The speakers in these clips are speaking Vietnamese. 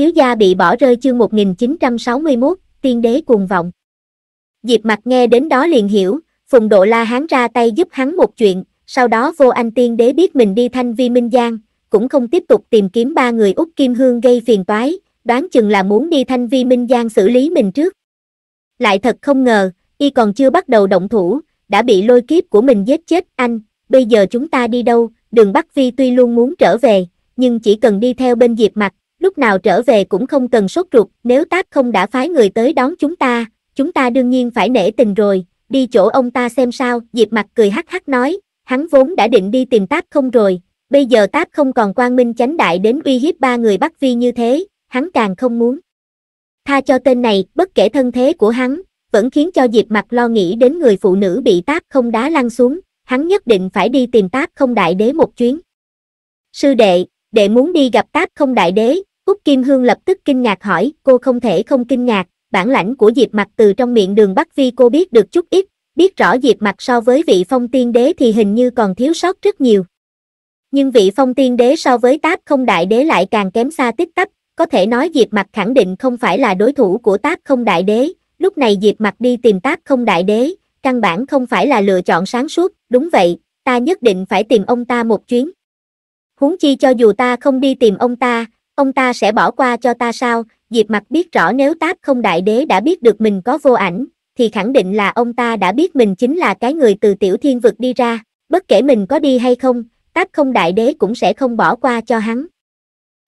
Thiếu gia bị bỏ rơi chương 1961, tiên đế cuồng vọng. Diệp mặt nghe đến đó liền hiểu, Phùng Độ La Hán ra tay giúp hắn một chuyện, sau đó vô anh tiên đế biết mình đi thanh vi minh giang, cũng không tiếp tục tìm kiếm ba người Úc Kim Hương gây phiền toái, đoán chừng là muốn đi thanh vi minh giang xử lý mình trước. Lại thật không ngờ, y còn chưa bắt đầu động thủ, đã bị lôi kiếp của mình giết chết anh, bây giờ chúng ta đi đâu, đường Bắc Vi tuy luôn muốn trở về, nhưng chỉ cần đi theo bên Diệp mặt lúc nào trở về cũng không cần sốt ruột, nếu tác không đã phái người tới đón chúng ta, chúng ta đương nhiên phải nể tình rồi, đi chỗ ông ta xem sao, Diệp mặt cười hắc hắc nói, hắn vốn đã định đi tìm tác không rồi, bây giờ tác không còn quang minh chánh đại đến uy hiếp ba người Bắc Vi như thế, hắn càng không muốn. Tha cho tên này, bất kể thân thế của hắn, vẫn khiến cho Diệp mặt lo nghĩ đến người phụ nữ bị tác không đá lăn xuống, hắn nhất định phải đi tìm tác không đại đế một chuyến. Sư đệ, đệ muốn đi gặp tác không đại đế, Úc Kim Hương lập tức kinh ngạc hỏi, cô không thể không kinh ngạc, bản lãnh của Diệp Mặc từ trong miệng đường Bắc Vi cô biết được chút ít, biết rõ Diệp Mặc so với vị phong tiên đế thì hình như còn thiếu sót rất nhiều. Nhưng vị phong tiên đế so với táp không đại đế lại càng kém xa tích tắp, có thể nói Diệp Mặc khẳng định không phải là đối thủ của táp không đại đế, lúc này Diệp Mặc đi tìm táp không đại đế, căn bản không phải là lựa chọn sáng suốt, đúng vậy, ta nhất định phải tìm ông ta một chuyến. Huống chi cho dù ta không đi tìm ông ta, ông ta sẽ bỏ qua cho ta sao, Diệp Mặc biết rõ nếu táp không đại đế đã biết được mình có vô ảnh, thì khẳng định là ông ta đã biết mình chính là cái người từ tiểu thiên vực đi ra, bất kể mình có đi hay không, táp không đại đế cũng sẽ không bỏ qua cho hắn.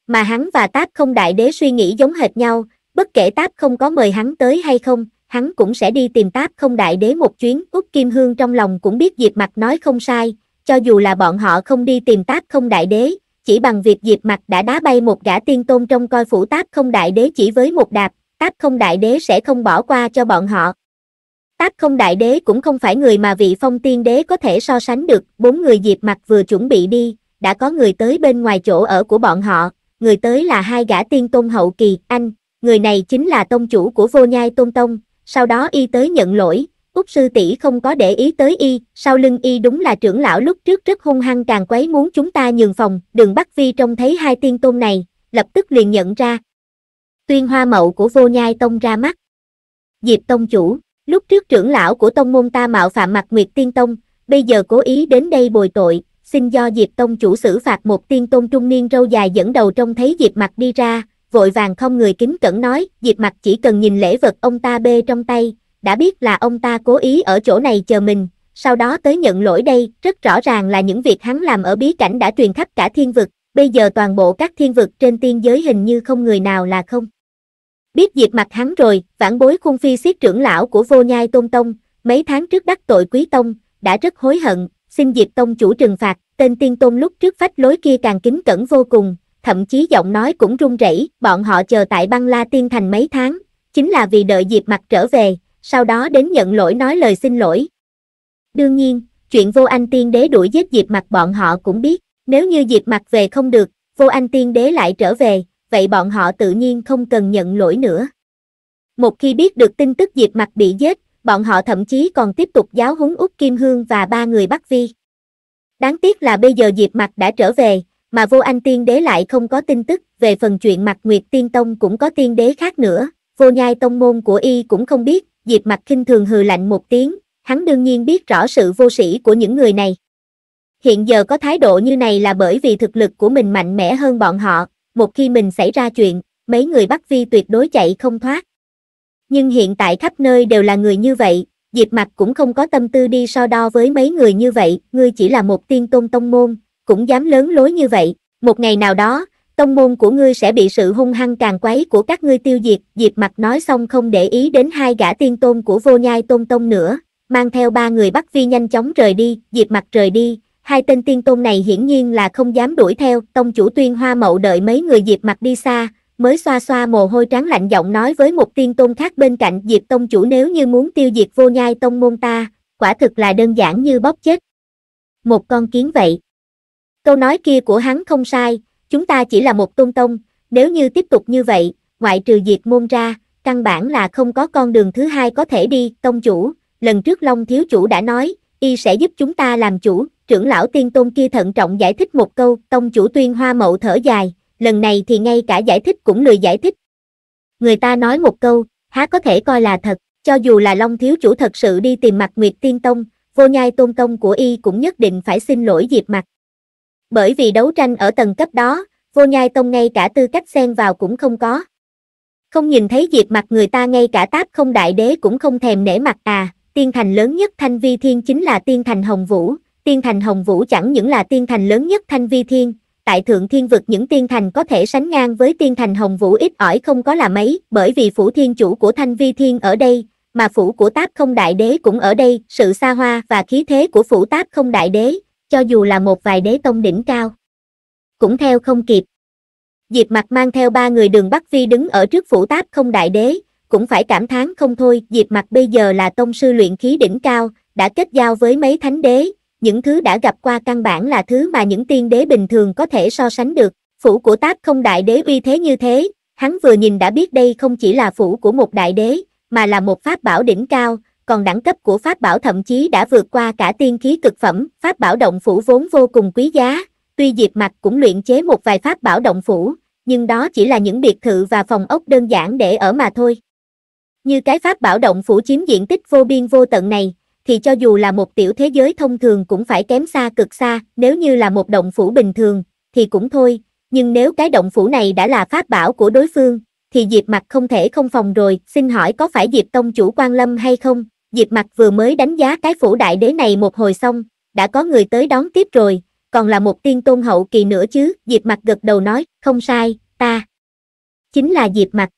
Mà hắn và táp không đại đế suy nghĩ giống hệt nhau, bất kể táp không có mời hắn tới hay không, hắn cũng sẽ đi tìm táp không đại đế một chuyến, Úc Kim Hương trong lòng cũng biết Diệp Mặc nói không sai, cho dù là bọn họ không đi tìm táp không đại đế, chỉ bằng việc diệp mặt đã đá bay một gã tiên tôn trong coi phủ táp không đại đế chỉ với một đạp, táp không đại đế sẽ không bỏ qua cho bọn họ. Táp không đại đế cũng không phải người mà vị phong tiên đế có thể so sánh được, bốn người diệp mặt vừa chuẩn bị đi, đã có người tới bên ngoài chỗ ở của bọn họ, người tới là hai gã tiên tôn hậu kỳ, anh, người này chính là tông chủ của vô nhai tôn tông, sau đó y tới nhận lỗi, Úc sư tỷ không có để ý tới y, sau lưng y đúng là trưởng lão lúc trước rất hung hăng càng quấy muốn chúng ta nhường phòng, đường Bắc Vi trông thấy hai tiên tôn này, lập tức liền nhận ra. Tuyên hoa mậu của vô nhai tông ra mắt. Diệp tông chủ, lúc trước trưởng lão của tông môn ta mạo phạm mặt nguyệt tiên tông, bây giờ cố ý đến đây bồi tội, xin do Diệp tông chủ xử phạt một tiên tôn trung niên râu dài dẫn đầu trông thấy Diệp mặt đi ra, vội vàng không người kính cẩn nói, Diệp mặt chỉ cần nhìn lễ vật ông ta bê trong tay, đã biết là ông ta cố ý ở chỗ này chờ mình, sau đó tới nhận lỗi đây, rất rõ ràng là những việc hắn làm ở bí cảnh đã truyền khắp cả thiên vực, bây giờ toàn bộ các thiên vực trên tiên giới hình như không người nào là không. Biết diệt mặt hắn rồi, vãn bối khung phi siết trưởng lão của vô nhai tôn tông, mấy tháng trước đắc tội quý tông, đã rất hối hận, xin diệt tông chủ trừng phạt, tên tiên tôn lúc trước phách lối kia càng kính cẩn vô cùng, thậm chí giọng nói cũng run rẩy, bọn họ chờ tại băng la tiên thành mấy tháng, chính là vì đợi diệt mặt trở về, sau đó đến nhận lỗi nói lời xin lỗi. Đương nhiên, chuyện vô anh tiên đế đuổi giết Diệp mặt bọn họ cũng biết, nếu như Diệp mặt về không được, vô anh tiên đế lại trở về, vậy bọn họ tự nhiên không cần nhận lỗi nữa. Một khi biết được tin tức Diệp mặt bị giết, bọn họ thậm chí còn tiếp tục giáo húng út Kim Hương và ba người Bắc Vi. Đáng tiếc là bây giờ Diệp mặt đã trở về, mà vô anh tiên đế lại không có tin tức, về phần chuyện mặt Nguyệt Tiên Tông cũng có tiên đế khác nữa, vô nhai tông môn của y cũng không biết, Diệp mặt kinh thường hừ lạnh một tiếng, hắn đương nhiên biết rõ sự vô sĩ của những người này. Hiện giờ có thái độ như này là bởi vì thực lực của mình mạnh mẽ hơn bọn họ, một khi mình xảy ra chuyện, mấy người Bắc Vi tuyệt đối chạy không thoát. Nhưng hiện tại khắp nơi đều là người như vậy, Diệp Mặc cũng không có tâm tư đi so đo với mấy người như vậy, ngươi chỉ là một tiên tôn tông môn, cũng dám lớn lối như vậy, một ngày nào đó, tông môn của ngươi sẽ bị sự hung hăng càng quấy của các ngươi tiêu diệt, diệp mặt nói xong không để ý đến hai gã tiên tôn của vô nhai tôn tông nữa, mang theo ba người bắt Vi nhanh chóng rời đi, diệp mặt rời đi, hai tên tiên tôn này hiển nhiên là không dám đuổi theo, tông chủ tuyên hoa mậu đợi mấy người diệp mặt đi xa, mới xoa xoa mồ hôi trắng lạnh giọng nói với một tiên tôn khác bên cạnh diệp tông chủ nếu như muốn tiêu diệt vô nhai tông môn ta, quả thực là đơn giản như bóp chết. Một con kiến vậy. Câu nói kia của hắn không sai, Chúng ta chỉ là một tôn tông, nếu như tiếp tục như vậy, ngoại trừ diệt môn ra, căn bản là không có con đường thứ hai có thể đi, tông chủ, lần trước Long thiếu chủ đã nói, y sẽ giúp chúng ta làm chủ, trưởng lão tiên tôn kia thận trọng giải thích một câu, tông chủ tuyên hoa mậu thở dài, lần này thì ngay cả giải thích cũng lười giải thích. Người ta nói một câu, há có thể coi là thật, cho dù là Long thiếu chủ thật sự đi tìm mặt Nguyệt Tiên Tông, vô nhai tôn tông của y cũng nhất định phải xin lỗi diệp mặt, bởi vì đấu tranh ở tầng cấp đó, vô nhai tông ngay cả tư cách xen vào cũng không có. Không nhìn thấy diệp mặt người ta ngay cả táp không đại đế cũng không thèm nể mặt à, tiên thành lớn nhất thanh vi thiên chính là tiên thành hồng vũ, tiên thành hồng vũ chẳng những là tiên thành lớn nhất thanh vi thiên, tại thượng thiên vực những tiên thành có thể sánh ngang với tiên thành hồng vũ ít ỏi không có là mấy, bởi vì phủ thiên chủ của thanh vi thiên ở đây, mà phủ của táp không đại đế cũng ở đây, sự xa hoa và khí thế của phủ táp không đại đế, cho dù là một vài đế tông đỉnh cao. Cũng theo không kịp. Diệp mặt mang theo ba người đường Bắc Phi đứng ở trước phủ táp không đại đế, cũng phải cảm thán không thôi. Diệp mặt bây giờ là tông sư luyện khí đỉnh cao, đã kết giao với mấy thánh đế, những thứ đã gặp qua căn bản là thứ mà những tiên đế bình thường có thể so sánh được. Phủ của táp không đại đế uy thế như thế, hắn vừa nhìn đã biết đây không chỉ là phủ của một đại đế, mà là một pháp bảo đỉnh cao, còn đẳng cấp của pháp bảo thậm chí đã vượt qua cả tiên khí cực phẩm, pháp bảo động phủ vốn vô cùng quý giá, tuy Diệp Mặc cũng luyện chế một vài pháp bảo động phủ, nhưng đó chỉ là những biệt thự và phòng ốc đơn giản để ở mà thôi. Như cái pháp bảo động phủ chiếm diện tích vô biên vô tận này, thì cho dù là một tiểu thế giới thông thường cũng phải kém xa cực xa, nếu như là một động phủ bình thường, thì cũng thôi, nhưng nếu cái động phủ này đã là pháp bảo của đối phương, thì Diệp Mặc không thể không phòng rồi, xin hỏi có phải Diệp Tông chủ quan lâm hay không? Diệp Mặc vừa mới đánh giá cái phủ đại đế này một hồi xong, đã có người tới đón tiếp rồi, còn là một tiên tôn hậu kỳ nữa chứ, Diệp Mặc gật đầu nói, không sai, ta. Chính là Diệp Mặc.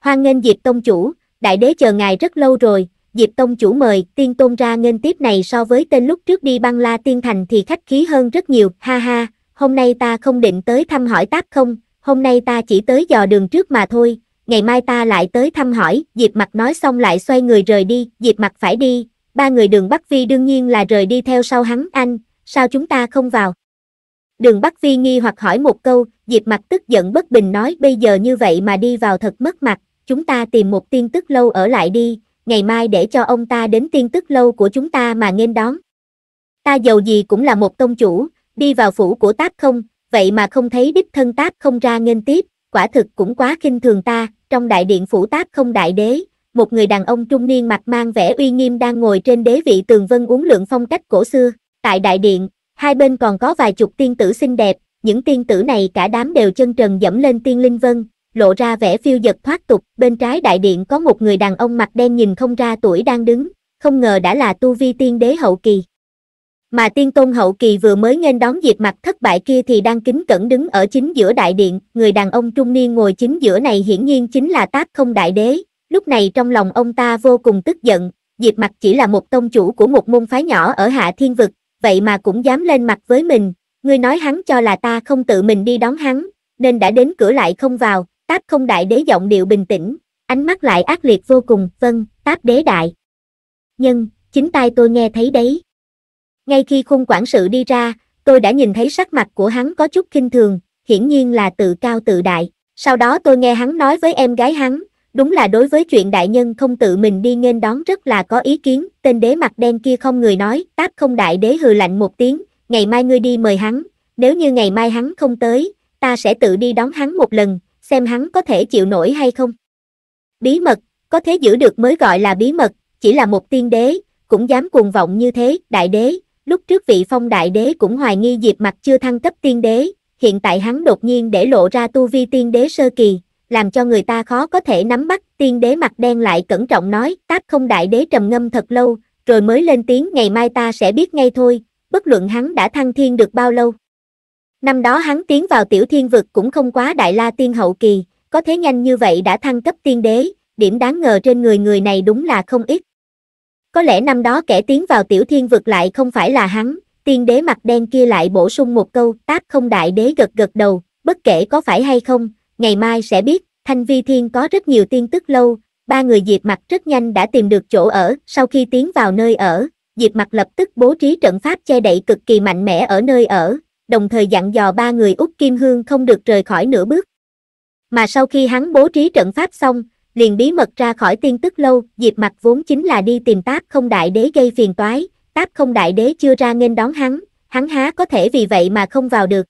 Hoan nghênh Diệp Tông chủ, đại đế chờ ngài rất lâu rồi, Diệp Tông chủ mời, tiên tôn ra nghênh tiếp này so với tên lúc trước đi băng la tiên thành thì khách khí hơn rất nhiều, ha ha, hôm nay ta không định tới thăm hỏi táp không, hôm nay ta chỉ tới dò đường trước mà thôi, ngày mai ta lại tới thăm hỏi, Diệp Mặt nói xong lại xoay người rời đi, Diệp Mặt phải đi, ba người đường Bắc phi đương nhiên là rời đi theo sau hắn anh, sao chúng ta không vào? Đường Bắc phi nghi hoặc hỏi một câu, Diệp Mặt tức giận bất bình nói bây giờ như vậy mà đi vào thật mất mặt, chúng ta tìm một tiên tức lâu ở lại đi, ngày mai để cho ông ta đến tiên tức lâu của chúng ta mà nghênh đón. Ta giàu gì cũng là một tông chủ, đi vào phủ của táp không, vậy mà không thấy đích thân táp không ra nghênh tiếp, quả thực cũng quá khinh thường ta, trong đại điện phủ táp không đại đế, một người đàn ông trung niên mặt mang vẻ uy nghiêm đang ngồi trên đế vị tường vân uống lượng phong cách cổ xưa, tại đại điện, hai bên còn có vài chục tiên tử xinh đẹp, những tiên tử này cả đám đều chân trần dẫm lên tiên linh vân, lộ ra vẻ phiêu dật thoát tục, bên trái đại điện có một người đàn ông mặt đen nhìn không ra tuổi đang đứng, không ngờ đã là tu vi tiên đế hậu kỳ mà tiên tôn hậu kỳ vừa mới nghênh đón diệt mặt thất bại kia thì đang kính cẩn đứng ở chính giữa đại điện, người đàn ông trung niên ngồi chính giữa này hiển nhiên chính là tác không đại đế, lúc này trong lòng ông ta vô cùng tức giận, diệt mặt chỉ là một tông chủ của một môn phái nhỏ ở hạ thiên vực, vậy mà cũng dám lên mặt với mình, người nói hắn cho là ta không tự mình đi đón hắn, nên đã đến cửa lại không vào, táp không đại đế giọng điệu bình tĩnh, ánh mắt lại ác liệt vô cùng, vâng, táp đế đại. Nhân, chính tay tôi nghe thấy đấy. Ngay khi khung quản sự đi ra, tôi đã nhìn thấy sắc mặt của hắn có chút kinh thường, hiển nhiên là tự cao tự đại. Sau đó tôi nghe hắn nói với em gái hắn, đúng là đối với chuyện đại nhân không tự mình đi nghênh đón rất là có ý kiến, tên đế mặt đen kia không người nói, táp không đại đế hừ lạnh một tiếng, ngày mai ngươi đi mời hắn, nếu như ngày mai hắn không tới, ta sẽ tự đi đón hắn một lần, xem hắn có thể chịu nổi hay không. Bí mật, có thế giữ được mới gọi là bí mật, chỉ là một tiên đế, cũng dám cuồng vọng như thế, đại đế, lúc trước vị phong đại đế cũng hoài nghi Diệp mặt chưa thăng cấp tiên đế, hiện tại hắn đột nhiên để lộ ra tu vi tiên đế sơ kỳ, làm cho người ta khó có thể nắm bắt, tiên đế mặt đen lại cẩn trọng nói, táp không đại đế trầm ngâm thật lâu, rồi mới lên tiếng ngày mai ta sẽ biết ngay thôi, bất luận hắn đã thăng thiên được bao lâu. Năm đó hắn tiến vào tiểu thiên vực cũng không quá đại la tiên hậu kỳ, có thế nhanh như vậy đã thăng cấp tiên đế, điểm đáng ngờ trên người người này đúng là không ít. Có lẽ năm đó kẻ tiến vào tiểu thiên vực lại không phải là hắn, tiên đế mặt đen kia lại bổ sung một câu, tác không đại đế gật gật đầu, bất kể có phải hay không, ngày mai sẽ biết, Thanh Vi Thiên có rất nhiều tin tức lâu, ba người Diệp Mặt rất nhanh đã tìm được chỗ ở, sau khi tiến vào nơi ở, Diệp Mặt lập tức bố trí trận pháp che đậy cực kỳ mạnh mẽ ở nơi ở, đồng thời dặn dò ba người út Kim Hương không được rời khỏi nửa bước. Mà sau khi hắn bố trí trận pháp xong, liền bí mật ra khỏi tiên tức lâu, diệp mặt vốn chính là đi tìm táp không đại đế gây phiền toái, táp không đại đế chưa ra nghênh đón hắn, hắn há có thể vì vậy mà không vào được.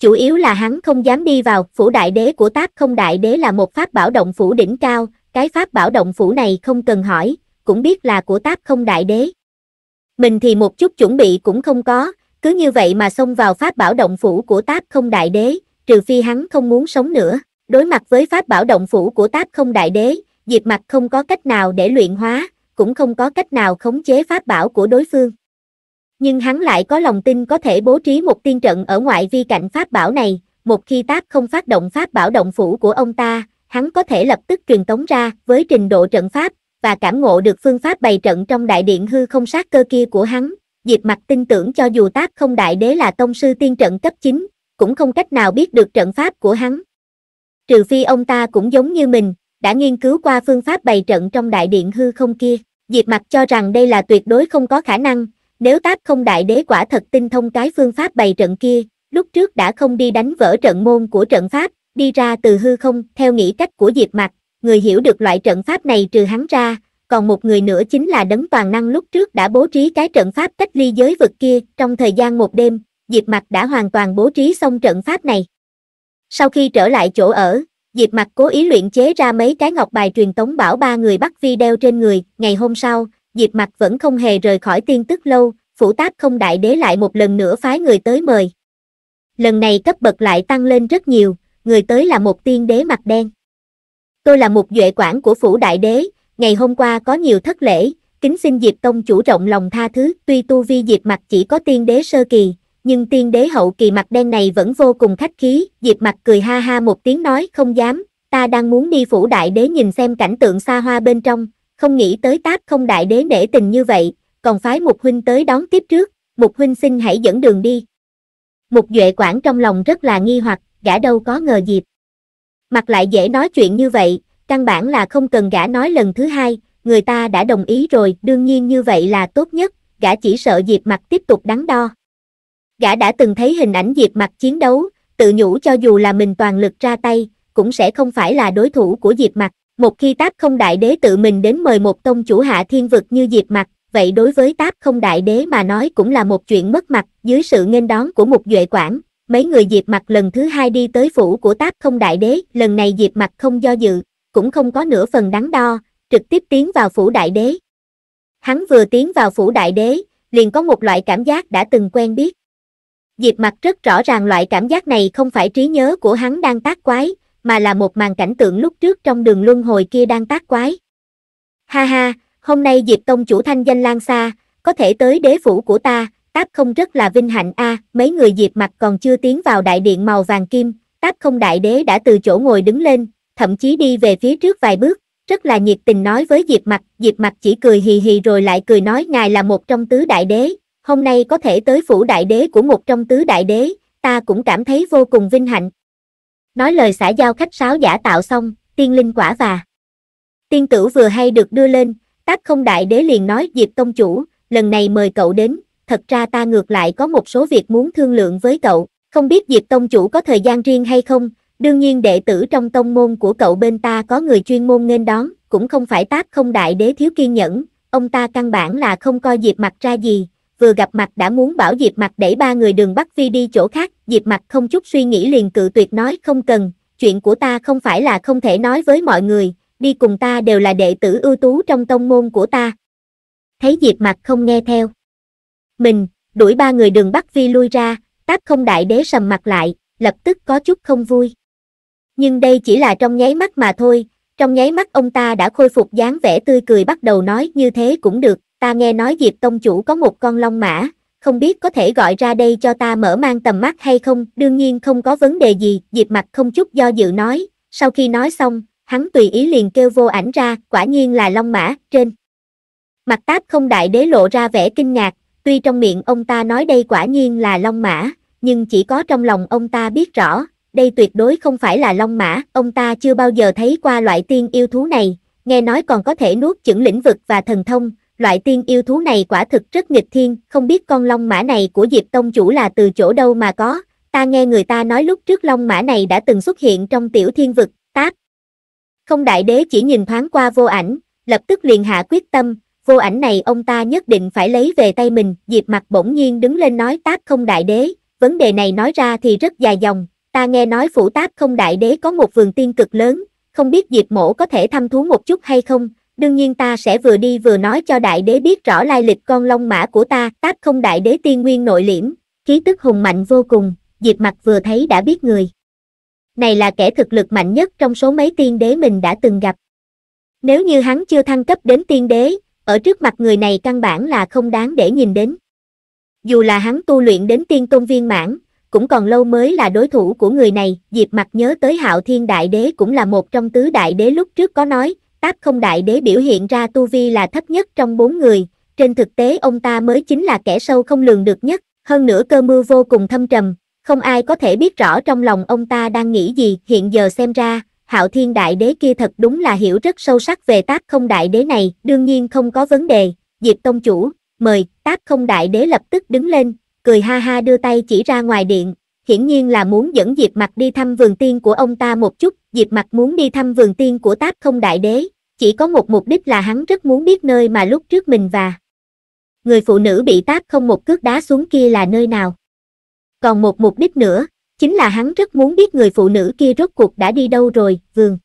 Chủ yếu là hắn không dám đi vào, phủ đại đế của táp không đại đế là một pháp bảo động phủ đỉnh cao, cái pháp bảo động phủ này không cần hỏi, cũng biết là của táp không đại đế. Mình thì một chút chuẩn bị cũng không có, cứ như vậy mà xông vào pháp bảo động phủ của táp không đại đế, trừ phi hắn không muốn sống nữa. Đối mặt với pháp bảo động phủ của táp không đại đế, Diệp Mặc không có cách nào để luyện hóa, cũng không có cách nào khống chế pháp bảo của đối phương. Nhưng hắn lại có lòng tin có thể bố trí một tiên trận ở ngoại vi cạnh pháp bảo này, một khi táp không phát động pháp bảo động phủ của ông ta, hắn có thể lập tức truyền tống ra với trình độ trận pháp và cảm ngộ được phương pháp bày trận trong đại điện hư không sát cơ kia của hắn. Diệp Mặc tin tưởng cho dù táp không đại đế là tông sư tiên trận cấp 9, cũng không cách nào biết được trận pháp của hắn trừ phi ông ta cũng giống như mình, đã nghiên cứu qua phương pháp bày trận trong đại điện hư không kia. Diệp mặt cho rằng đây là tuyệt đối không có khả năng, nếu táp không đại đế quả thật tinh thông cái phương pháp bày trận kia, lúc trước đã không đi đánh vỡ trận môn của trận pháp, đi ra từ hư không, theo nghĩ cách của Diệp mặt, người hiểu được loại trận pháp này trừ hắn ra, còn một người nữa chính là đấng toàn năng lúc trước đã bố trí cái trận pháp cách ly giới vực kia, trong thời gian một đêm, Diệp mặt đã hoàn toàn bố trí xong trận pháp này, sau khi trở lại chỗ ở, Diệp Mặc cố ý luyện chế ra mấy cái ngọc bài truyền tống bảo ba người bắt vi đeo trên người, ngày hôm sau, Diệp Mặc vẫn không hề rời khỏi tiên tức lâu, phủ táp không đại đế lại một lần nữa phái người tới mời. Lần này cấp bậc lại tăng lên rất nhiều, người tới là một tiên đế mặt đen. Tôi là một duệ quản của phủ đại đế, ngày hôm qua có nhiều thất lễ, kính xin Diệp Tông chủ rộng lòng tha thứ, tuy tu vi Diệp Mặc chỉ có tiên đế sơ kỳ, nhưng tiên đế hậu kỳ mặt đen này vẫn vô cùng khách khí, Diệp mặt cười ha ha một tiếng nói không dám, ta đang muốn đi phủ đại đế nhìn xem cảnh tượng xa hoa bên trong, không nghĩ tới táp không đại đế nể tình như vậy, còn phái Mục Huynh tới đón tiếp trước, Mục Huynh xin hãy dẫn đường đi. Mục Duệ quản trong lòng rất là nghi hoặc, gã đâu có ngờ Diệp. Mặt lại dễ nói chuyện như vậy, căn bản là không cần gã nói lần thứ hai, người ta đã đồng ý rồi, đương nhiên như vậy là tốt nhất, gã chỉ sợ Diệp mặt tiếp tục đắn đo. Gã đã từng thấy hình ảnh Diệp mặt chiến đấu, tự nhủ cho dù là mình toàn lực ra tay, cũng sẽ không phải là đối thủ của Diệp mặt. Một khi táp không đại đế tự mình đến mời một tông chủ hạ thiên vực như Diệp mặt, vậy đối với táp không đại đế mà nói cũng là một chuyện mất mặt dưới sự nghênh đón của một duệ quản. Mấy người Diệp mặt lần thứ hai đi tới phủ của táp không đại đế, lần này Diệp mặt không do dự, cũng không có nửa phần đắn đo, trực tiếp tiến vào phủ đại đế. Hắn vừa tiến vào phủ đại đế, liền có một loại cảm giác đã từng quen biết. Diệp mặt rất rõ ràng loại cảm giác này không phải trí nhớ của hắn đang tác quái, mà là một màn cảnh tượng lúc trước trong đường luân hồi kia đang tác quái. Ha ha, hôm nay Diệp Tông chủ thanh danh lan xa, có thể tới đế phủ của ta, táp không rất là vinh hạnh a à, mấy người Diệp mặt còn chưa tiến vào đại điện màu vàng kim, táp không đại đế đã từ chỗ ngồi đứng lên, thậm chí đi về phía trước vài bước, rất là nhiệt tình nói với Diệp Mặc, Diệp Mặc chỉ cười hì hì rồi lại cười nói ngài là một trong tứ đại đế, hôm nay có thể tới phủ đại đế của một trong tứ đại đế, ta cũng cảm thấy vô cùng vinh hạnh. Nói lời xã giao khách sáo giả tạo xong, tiên linh quả và tiên tử vừa hay được đưa lên, tác không đại đế liền nói Diệp Tông Chủ, lần này mời cậu đến, thật ra ta ngược lại có một số việc muốn thương lượng với cậu, không biết Diệp Tông Chủ có thời gian riêng hay không, đương nhiên đệ tử trong tông môn của cậu bên ta có người chuyên môn nên đón, cũng không phải tác không đại đế thiếu kiên nhẫn, ông ta căn bản là không coi Diệp mặt ra gì, vừa gặp mặt đã muốn bảo Diệp Mặt đẩy ba người đường Bắc Phi đi chỗ khác, Diệp Mặt không chút suy nghĩ liền cự tuyệt nói không cần, chuyện của ta không phải là không thể nói với mọi người, đi cùng ta đều là đệ tử ưu tú trong tông môn của ta. Thấy Diệp Mặt không nghe theo. Mình, đuổi ba người đường Bắc Phi lui ra, táp không đại đế sầm mặt lại, lập tức có chút không vui. Nhưng đây chỉ là trong nháy mắt mà thôi, trong nháy mắt ông ta đã khôi phục dáng vẻ tươi cười bắt đầu nói như thế cũng được, ta nghe nói Diệp Tông Chủ có một con long mã, không biết có thể gọi ra đây cho ta mở mang tầm mắt hay không, đương nhiên không có vấn đề gì, Diệp mặt không chút do dự nói, sau khi nói xong, hắn tùy ý liền kêu vô ảnh ra, quả nhiên là long mã, trên. Mặt táp không đại đế lộ ra vẻ kinh ngạc, tuy trong miệng ông ta nói đây quả nhiên là long mã, nhưng chỉ có trong lòng ông ta biết rõ, đây tuyệt đối không phải là long mã, ông ta chưa bao giờ thấy qua loại tiên yêu thú này, nghe nói còn có thể nuốt chửng lĩnh vực và thần thông, loại tiên yêu thú này quả thực rất nghịch thiên, không biết con long mã này của Diệp Tông Chủ là từ chỗ đâu mà có, ta nghe người ta nói lúc trước long mã này đã từng xuất hiện trong tiểu thiên vực, Táp Không đại đế chỉ nhìn thoáng qua vô ảnh, lập tức liền hạ quyết tâm, vô ảnh này ông ta nhất định phải lấy về tay mình, Diệp mặt bỗng nhiên đứng lên nói Táp không đại đế, vấn đề này nói ra thì rất dài dòng, ta nghe nói phủ táp không đại đế có một vườn tiên cực lớn, không biết Diệp mổ có thể thăm thú một chút hay không, đương nhiên ta sẽ vừa đi vừa nói cho đại đế biết rõ lai lịch con long mã của ta, Táp không đại đế tiên nguyên nội liễm, khí tức hùng mạnh vô cùng, diệp mặt vừa thấy đã biết người. Này là kẻ thực lực mạnh nhất trong số mấy tiên đế mình đã từng gặp. Nếu như hắn chưa thăng cấp đến tiên đế, ở trước mặt người này căn bản là không đáng để nhìn đến. Dù là hắn tu luyện đến tiên tôn viên mãn, cũng còn lâu mới là đối thủ của người này, Diệp Mặc nhớ tới Hạo Thiên Đại Đế cũng là một trong tứ đại đế lúc trước có nói, táp không đại đế biểu hiện ra tu vi là thấp nhất trong bốn người, trên thực tế ông ta mới chính là kẻ sâu không lường được nhất, hơn nữa cơ mưu vô cùng thâm trầm, không ai có thể biết rõ trong lòng ông ta đang nghĩ gì, hiện giờ xem ra, hạo thiên đại đế kia thật đúng là hiểu rất sâu sắc về táp không đại đế này, đương nhiên không có vấn đề, Diệp Tông Chủ, mời, táp không đại đế lập tức đứng lên, cười ha ha đưa tay chỉ ra ngoài điện, hiển nhiên là muốn dẫn Diệp mặc đi thăm vườn tiên của ông ta một chút, Diệp mặc muốn đi thăm vườn tiên của Táp không đại đế, chỉ có một mục đích là hắn rất muốn biết nơi mà lúc trước mình và người phụ nữ bị Táp không một cước đá xuống kia là nơi nào. Còn một mục đích nữa, chính là hắn rất muốn biết người phụ nữ kia rốt cuộc đã đi đâu rồi, vườn.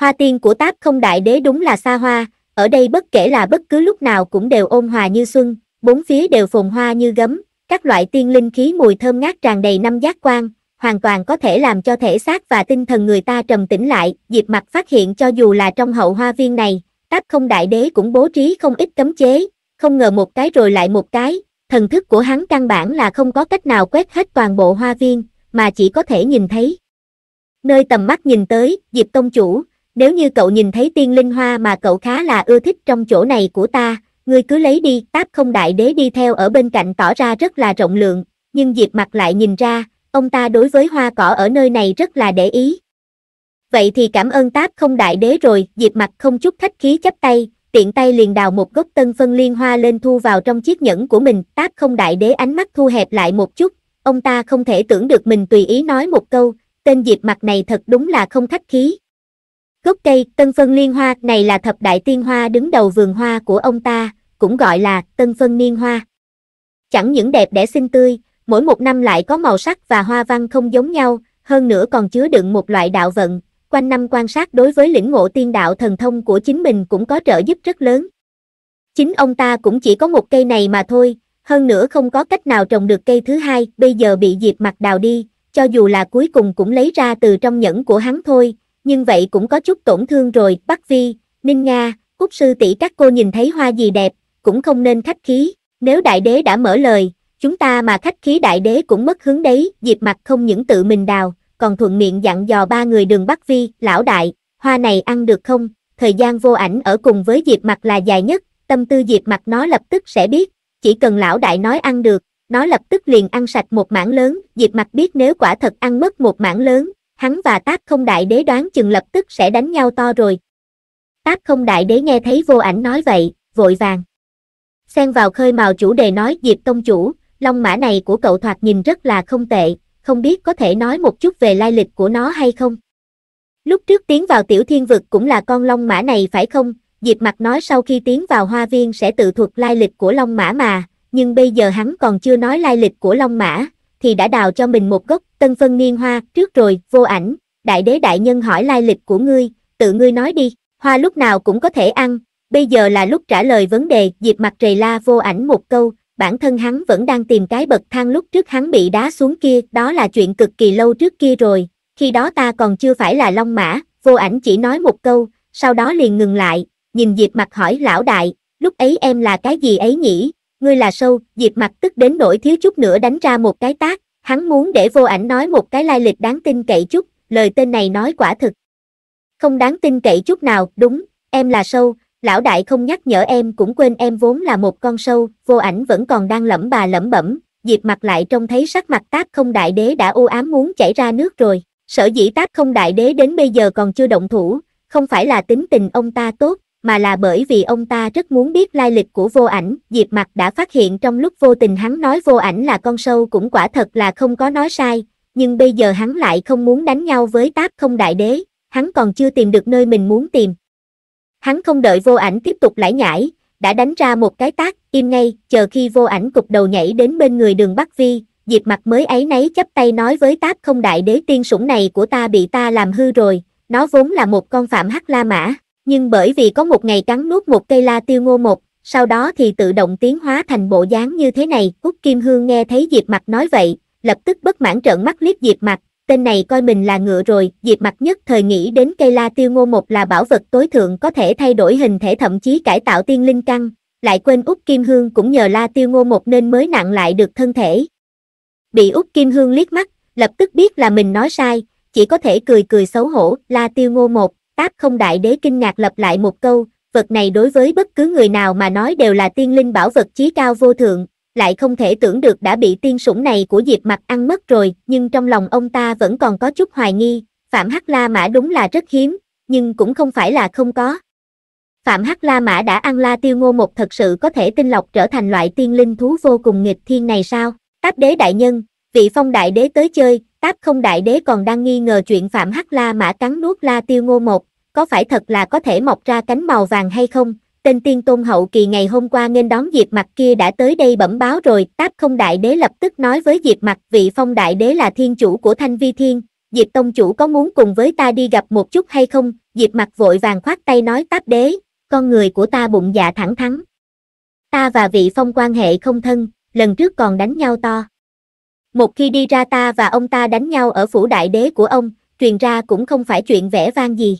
Hoa tiên của Táp không đại đế đúng là xa hoa, ở đây bất kể là bất cứ lúc nào cũng đều ôn hòa như xuân, bốn phía đều phồn hoa như gấm, các loại tiên linh khí mùi thơm ngát tràn đầy năm giác quan, hoàn toàn có thể làm cho thể xác và tinh thần người ta trầm tĩnh lại, Diệp mặt phát hiện cho dù là trong hậu hoa viên này, Táp Không Đại Đế cũng bố trí không ít cấm chế, không ngờ một cái rồi lại một cái, thần thức của hắn căn bản là không có cách nào quét hết toàn bộ hoa viên, mà chỉ có thể nhìn thấy. Nơi tầm mắt nhìn tới, Diệp Tông Chủ, nếu như cậu nhìn thấy tiên linh hoa mà cậu khá là ưa thích trong chỗ này của ta, ngươi cứ lấy đi táp không đại đế đi theo ở bên cạnh tỏ ra rất là rộng lượng nhưng diệp mặt lại nhìn ra ông ta đối với hoa cỏ ở nơi này rất là để ý vậy thì cảm ơn táp không đại đế rồi diệp mặt không chút khách khí chấp tay tiện tay liền đào một gốc tân phân liên hoa lên thu vào trong chiếc nhẫn của mình táp không đại đế ánh mắt thu hẹp lại một chút ông ta không thể tưởng được mình tùy ý nói một câu tên diệp mặt này thật đúng là không khách khí Gốc cây tân phân liên hoa này là thập đại tiên hoa đứng đầu vườn hoa của ông ta, cũng gọi là tân phân niên hoa. Chẳng những đẹp đẽ xinh tươi, mỗi một năm lại có màu sắc và hoa văn không giống nhau, hơn nữa còn chứa đựng một loại đạo vận, quanh năm quan sát đối với lĩnh ngộ tiên đạo thần thông của chính mình cũng có trợ giúp rất lớn. Chính ông ta cũng chỉ có một cây này mà thôi, hơn nữa không có cách nào trồng được cây thứ hai, bây giờ bị Diệp Mặc đào đi, cho dù là cuối cùng cũng lấy ra từ trong nhẫn của hắn thôi, nhưng vậy cũng có chút tổn thương rồi, Bắc Vi, Ninh Nga, Cúc Sư tỷ các cô nhìn thấy hoa gì đẹp, cũng không nên khách khí, nếu đại đế đã mở lời, chúng ta mà khách khí đại đế cũng mất hướng đấy, Diệp mặt không những tự mình đào, còn thuận miệng dặn dò ba người đường Bắc Vi, lão đại, hoa này ăn được không, thời gian vô ảnh ở cùng với Diệp mặt là dài nhất, tâm tư Diệp mặt nó lập tức sẽ biết, chỉ cần lão đại nói ăn được, nó lập tức liền ăn sạch một mảng lớn, Diệp mặt biết nếu quả thật ăn mất một mảng lớn, hắn và tác không đại đế đoán chừng lập tức sẽ đánh nhau to rồi. Tác không đại đế nghe thấy vô ảnh nói vậy, vội vàng. Xen vào khơi màu chủ đề nói Diệp Tông Chủ, long mã này của cậu thoạt nhìn rất là không tệ, không biết có thể nói một chút về lai lịch của nó hay không? Lúc trước tiến vào tiểu thiên vực cũng là con long mã này phải không? Diệp mặt nói sau khi tiến vào hoa viên sẽ tự thuật lai lịch của long mã mà, nhưng bây giờ hắn còn chưa nói lai lịch của long mã, thì đã đào cho mình một gốc tân phân niên hoa trước rồi, vô ảnh, đại đế đại nhân hỏi lai lịch của ngươi, tự ngươi nói đi, hoa lúc nào cũng có thể ăn, bây giờ là lúc trả lời vấn đề, dịp mặt rầy la vô ảnh một câu, bản thân hắn vẫn đang tìm cái bậc thang lúc trước hắn bị đá xuống kia, đó là chuyện cực kỳ lâu trước kia rồi, khi đó ta còn chưa phải là long mã, vô ảnh chỉ nói một câu, sau đó liền ngừng lại, nhìn dịp mặt hỏi lão đại, lúc ấy em là cái gì ấy nhỉ, ngươi là sâu, Diệp mặt tức đến nỗi thiếu chút nữa đánh ra một cái tác, hắn muốn để vô ảnh nói một cái lai lịch đáng tin cậy chút, lời tên này nói quả thực. Không đáng tin cậy chút nào, đúng, em là sâu, lão đại không nhắc nhở em cũng quên em vốn là một con sâu, vô ảnh vẫn còn đang lẩm bà lẩm bẩm, Diệp mặt lại trông thấy sắc mặt tác không đại đế đã u ám muốn chảy ra nước rồi, sở dĩ tác không đại đế đến bây giờ còn chưa động thủ, không phải là tính tình ông ta tốt, mà là bởi vì ông ta rất muốn biết lai lịch của vô ảnh, Diệp Mặt đã phát hiện trong lúc vô tình hắn nói vô ảnh là con sâu cũng quả thật là không có nói sai, nhưng bây giờ hắn lại không muốn đánh nhau với táp không đại đế, hắn còn chưa tìm được nơi mình muốn tìm. Hắn không đợi vô ảnh tiếp tục lải nhải, đã đánh ra một cái tác, im ngay, chờ khi vô ảnh cục đầu nhảy đến bên người đường Bắc Vi, Diệp Mặt mới ấy nấy chấp tay nói với táp không đại đế tiên sủng này của ta bị ta làm hư rồi, nó vốn là một con phạm hắc la mã nhưng bởi vì có một ngày cắn nuốt một cây la tiêu ngô một, sau đó thì tự động tiến hóa thành bộ dáng như thế này. Úc Kim Hương nghe thấy Diệp Mặt nói vậy, lập tức bất mãn trợn mắt liếc Diệp Mặt, tên này coi mình là ngựa rồi, Diệp Mặt nhất thời nghĩ đến cây la tiêu ngô một là bảo vật tối thượng có thể thay đổi hình thể thậm chí cải tạo tiên linh căn, lại quên Úc Kim Hương cũng nhờ la tiêu ngô một nên mới nặng lại được thân thể. Bị Úc Kim Hương liếc mắt, lập tức biết là mình nói sai, chỉ có thể cười cười xấu hổ, la tiêu ngô một, Táp không đại đế kinh ngạc lặp lại một câu, vật này đối với bất cứ người nào mà nói đều là tiên linh bảo vật chí cao vô thượng, lại không thể tưởng được đã bị tiên sủng này của Diệp Mặc ăn mất rồi, nhưng trong lòng ông ta vẫn còn có chút hoài nghi, Phạm Hắc La Mã đúng là rất hiếm, nhưng cũng không phải là không có. Phạm Hắc La Mã đã ăn La Tiêu Ngô một thật sự có thể tinh lọc trở thành loại tiên linh thú vô cùng nghịch thiên này sao? Táp đế đại nhân, vị phong đại đế tới chơi, Áp không đại đế còn đang nghi ngờ chuyện Phạm Hắc La Mã cắn nuốt La Tiêu Ngô một, có phải thật là có thể mọc ra cánh màu vàng hay không? Tên tiên tôn hậu kỳ ngày hôm qua nên đón Diệp Mặt kia đã tới đây bẩm báo rồi, Táp không đại đế lập tức nói với Diệp Mặt vị phong đại đế là thiên chủ của Thanh Vi Thiên, Diệp Tông chủ có muốn cùng với ta đi gặp một chút hay không? Diệp Mặt vội vàng khoát tay nói Táp đế, con người của ta bụng dạ thẳng thắn. Ta và vị phong quan hệ không thân, lần trước còn đánh nhau to. Một khi đi ra ta và ông ta đánh nhau ở phủ đại đế của ông, truyền ra cũng không phải chuyện vẽ vang gì.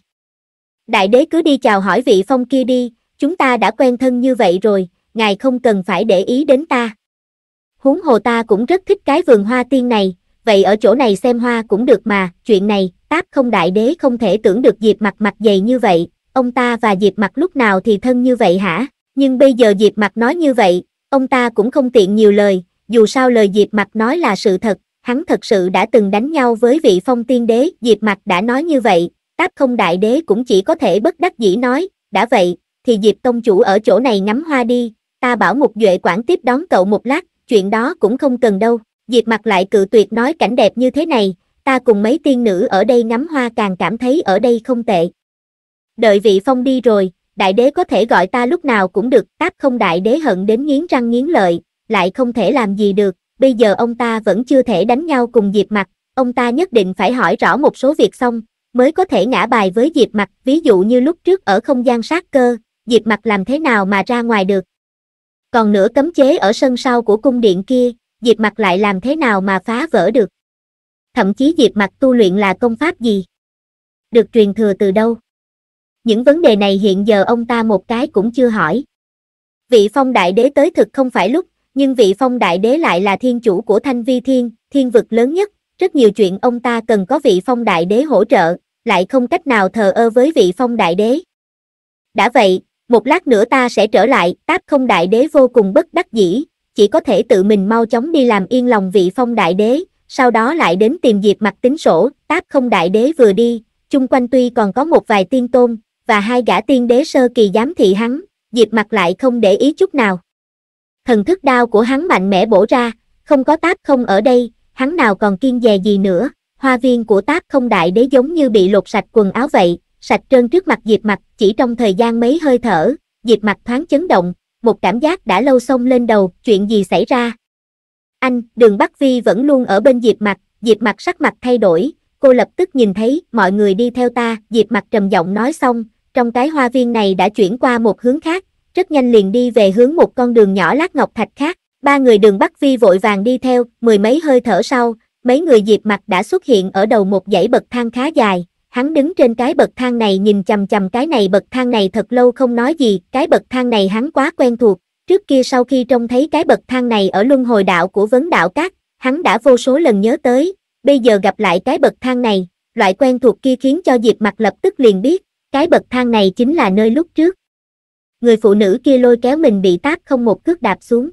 Đại đế cứ đi chào hỏi vị phong kia đi, chúng ta đã quen thân như vậy rồi, ngài không cần phải để ý đến ta. Huống hồ ta cũng rất thích cái vườn hoa tiên này, vậy ở chỗ này xem hoa cũng được mà, chuyện này, táp không đại đế không thể tưởng được Diệp mặt mặt dày như vậy, ông ta và Diệp mặt lúc nào thì thân như vậy hả? Nhưng bây giờ Diệp mặt nói như vậy, ông ta cũng không tiện nhiều lời, dù sao lời Diệp Mặt nói là sự thật, hắn thật sự đã từng đánh nhau với vị phong tiên đế, Diệp Mặt đã nói như vậy, táp không đại đế cũng chỉ có thể bất đắc dĩ nói, đã vậy, thì Diệp Tông Chủ ở chỗ này ngắm hoa đi, ta bảo Mục Duệ quản tiếp đón cậu một lát, chuyện đó cũng không cần đâu, Diệp Mặt lại cự tuyệt nói cảnh đẹp như thế này, ta cùng mấy tiên nữ ở đây ngắm hoa càng cảm thấy ở đây không tệ. Đợi vị phong đi rồi, đại đế có thể gọi ta lúc nào cũng được, táp không đại đế hận đến nghiến răng nghiến lợi, lại không thể làm gì được, bây giờ ông ta vẫn chưa thể đánh nhau cùng Diệp Mặc. ông ta nhất định phải hỏi rõ một số việc xong, mới có thể ngã bài với Diệp Mặc. ví dụ như lúc trước ở không gian sát cơ, Diệp Mặc làm thế nào mà ra ngoài được. Còn nửa cấm chế ở sân sau của cung điện kia, Diệp Mặc lại làm thế nào mà phá vỡ được. Thậm chí Diệp Mặc tu luyện là công pháp gì? Được truyền thừa từ đâu? Những vấn đề này hiện giờ ông ta một cái cũng chưa hỏi. Vị phong đại đế tới thực không phải lúc, nhưng vị phong đại đế lại là thiên chủ của thanh vi thiên, thiên vực lớn nhất, rất nhiều chuyện ông ta cần có vị phong đại đế hỗ trợ, lại không cách nào thờ ơ với vị phong đại đế. Đã vậy, một lát nữa ta sẽ trở lại, táp không đại đế vô cùng bất đắc dĩ, chỉ có thể tự mình mau chóng đi làm yên lòng vị phong đại đế, sau đó lại đến tìm dịp mặt tính sổ, táp không đại đế vừa đi, chung quanh tuy còn có một vài tiên tôn, và hai gã tiên đế sơ kỳ giám thị hắn, dịp mặt lại không để ý chút nào thần thức đao của hắn mạnh mẽ bổ ra, không có táp không ở đây, hắn nào còn kiên dè gì nữa, hoa viên của táp không đại đế giống như bị lột sạch quần áo vậy, sạch trơn trước mặt diệp mặt chỉ trong thời gian mấy hơi thở, diệp mặt thoáng chấn động, một cảm giác đã lâu xông lên đầu, chuyện gì xảy ra. Anh, đường Bắc Vi vẫn luôn ở bên diệp mặt, diệp mặt sắc mặt thay đổi, cô lập tức nhìn thấy, mọi người đi theo ta, diệp mặt trầm giọng nói xong, trong cái hoa viên này đã chuyển qua một hướng khác, rất nhanh liền đi về hướng một con đường nhỏ lát ngọc thạch khác, ba người đường Bắc phi vội vàng đi theo, mười mấy hơi thở sau, mấy người diệp mặt đã xuất hiện ở đầu một dãy bậc thang khá dài, hắn đứng trên cái bậc thang này nhìn chầm chầm cái này bậc thang này thật lâu không nói gì, cái bậc thang này hắn quá quen thuộc, trước kia sau khi trông thấy cái bậc thang này ở luân hồi đạo của vấn đạo các, hắn đã vô số lần nhớ tới, bây giờ gặp lại cái bậc thang này, loại quen thuộc kia khiến cho diệp mặt lập tức liền biết, cái bậc thang này chính là nơi lúc trước, người phụ nữ kia lôi kéo mình bị tát không một cước đạp xuống.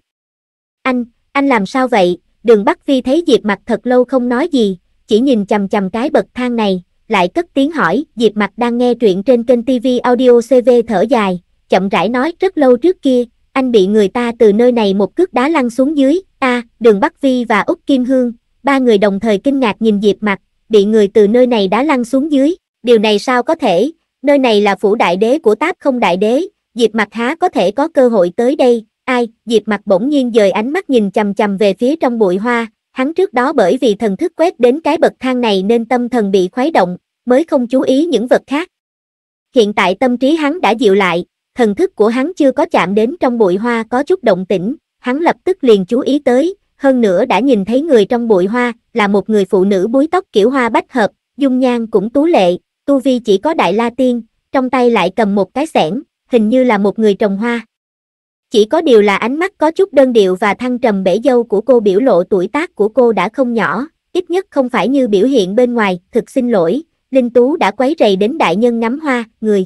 Anh, anh làm sao vậy? Đường Bắc Phi thấy Diệp Mặc thật lâu không nói gì, chỉ nhìn chầm chầm cái bậc thang này, lại cất tiếng hỏi, Diệp Mặc đang nghe truyện trên kênh TV Audio CV thở dài, chậm rãi nói rất lâu trước kia, anh bị người ta từ nơi này một cước đá lăn xuống dưới, a, Đường Bắc Phi và Úc Kim Hương, ba người đồng thời kinh ngạc nhìn Diệp Mặc bị người từ nơi này đá lăn xuống dưới, điều này sao có thể? Nơi này là phủ đại đế của Táp Không đại đế, Diệp Mặc há có thể có cơ hội tới đây, ai, Diệp Mặc bỗng nhiên dời ánh mắt nhìn chầm chầm về phía trong bụi hoa, hắn trước đó bởi vì thần thức quét đến cái bậc thang này nên tâm thần bị khuấy động, mới không chú ý những vật khác. Hiện tại tâm trí hắn đã dịu lại, thần thức của hắn chưa có chạm đến trong bụi hoa có chút động tĩnh, hắn lập tức liền chú ý tới, hơn nữa đã nhìn thấy người trong bụi hoa, là một người phụ nữ búi tóc kiểu hoa bách hợp, dung nhan cũng tú lệ, tu vi chỉ có đại la tiên, trong tay lại cầm một cái xẻng, hình như là một người trồng hoa. Chỉ có điều là ánh mắt có chút đơn điệu và thăng trầm bể dâu của cô biểu lộ tuổi tác của cô đã không nhỏ, ít nhất không phải như biểu hiện bên ngoài, thực xin lỗi, Linh Tú đã quấy rầy đến đại nhân ngắm hoa, người.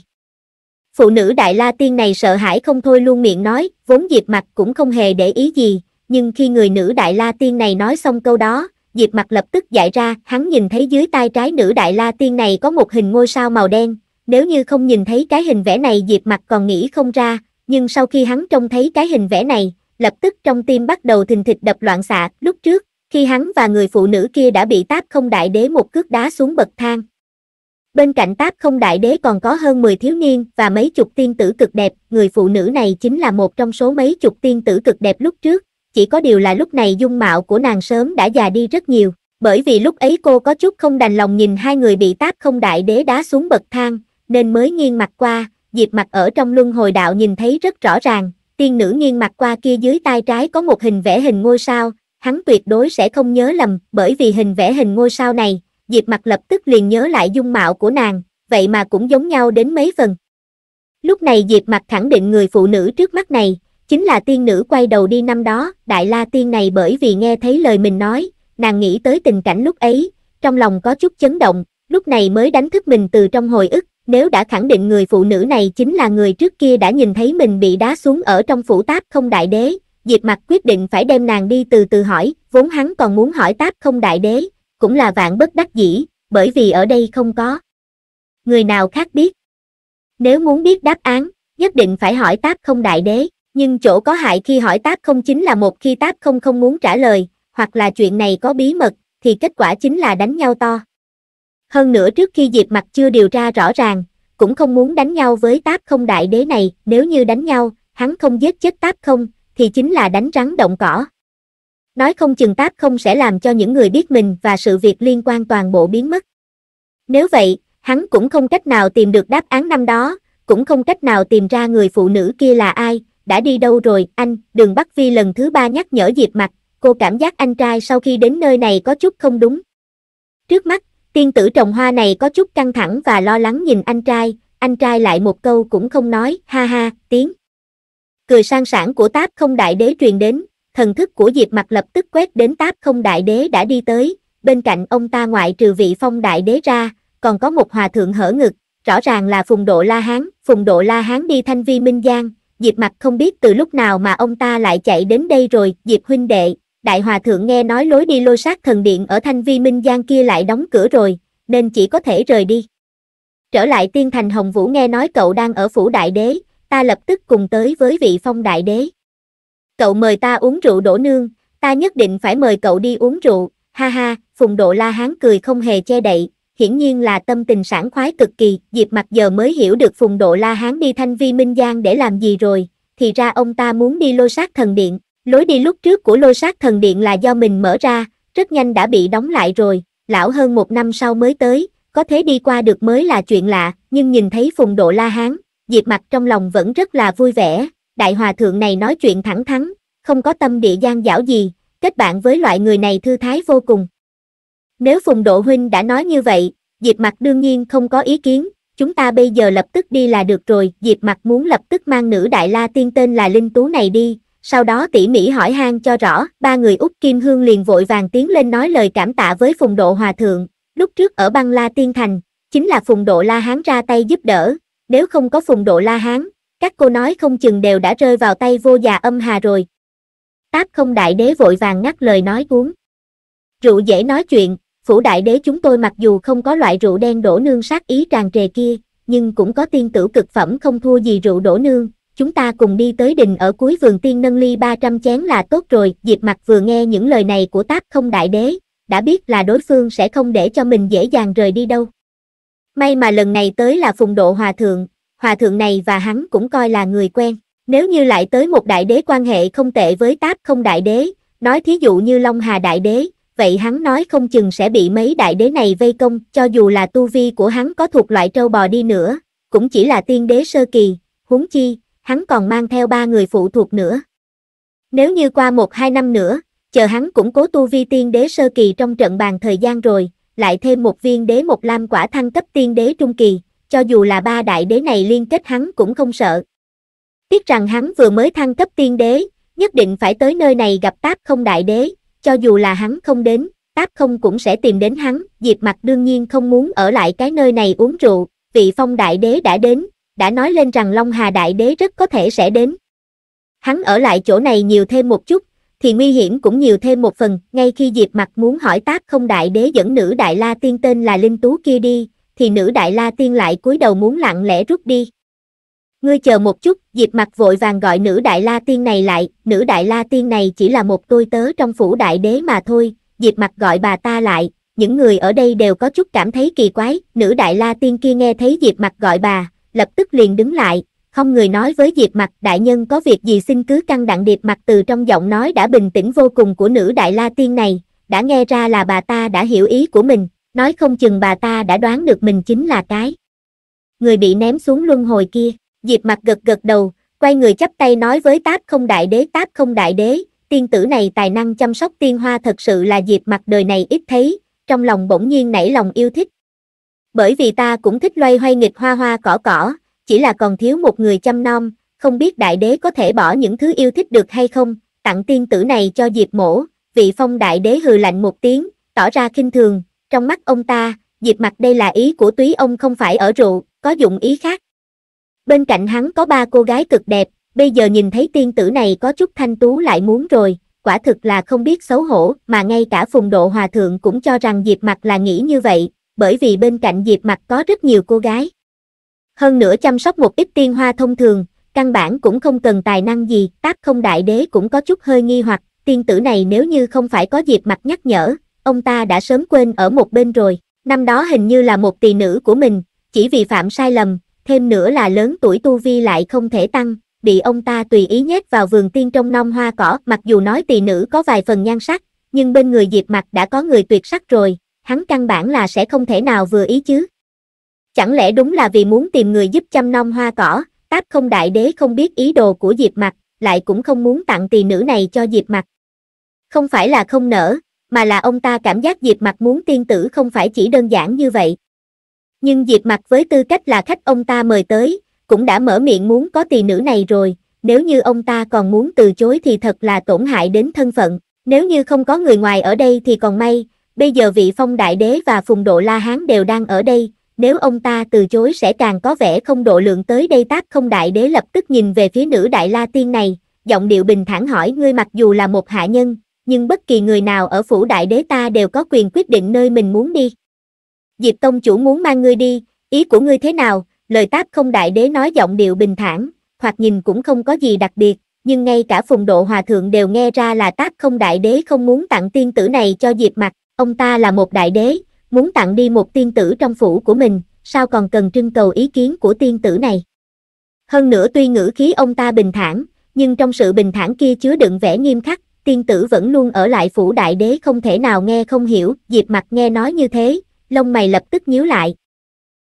Phụ nữ Đại La Tiên này sợ hãi không thôi luôn miệng nói, vốn Diệp Mặt cũng không hề để ý gì, nhưng khi người nữ Đại La Tiên này nói xong câu đó, Diệp Mặt lập tức dại ra, hắn nhìn thấy dưới tay trái nữ Đại La Tiên này có một hình ngôi sao màu đen, nếu như không nhìn thấy cái hình vẽ này Diệp mặt còn nghĩ không ra, nhưng sau khi hắn trông thấy cái hình vẽ này, lập tức trong tim bắt đầu thình thịch đập loạn xạ, lúc trước, khi hắn và người phụ nữ kia đã bị táp không đại đế một cước đá xuống bậc thang. Bên cạnh táp không đại đế còn có hơn 10 thiếu niên và mấy chục tiên tử cực đẹp, người phụ nữ này chính là một trong số mấy chục tiên tử cực đẹp lúc trước, chỉ có điều là lúc này dung mạo của nàng sớm đã già đi rất nhiều, bởi vì lúc ấy cô có chút không đành lòng nhìn hai người bị táp không đại đế đá xuống bậc thang, nên mới nghiêng mặt qua, Diệp mặt ở trong luân hồi đạo nhìn thấy rất rõ ràng, tiên nữ nghiêng mặt qua kia dưới tay trái có một hình vẽ hình ngôi sao, hắn tuyệt đối sẽ không nhớ lầm, bởi vì hình vẽ hình ngôi sao này, Diệp mặt lập tức liền nhớ lại dung mạo của nàng, vậy mà cũng giống nhau đến mấy phần. Lúc này Diệp mặt khẳng định người phụ nữ trước mắt này, chính là tiên nữ quay đầu đi năm đó, đại la tiên này bởi vì nghe thấy lời mình nói, nàng nghĩ tới tình cảnh lúc ấy, trong lòng có chút chấn động, lúc này mới đánh thức mình từ trong hồi ức, nếu đã khẳng định người phụ nữ này chính là người trước kia đã nhìn thấy mình bị đá xuống ở trong phủ táp không đại đế, Diệp Mặc quyết định phải đem nàng đi từ từ hỏi, vốn hắn còn muốn hỏi táp không đại đế, cũng là vạn bất đắc dĩ, bởi vì ở đây không có. Người nào khác biết? Nếu muốn biết đáp án, nhất định phải hỏi táp không đại đế, nhưng chỗ có hại khi hỏi táp không chính là một khi táp không không muốn trả lời, hoặc là chuyện này có bí mật, thì kết quả chính là đánh nhau to. Hơn nữa trước khi Diệp mặt chưa điều tra rõ ràng, cũng không muốn đánh nhau với táp không đại đế này, nếu như đánh nhau, hắn không giết chết táp không, thì chính là đánh rắn động cỏ. Nói không chừng táp không sẽ làm cho những người biết mình và sự việc liên quan toàn bộ biến mất. Nếu vậy, hắn cũng không cách nào tìm được đáp án năm đó, cũng không cách nào tìm ra người phụ nữ kia là ai, đã đi đâu rồi, anh, đường Bắc Phi lần thứ ba nhắc nhở Diệp mặt cô cảm giác anh trai sau khi đến nơi này có chút không đúng. Trước mắt, Tiên tử trồng hoa này có chút căng thẳng và lo lắng nhìn anh trai, anh trai lại một câu cũng không nói, ha ha, tiếng. Cười sang sảng của táp không đại đế truyền đến, thần thức của Diệp mặt lập tức quét đến táp không đại đế đã đi tới, bên cạnh ông ta ngoại trừ vị phong đại đế ra, còn có một hòa thượng hở ngực, rõ ràng là phùng độ la hán, phùng độ la hán đi thanh vi minh giang, Diệp mặt không biết từ lúc nào mà ông ta lại chạy đến đây rồi, Diệp huynh đệ, đại hòa thượng nghe nói lối đi lôi sát thần điện ở Thanh Vi Minh Giang kia lại đóng cửa rồi, nên chỉ có thể rời đi. Trở lại tiên thành Hồng Vũ nghe nói cậu đang ở phủ đại đế, ta lập tức cùng tới với vị phong đại đế. Cậu mời ta uống rượu đổ nương, ta nhất định phải mời cậu đi uống rượu, ha ha, Phùng Độ La Hán cười không hề che đậy, hiển nhiên là tâm tình sảng khoái cực kỳ, Diệp mặt giờ mới hiểu được Phùng Độ La Hán đi Thanh Vi Minh Giang để làm gì rồi, thì ra ông ta muốn đi lôi sát thần điện. Lối đi lúc trước của lôi sát thần điện là do mình mở ra, rất nhanh đã bị đóng lại rồi, lão hơn một năm sau mới tới, có thế đi qua được mới là chuyện lạ, nhưng nhìn thấy phùng độ la hán, diệp mặt trong lòng vẫn rất là vui vẻ, đại hòa thượng này nói chuyện thẳng thắn, không có tâm địa gian dảo gì, kết bạn với loại người này thư thái vô cùng. Nếu phùng độ huynh đã nói như vậy, diệp mặt đương nhiên không có ý kiến, chúng ta bây giờ lập tức đi là được rồi, diệp mặt muốn lập tức mang nữ đại la tiên tên là Linh Tú này đi, sau đó tỉ mỉ hỏi han cho rõ, ba người Úc Kim Hương liền vội vàng tiến lên nói lời cảm tạ với Phùng Độ Hòa Thượng, lúc trước ở băng La Tiên Thành, chính là Phùng Độ La Hán ra tay giúp đỡ, nếu không có Phùng Độ La Hán, các cô nói không chừng đều đã rơi vào tay vô già âm hà rồi. Táp không đại đế vội vàng ngắt lời nói cuốn. Rượu dễ nói chuyện, phủ đại đế chúng tôi mặc dù không có loại rượu đen đổ nương sát ý tràn trề kia, nhưng cũng có tiên tử cực phẩm không thua gì rượu đổ nương, chúng ta cùng đi tới đình ở cuối vườn tiên nâng ly 300 chén là tốt rồi, Diệp mặt vừa nghe những lời này của táp không đại đế, đã biết là đối phương sẽ không để cho mình dễ dàng rời đi đâu. May mà lần này tới là phùng độ hòa thượng, hòa thượng này và hắn cũng coi là người quen, nếu như lại tới một đại đế quan hệ không tệ với táp không đại đế, nói thí dụ như Long Hà đại đế, vậy hắn nói không chừng sẽ bị mấy đại đế này vây công, cho dù là tu vi của hắn có thuộc loại trâu bò đi nữa, cũng chỉ là tiên đế sơ kỳ, huống chi, hắn còn mang theo ba người phụ thuộc nữa. Nếu như qua một hai năm nữa, chờ hắn cũng cố tu vi tiên đế sơ kỳ trong trận bàn thời gian rồi, lại thêm một viên đế một lam quả thăng cấp tiên đế trung kỳ, cho dù là ba đại đế này liên kết hắn cũng không sợ. Tiếc rằng hắn vừa mới thăng cấp tiên đế, nhất định phải tới nơi này gặp táp không đại đế, cho dù là hắn không đến, táp không cũng sẽ tìm đến hắn, diệp mặt đương nhiên không muốn ở lại cái nơi này uống rượu, vị phong đại đế đã đến, đã nói lên rằng Long Hà Đại Đế rất có thể sẽ đến. Hắn ở lại chỗ này nhiều thêm một chút, thì nguy hiểm cũng nhiều thêm một phần, ngay khi Diệp Mặt muốn hỏi tác không Đại Đế dẫn nữ Đại La Tiên tên là Linh Tú kia đi, thì nữ Đại La Tiên lại cúi đầu muốn lặng lẽ rút đi. Ngươi chờ một chút, Diệp Mặt vội vàng gọi nữ Đại La Tiên này lại, nữ Đại La Tiên này chỉ là một tôi tớ trong phủ Đại Đế mà thôi, Diệp Mặt gọi bà ta lại, những người ở đây đều có chút cảm thấy kỳ quái, nữ đại la tiên kia nghe thấy Diệp Mặc gọi bà, lập tức liền đứng lại, không người nói với Diệp Mặc đại nhân có việc gì xin cứ căn đặng Diệp Mặc từ trong giọng nói đã bình tĩnh vô cùng của nữ đại la tiên này, đã nghe ra là bà ta đã hiểu ý của mình, nói không chừng bà ta đã đoán được mình chính là cái. Người bị ném xuống luân hồi kia, Diệp Mặc gật gật đầu, quay người chắp tay nói với Táp không đại đế Táp không đại đế, tiên tử này tài năng chăm sóc tiên hoa thật sự là Diệp Mặc đời này ít thấy, trong lòng bỗng nhiên nảy lòng yêu thích, bởi vì ta cũng thích loay hoay nghịch hoa hoa cỏ cỏ, chỉ là còn thiếu một người chăm nom, không biết đại đế có thể bỏ những thứ yêu thích được hay không, tặng tiên tử này cho Diệp mổ, vị phong đại đế hừ lạnh một tiếng, tỏ ra kinh thường, trong mắt ông ta, Diệp mặt đây là ý của túy ông không phải ở rượu, có dụng ý khác. Bên cạnh hắn có ba cô gái cực đẹp, bây giờ nhìn thấy tiên tử này có chút thanh tú lại muốn rồi, quả thực là không biết xấu hổ, mà ngay cả phùng độ hòa thượng cũng cho rằng Diệp mặt là nghĩ như vậy, bởi vì bên cạnh Diệp Mặc có rất nhiều cô gái. Hơn nữa chăm sóc một ít tiên hoa thông thường, căn bản cũng không cần tài năng gì, tác không đại đế cũng có chút hơi nghi hoặc, tiên tử này nếu như không phải có Diệp Mặc nhắc nhở, ông ta đã sớm quên ở một bên rồi, năm đó hình như là một tỷ nữ của mình, chỉ vì phạm sai lầm, thêm nữa là lớn tuổi tu vi lại không thể tăng, bị ông ta tùy ý nhét vào vườn tiên trong non hoa cỏ, mặc dù nói tỷ nữ có vài phần nhan sắc, nhưng bên người Diệp Mặc đã có người tuyệt sắc rồi, hắn căn bản là sẽ không thể nào vừa ý chứ. Chẳng lẽ đúng là vì muốn tìm người giúp chăm nom hoa cỏ, táp không đại đế không biết ý đồ của Diệp Mặc, lại cũng không muốn tặng tỳ nữ này cho Diệp Mặc. Không phải là không nỡ, mà là ông ta cảm giác Diệp Mặc muốn tiên tử không phải chỉ đơn giản như vậy. Nhưng Diệp Mặc với tư cách là khách ông ta mời tới, cũng đã mở miệng muốn có tỳ nữ này rồi, nếu như ông ta còn muốn từ chối thì thật là tổn hại đến thân phận, nếu như không có người ngoài ở đây thì còn may, bây giờ vị phong đại đế và phùng độ la hán đều đang ở đây, nếu ông ta từ chối sẽ càng có vẻ không độ lượng tới đây tác không đại đế lập tức nhìn về phía nữ đại la tiên này, giọng điệu bình thản hỏi ngươi mặc dù là một hạ nhân, nhưng bất kỳ người nào ở phủ đại đế ta đều có quyền quyết định nơi mình muốn đi. Diệp Tông chủ muốn mang ngươi đi, ý của ngươi thế nào, lời tác không đại đế nói giọng điệu bình thản, hoặc nhìn cũng không có gì đặc biệt, nhưng ngay cả phùng độ hòa thượng đều nghe ra là tác không đại đế không muốn tặng tiên tử này cho Diệp mặt, Ông ta là một đại đế, muốn tặng đi một tiên tử trong phủ của mình, sao còn cần trưng cầu ý kiến của tiên tử này. Hơn nữa tuy ngữ khí ông ta bình thản, nhưng trong sự bình thản kia chứa đựng vẻ nghiêm khắc, tiên tử vẫn luôn ở lại phủ đại đế không thể nào nghe không hiểu, diệp mặt nghe nói như thế, lông mày lập tức nhíu lại.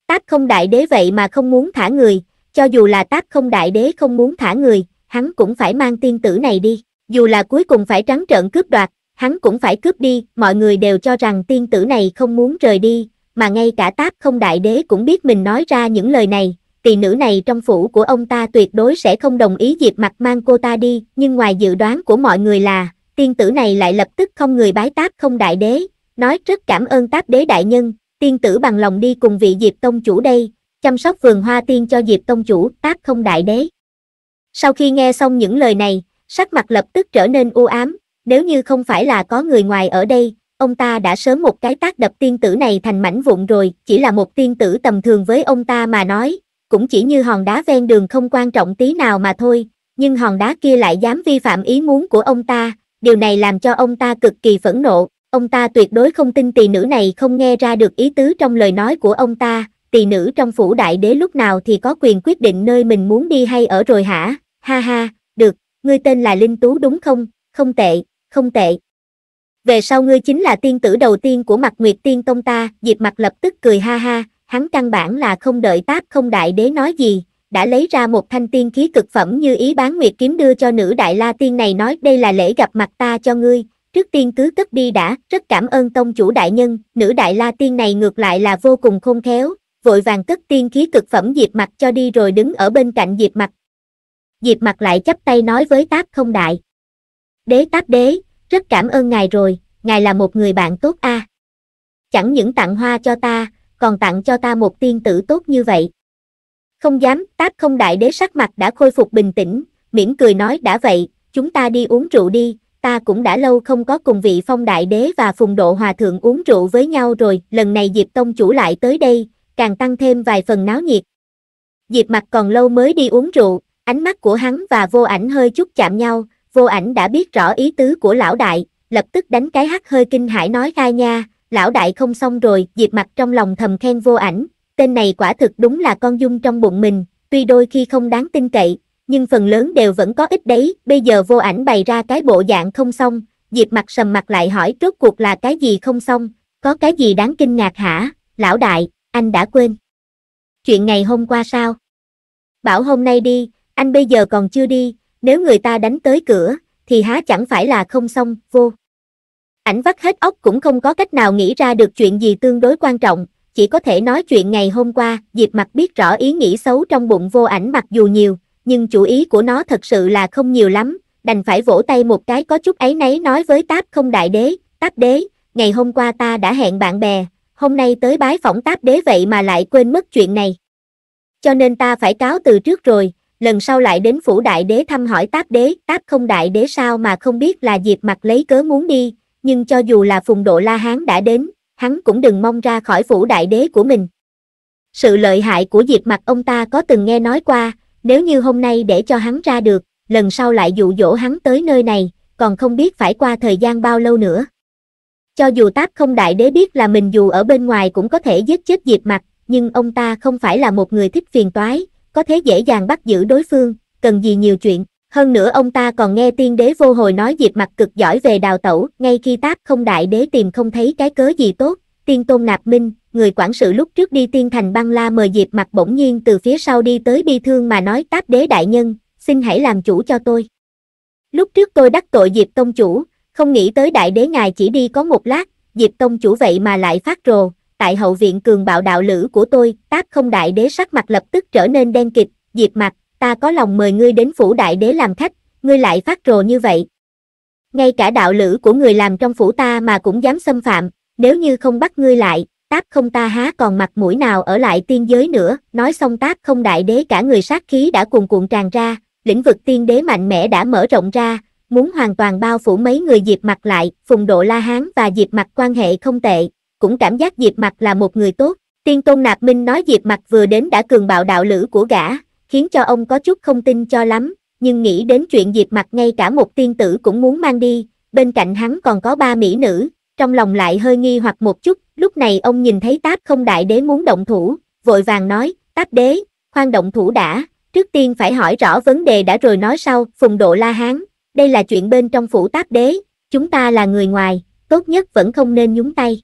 tác không đại đế vậy mà không muốn thả người, cho dù là tác không đại đế không muốn thả người, hắn cũng phải mang tiên tử này đi, dù là cuối cùng phải trắng trợn cướp đoạt, hắn cũng phải cướp đi, mọi người đều cho rằng tiên tử này không muốn rời đi, mà ngay cả táp không đại đế cũng biết mình nói ra những lời này, tỷ nữ này trong phủ của ông ta tuyệt đối sẽ không đồng ý diệp mặt mang cô ta đi, nhưng ngoài dự đoán của mọi người là, tiên tử này lại lập tức không người bái táp không đại đế, nói rất cảm ơn táp đế đại nhân, tiên tử bằng lòng đi cùng vị diệp tông chủ đây, chăm sóc vườn hoa tiên cho diệp tông chủ táp không đại đế. Sau khi nghe xong những lời này, sắc mặt lập tức trở nên u ám, nếu như không phải là có người ngoài ở đây, ông ta đã sớm một cái tác đập tiên tử này thành mảnh vụn rồi, chỉ là một tiên tử tầm thường với ông ta mà nói, cũng chỉ như hòn đá ven đường không quan trọng tí nào mà thôi, nhưng hòn đá kia lại dám vi phạm ý muốn của ông ta, điều này làm cho ông ta cực kỳ phẫn nộ, ông ta tuyệt đối không tin tỳ nữ này không nghe ra được ý tứ trong lời nói của ông ta, tỳ nữ trong phủ đại đế lúc nào thì có quyền quyết định nơi mình muốn đi hay ở rồi hả, ha ha, được, ngươi tên là Linh Tú đúng không, không tệ, không tệ. Về sau ngươi chính là tiên tử đầu tiên của mặt nguyệt tiên tông ta, Diệp mặt lập tức cười ha ha, hắn căn bản là không đợi táp không đại đế nói gì, đã lấy ra một thanh tiên khí cực phẩm như ý bán nguyệt kiếm đưa cho nữ đại la tiên này nói đây là lễ gặp mặt ta cho ngươi, trước tiên cứ cất đi đã, rất cảm ơn tông chủ đại nhân, nữ đại la tiên này ngược lại là vô cùng khôn khéo, vội vàng cất tiên khí cực phẩm diệp mặt cho đi rồi đứng ở bên cạnh diệp mặt. Diệp mặt lại chắp tay nói với táp không đại. Đế táp đế, rất cảm ơn ngài rồi, ngài là một người bạn tốt a. À. Chẳng những tặng hoa cho ta, còn tặng cho ta một tiên tử tốt như vậy. Không dám, táp không đại đế sắc mặt đã khôi phục bình tĩnh, mỉm cười nói đã vậy, chúng ta đi uống rượu đi, ta cũng đã lâu không có cùng vị phong đại đế và phùng độ hòa thượng uống rượu với nhau rồi, lần này Diệp Tông chủ lại tới đây, càng tăng thêm vài phần náo nhiệt. Diệp mặt còn lâu mới đi uống rượu, ánh mắt của hắn và vô ảnh hơi chút chạm nhau, vô ảnh đã biết rõ ý tứ của lão đại, lập tức đánh cái hắt hơi kinh hãi nói ra nha, lão đại không xong rồi, diệp mặt trong lòng thầm khen vô ảnh, tên này quả thực đúng là con dung trong bụng mình, tuy đôi khi không đáng tin cậy, nhưng phần lớn đều vẫn có ích đấy, bây giờ vô ảnh bày ra cái bộ dạng không xong, diệp mặt sầm mặt lại hỏi rốt cuộc là cái gì không xong, có cái gì đáng kinh ngạc hả, lão đại, anh đã quên. Chuyện ngày hôm qua sao? Bảo hôm nay đi, anh bây giờ còn chưa đi, nếu người ta đánh tới cửa, thì há chẳng phải là không xong, vô. Ảnh vắt hết óc cũng không có cách nào nghĩ ra được chuyện gì tương đối quan trọng, chỉ có thể nói chuyện ngày hôm qua, Diệp mặt biết rõ ý nghĩ xấu trong bụng vô ảnh mặc dù nhiều, nhưng chủ ý của nó thật sự là không nhiều lắm, đành phải vỗ tay một cái có chút ấy nấy nói với táp không đại đế, táp đế, ngày hôm qua ta đã hẹn bạn bè, hôm nay tới bái phỏng táp đế vậy mà lại quên mất chuyện này. Cho nên ta phải cáo từ trước rồi, lần sau lại đến phủ đại đế thăm hỏi táp đế, táp không đại đế sao mà không biết là diệp mặt lấy cớ muốn đi, nhưng cho dù là phùng độ la hán đã đến, hắn cũng đừng mong ra khỏi phủ đại đế của mình. Sự lợi hại của diệp mặt ông ta có từng nghe nói qua, nếu như hôm nay để cho hắn ra được, lần sau lại dụ dỗ hắn tới nơi này, còn không biết phải qua thời gian bao lâu nữa. Cho dù táp không đại đế biết là mình dù ở bên ngoài cũng có thể giết chết diệp mặt, nhưng ông ta không phải là một người thích phiền toái, có thế dễ dàng bắt giữ đối phương, cần gì nhiều chuyện. Hơn nữa ông ta còn nghe tiên đế vô hồi nói dịp mặt cực giỏi về đào tẩu, ngay khi táp không đại đế tìm không thấy cái cớ gì tốt, tiên tôn nạp minh, người quản sự lúc trước đi tiên thành băng la mời dịp mặt bỗng nhiên từ phía sau đi tới bi thương mà nói táp đế đại nhân, xin hãy làm chủ cho tôi. Lúc trước tôi đắc tội dịp tông chủ, không nghĩ tới đại đế ngài chỉ đi có một lát, dịp tông chủ vậy mà lại phát rồ, tại hậu viện cường bạo đạo lữ của tôi, tác không đại đế sắc mặt lập tức trở nên đen kịch, diệp mặt, ta có lòng mời ngươi đến phủ đại đế làm khách, ngươi lại phát rồ như vậy. Ngay cả đạo lữ của người làm trong phủ ta mà cũng dám xâm phạm, nếu như không bắt ngươi lại, tác không ta há còn mặt mũi nào ở lại tiên giới nữa, nói xong tác không đại đế cả người sát khí đã cuồn cuộn tràn ra, lĩnh vực tiên đế mạnh mẽ đã mở rộng ra, muốn hoàn toàn bao phủ mấy người diệp mặt lại, phùng độ la hán và diệp mặt quan hệ không tệ, cũng cảm giác Diệp Mặc là một người tốt. Tiên Tôn Nạp Minh nói Diệp Mặc vừa đến đã cường bạo đạo lữ của gã, khiến cho ông có chút không tin cho lắm, nhưng nghĩ đến chuyện Diệp Mặc ngay cả một tiên tử cũng muốn mang đi, bên cạnh hắn còn có ba mỹ nữ, trong lòng lại hơi nghi hoặc một chút, lúc này ông nhìn thấy Táp không đại đế muốn động thủ, vội vàng nói, Táp đế, khoan động thủ đã, trước tiên phải hỏi rõ vấn đề đã rồi nói sau, phùng độ la hán, đây là chuyện bên trong phủ Táp đế, chúng ta là người ngoài, tốt nhất vẫn không nên nhúng tay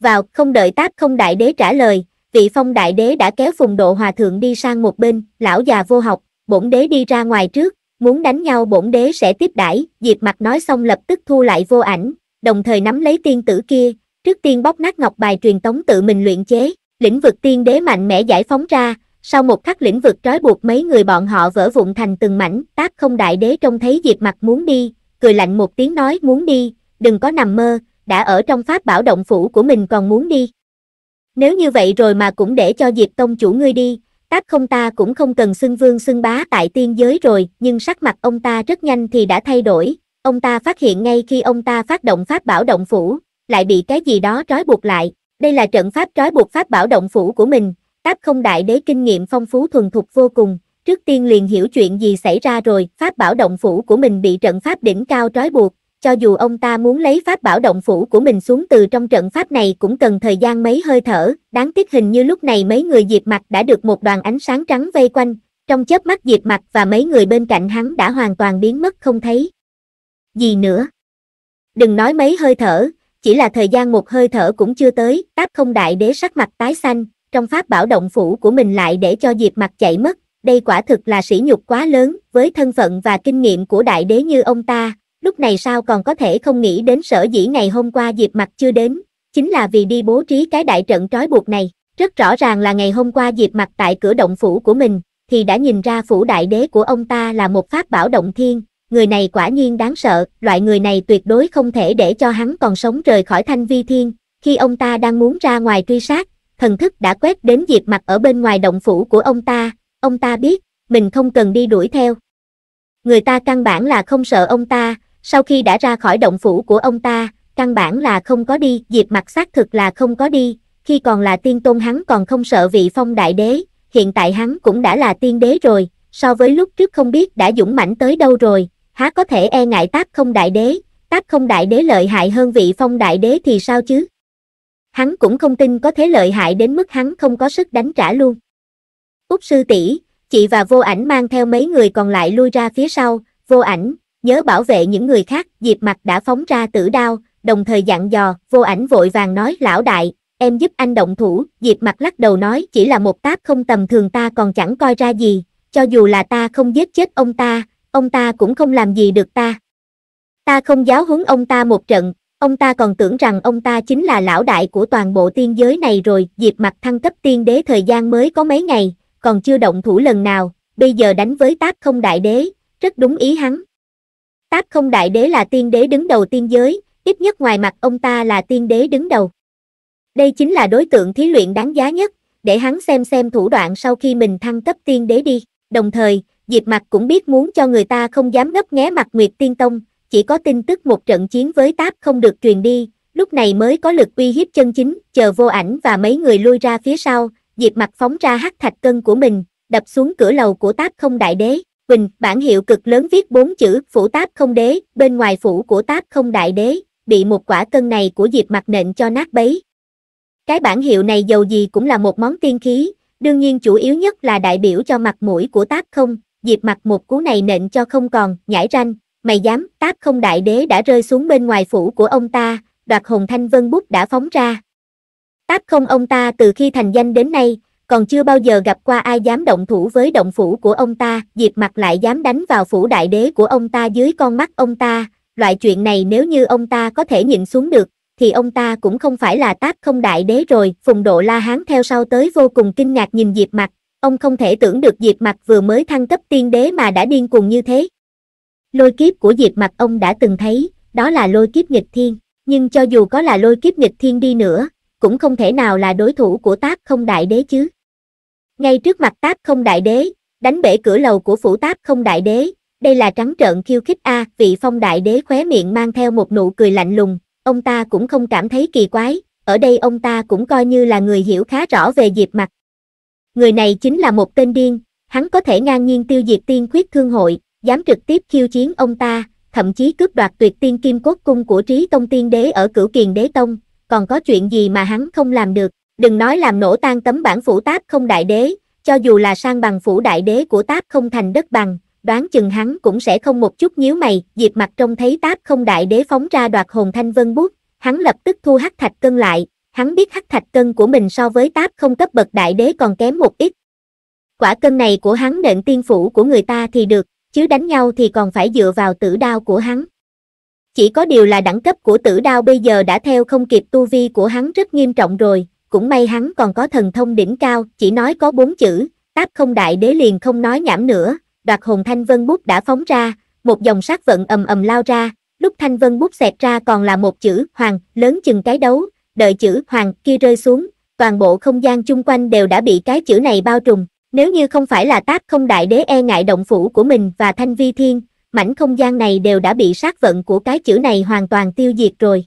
vào không đợi táp không đại đế trả lời vị phong đại đế đã kéo phùng độ hòa thượng đi sang một bên lão già vô học bổn đế đi ra ngoài trước muốn đánh nhau bổn đế sẽ tiếp đãi diệp mặt nói xong lập tức thu lại vô ảnh đồng thời nắm lấy tiên tử kia trước tiên bóc nát ngọc bài truyền tống tự mình luyện chế lĩnh vực tiên đế mạnh mẽ giải phóng ra sau một khắc lĩnh vực trói buộc mấy người bọn họ vỡ vụn thành từng mảnh táp không đại đế trông thấy diệp mặt muốn đi cười lạnh một tiếng nói muốn đi đừng có nằm mơ đã ở trong pháp bảo động phủ của mình còn muốn đi. Nếu như vậy rồi mà cũng để cho Diệp Tông chủ ngươi đi, tác không ta cũng không cần xưng vương xưng bá tại tiên giới rồi, nhưng sắc mặt ông ta rất nhanh thì đã thay đổi, ông ta phát hiện ngay khi ông ta phát động pháp bảo động phủ, lại bị cái gì đó trói buộc lại, đây là trận pháp trói buộc pháp bảo động phủ của mình, tác không đại đế kinh nghiệm phong phú thuần thục vô cùng, trước tiên liền hiểu chuyện gì xảy ra rồi, pháp bảo động phủ của mình bị trận pháp đỉnh cao trói buộc, cho dù ông ta muốn lấy pháp bảo động phủ của mình xuống từ trong trận pháp này cũng cần thời gian mấy hơi thở, đáng tiếc hình như lúc này mấy người Diệp mặt đã được một đoàn ánh sáng trắng vây quanh, trong chớp mắt Diệp mặt và mấy người bên cạnh hắn đã hoàn toàn biến mất không thấy. Gì nữa? Đừng nói mấy hơi thở, chỉ là thời gian một hơi thở cũng chưa tới, Táp Không Đại Đế sắc mặt tái xanh, trong pháp bảo động phủ của mình lại để cho Diệp mặt chạy mất, đây quả thực là sỉ nhục quá lớn, với thân phận và kinh nghiệm của đại đế như ông ta, lúc này sao còn có thể không nghĩ đến sở dĩ ngày hôm qua Diệp mặt chưa đến, chính là vì đi bố trí cái đại trận trói buộc này. Rất rõ ràng là ngày hôm qua Diệp mặt tại cửa động phủ của mình, thì đã nhìn ra phủ đại đế của ông ta là một pháp bảo động thiên, người này quả nhiên đáng sợ, loại người này tuyệt đối không thể để cho hắn còn sống rời khỏi thanh vi thiên, khi ông ta đang muốn ra ngoài truy sát, thần thức đã quét đến Diệp mặt ở bên ngoài động phủ của ông ta, ông ta biết, mình không cần đi đuổi theo. Người ta căn bản là không sợ ông ta, sau khi đã ra khỏi động phủ của ông ta, căn bản là không có đi, Diệp mặt xác thực là không có đi, khi còn là tiên tôn hắn còn không sợ vị phong đại đế, hiện tại hắn cũng đã là tiên đế rồi, so với lúc trước không biết đã dũng mãnh tới đâu rồi, há có thể e ngại táp không đại đế, táp không đại đế lợi hại hơn vị phong đại đế thì sao chứ? Hắn cũng không tin có thế lợi hại đến mức hắn không có sức đánh trả luôn. Úc sư tỷ, chị và vô ảnh mang theo mấy người còn lại lui ra phía sau, vô ảnh, nhớ bảo vệ những người khác, Diệp mặt đã phóng ra tử đao, đồng thời dặn dò, vô ảnh vội vàng nói lão đại, em giúp anh động thủ, Diệp mặt lắc đầu nói chỉ là một táp không tầm thường ta còn chẳng coi ra gì, cho dù là ta không giết chết ông ta, ông ta cũng không làm gì được ta. Ta không giáo huấn ông ta một trận, ông ta còn tưởng rằng ông ta chính là lão đại của toàn bộ tiên giới này rồi, Diệp mặt thăng cấp tiên đế thời gian mới có mấy ngày, còn chưa động thủ lần nào, bây giờ đánh với táp không đại đế, rất đúng ý hắn. Táp không đại đế là tiên đế đứng đầu tiên giới ít nhất ngoài mặt ông ta là tiên đế đứng đầu đây chính là đối tượng thí luyện đáng giá nhất để hắn xem xem thủ đoạn sau khi mình thăng cấp tiên đế đi đồng thời diệp mặt cũng biết muốn cho người ta không dám ngấp nghé mặt nguyệt tiên tông chỉ có tin tức một trận chiến với táp không được truyền đi lúc này mới có lực uy hiếp chân chính chờ vô ảnh và mấy người lui ra phía sau diệp mặt phóng ra hắc thạch cân của mình đập xuống cửa lầu của táp không đại đế Bình, bản hiệu cực lớn viết bốn chữ, phủ táp không đế, bên ngoài phủ của táp không đại đế, bị một quả cân này của diệp mặt nện cho nát bấy. Cái bản hiệu này dầu gì cũng là một món tiên khí, đương nhiên chủ yếu nhất là đại biểu cho mặt mũi của táp không, diệp mặt một cú này nện cho không còn, nhảy ranh, mày dám, táp không đại đế đã rơi xuống bên ngoài phủ của ông ta, đoạt hồn thanh vân bút đã phóng ra. Táp không ông ta từ khi thành danh đến nay, còn chưa bao giờ gặp qua ai dám động thủ với động phủ của ông ta, diệp mặt lại dám đánh vào phủ đại đế của ông ta dưới con mắt ông ta, loại chuyện này nếu như ông ta có thể nhịn xuống được, thì ông ta cũng không phải là tác không đại đế rồi, phùng độ la hán theo sau tới vô cùng kinh ngạc nhìn diệp mặt, ông không thể tưởng được diệp mặt vừa mới thăng cấp tiên đế mà đã điên cuồng như thế. Lôi kiếp của diệp mặt ông đã từng thấy, đó là lôi kiếp nghịch thiên, nhưng cho dù có là lôi kiếp nghịch thiên đi nữa, cũng không thể nào là đối thủ của tác không đại đế chứ ngay trước mặt táp không đại đế, đánh bể cửa lầu của phủ táp không đại đế, đây là trắng trợn khiêu khích a, à, vị phong đại đế khóe miệng mang theo một nụ cười lạnh lùng, ông ta cũng không cảm thấy kỳ quái, ở đây ông ta cũng coi như là người hiểu khá rõ về Diệp mặt Người này chính là một tên điên, hắn có thể ngang nhiên tiêu diệt tiên khuyết thương hội, dám trực tiếp khiêu chiến ông ta, thậm chí cướp đoạt tuyệt tiên kim cốt cung của trí tông tiên đế ở cửu kiền đế tông, còn có chuyện gì mà hắn không làm được. Đừng nói làm nổ tan tấm bản phủ táp không đại đế, cho dù là sang bằng phủ đại đế của táp không thành đất bằng, đoán chừng hắn cũng sẽ không một chút nhíu mày, diệp mặt trông thấy táp không đại đế phóng ra đoạt hồn thanh vân bút, hắn lập tức thu hắc thạch cân lại, hắn biết hắc thạch cân của mình so với táp không cấp bậc đại đế còn kém một ít. Quả cân này của hắn nện tiên phủ của người ta thì được, chứ đánh nhau thì còn phải dựa vào tử đao của hắn. Chỉ có điều là đẳng cấp của tử đao bây giờ đã theo không kịp tu vi của hắn rất nghiêm trọng rồi, cũng may hắn còn có thần thông đỉnh cao, chỉ nói có bốn chữ, táp không đại đế liền không nói nhảm nữa, đoạt hồn thanh vân bút đã phóng ra, một dòng sát vận ầm ầm lao ra, lúc thanh vân bút xẹt ra còn là một chữ hoàng, lớn chừng cái đấu, đợi chữ hoàng kia rơi xuống, toàn bộ không gian chung quanh đều đã bị cái chữ này bao trùm, nếu như không phải là táp không đại đế e ngại động phủ của mình và thanh vi thiên, mảnh không gian này đều đã bị sát vận của cái chữ này hoàn toàn tiêu diệt rồi.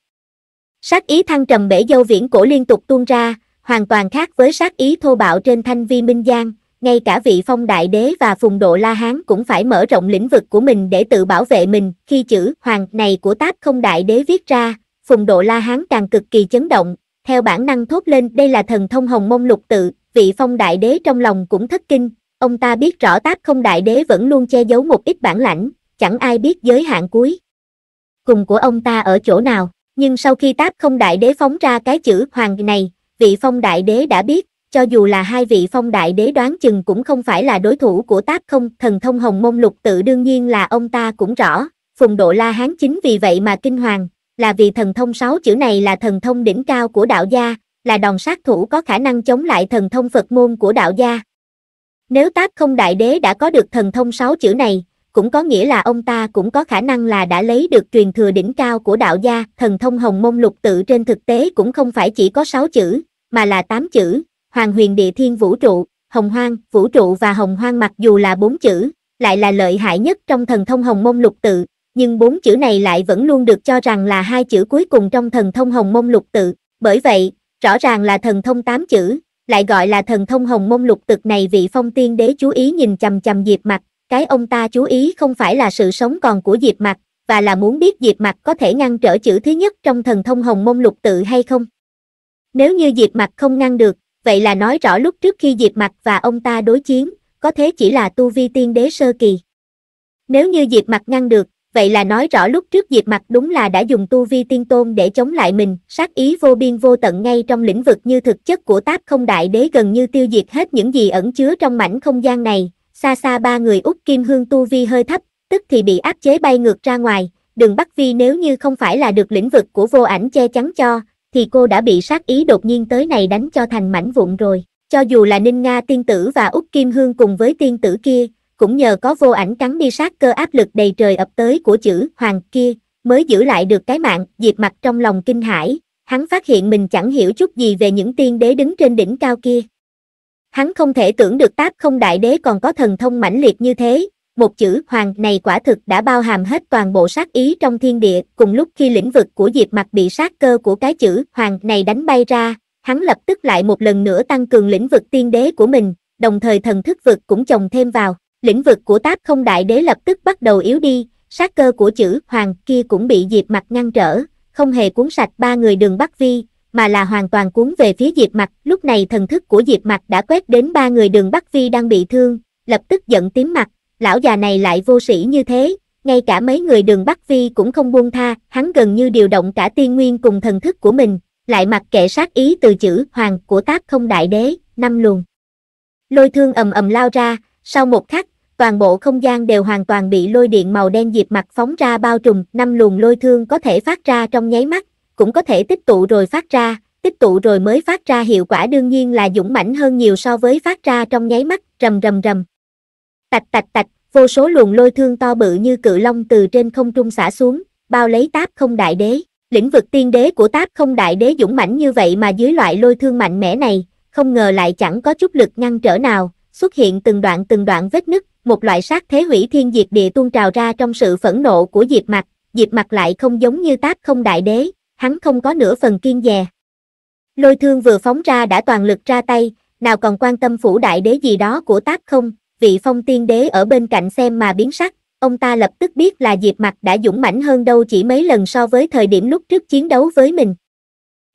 Sát ý thăng trầm bể dâu viễn cổ liên tục tuôn ra, hoàn toàn khác với sát ý thô bạo trên thanh vi minh giang, ngay cả vị phong đại đế và phùng độ la hán cũng phải mở rộng lĩnh vực của mình để tự bảo vệ mình, khi chữ hoàng này của táp không đại đế viết ra, phùng độ la hán càng cực kỳ chấn động, theo bản năng thốt lên đây là thần thông hồng mông lục tự, vị phong đại đế trong lòng cũng thất kinh, ông ta biết rõ táp không đại đế vẫn luôn che giấu một ít bản lãnh, chẳng ai biết giới hạn cuối. Cùng của ông ta ở chỗ nào. Nhưng sau khi táp không đại đế phóng ra cái chữ hoàng này, vị phong đại đế đã biết, cho dù là hai vị phong đại đế đoán chừng cũng không phải là đối thủ của táp không, thần thông hồng môn lục tự đương nhiên là ông ta cũng rõ, phùng độ la hán chính vì vậy mà kinh hoàng, là vì thần thông sáu chữ này là thần thông đỉnh cao của đạo gia, là đòn sát thủ có khả năng chống lại thần thông Phật môn của đạo gia. Nếu táp không đại đế đã có được thần thông sáu chữ này, cũng có nghĩa là ông ta cũng có khả năng là đã lấy được truyền thừa đỉnh cao của đạo gia, thần thông hồng môn lục tự trên thực tế cũng không phải chỉ có 6 chữ, mà là 8 chữ, hoàng huyền địa thiên vũ trụ, hồng hoang, vũ trụ và hồng hoang mặc dù là 4 chữ, lại là lợi hại nhất trong thần thông hồng môn lục tự, nhưng bốn chữ này lại vẫn luôn được cho rằng là hai chữ cuối cùng trong thần thông hồng môn lục tự, bởi vậy, rõ ràng là thần thông 8 chữ, lại gọi là thần thông hồng môn lục tực này vị phong tiên đế chú ý nhìn chầm chầm diệp mặt, cái ông ta chú ý không phải là sự sống còn của Diệp Mặc, và là muốn biết Diệp Mặc có thể ngăn trở chữ thứ nhất trong thần thông Hồng Môn Lục Tự hay không. Nếu như Diệp Mặc không ngăn được, vậy là nói rõ lúc trước khi Diệp Mặc và ông ta đối chiến, có thế chỉ là tu vi tiên đế sơ kỳ. Nếu như Diệp Mặc ngăn được, vậy là nói rõ lúc trước Diệp Mặc đúng là đã dùng tu vi tiên tôn để chống lại mình, sát ý vô biên vô tận ngay trong lĩnh vực như thực chất của Táp Không Đại Đế gần như tiêu diệt hết những gì ẩn chứa trong mảnh không gian này, xa xa ba người út kim hương tu vi hơi thấp, tức thì bị áp chế bay ngược ra ngoài, đường Bắc Vi nếu như không phải là được lĩnh vực của vô ảnh che chắn cho, thì cô đã bị sát ý đột nhiên tới này đánh cho thành mảnh vụn rồi. Cho dù là Ninh Nga tiên tử và út Kim Hương cùng với tiên tử kia, cũng nhờ có vô ảnh cắn đi sát cơ áp lực đầy trời ập tới của chữ hoàng kia, mới giữ lại được cái mạng, diệt mặt trong lòng kinh hãi. Hắn phát hiện mình chẳng hiểu chút gì về những tiên đế đứng trên đỉnh cao kia, hắn không thể tưởng được táp không đại đế còn có thần thông mãnh liệt như thế, một chữ hoàng này quả thực đã bao hàm hết toàn bộ sát ý trong thiên địa, cùng lúc khi lĩnh vực của diệp mặt bị sát cơ của cái chữ hoàng này đánh bay ra, hắn lập tức lại một lần nữa tăng cường lĩnh vực tiên đế của mình, đồng thời thần thức vực cũng chồng thêm vào, lĩnh vực của táp không đại đế lập tức bắt đầu yếu đi, sát cơ của chữ hoàng kia cũng bị diệp mặt ngăn trở, không hề cuốn sạch ba người đường Bắc Vi, mà là hoàn toàn cuốn về phía Diệp Mặc, lúc này thần thức của Diệp Mặc đã quét đến ba người Đường Bắc Phi đang bị thương, lập tức giận tím mặt, lão già này lại vô sĩ như thế, ngay cả mấy người Đường Bắc Phi cũng không buông tha, hắn gần như điều động cả tiên nguyên cùng thần thức của mình, lại mặc kệ sát ý từ chữ hoàng của Tác Không Đại Đế, năm luồng. Lôi thương ầm ầm lao ra, sau một khắc, toàn bộ không gian đều hoàn toàn bị lôi điện màu đen Diệp Mặc phóng ra bao trùm, năm luồng lôi thương có thể phát ra trong nháy mắt cũng có thể tích tụ rồi phát ra, tích tụ rồi mới phát ra hiệu quả đương nhiên là dũng mãnh hơn nhiều so với phát ra trong nháy mắt, rầm rầm rầm. Tạch tạch tạch, vô số luồng lôi thương to bự như cự long từ trên không trung xả xuống, bao lấy táp không đại đế. Lĩnh vực tiên đế của táp không đại đế dũng mãnh như vậy mà dưới loại lôi thương mạnh mẽ này, không ngờ lại chẳng có chút lực ngăn trở nào, xuất hiện từng đoạn từng đoạn vết nứt, một loại sát thế hủy thiên diệt địa tuôn trào ra trong sự phẫn nộ của diệt Mặc, diệt Mặc lại không giống như táp không đại đế, hắn không có nửa phần kiên dè. Lôi thương vừa phóng ra đã toàn lực ra tay, nào còn quan tâm phủ đại đế gì đó của tác không, vị phong tiên đế ở bên cạnh xem mà biến sắc, ông ta lập tức biết là Diệp mặt đã dũng mãnh hơn đâu chỉ mấy lần so với thời điểm lúc trước chiến đấu với mình.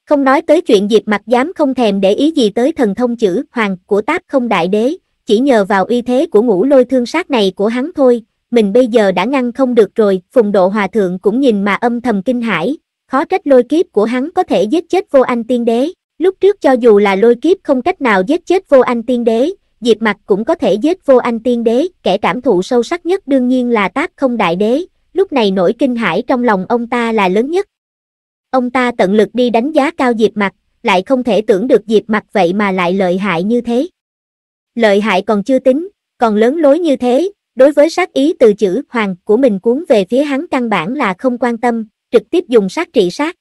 Không nói tới chuyện Diệp mặt dám không thèm để ý gì tới thần thông chữ hoàng của tác Không Đại Đế, chỉ nhờ vào uy thế của ngũ lôi thương sát này của hắn thôi, mình bây giờ đã ngăn không được rồi, Phùng Độ Hòa thượng cũng nhìn mà âm thầm kinh hãi, Khó trách lôi kiếp của hắn có thể giết chết vô anh tiên đế. Lúc trước cho dù là lôi kiếp không cách nào giết chết vô anh tiên đế, Diệp mặt cũng có thể giết vô anh tiên đế, kẻ cảm thụ sâu sắc nhất đương nhiên là tác không đại đế, lúc này nỗi kinh hãi trong lòng ông ta là lớn nhất. Ông ta tận lực đi đánh giá cao Diệp mặt lại không thể tưởng được Diệp mặt vậy mà lại lợi hại như thế. Lợi hại còn chưa tính, còn lớn lối như thế, đối với sát ý từ chữ hoàng của mình cuốn về phía hắn căn bản là không quan tâm, trực tiếp dùng sát trị sát.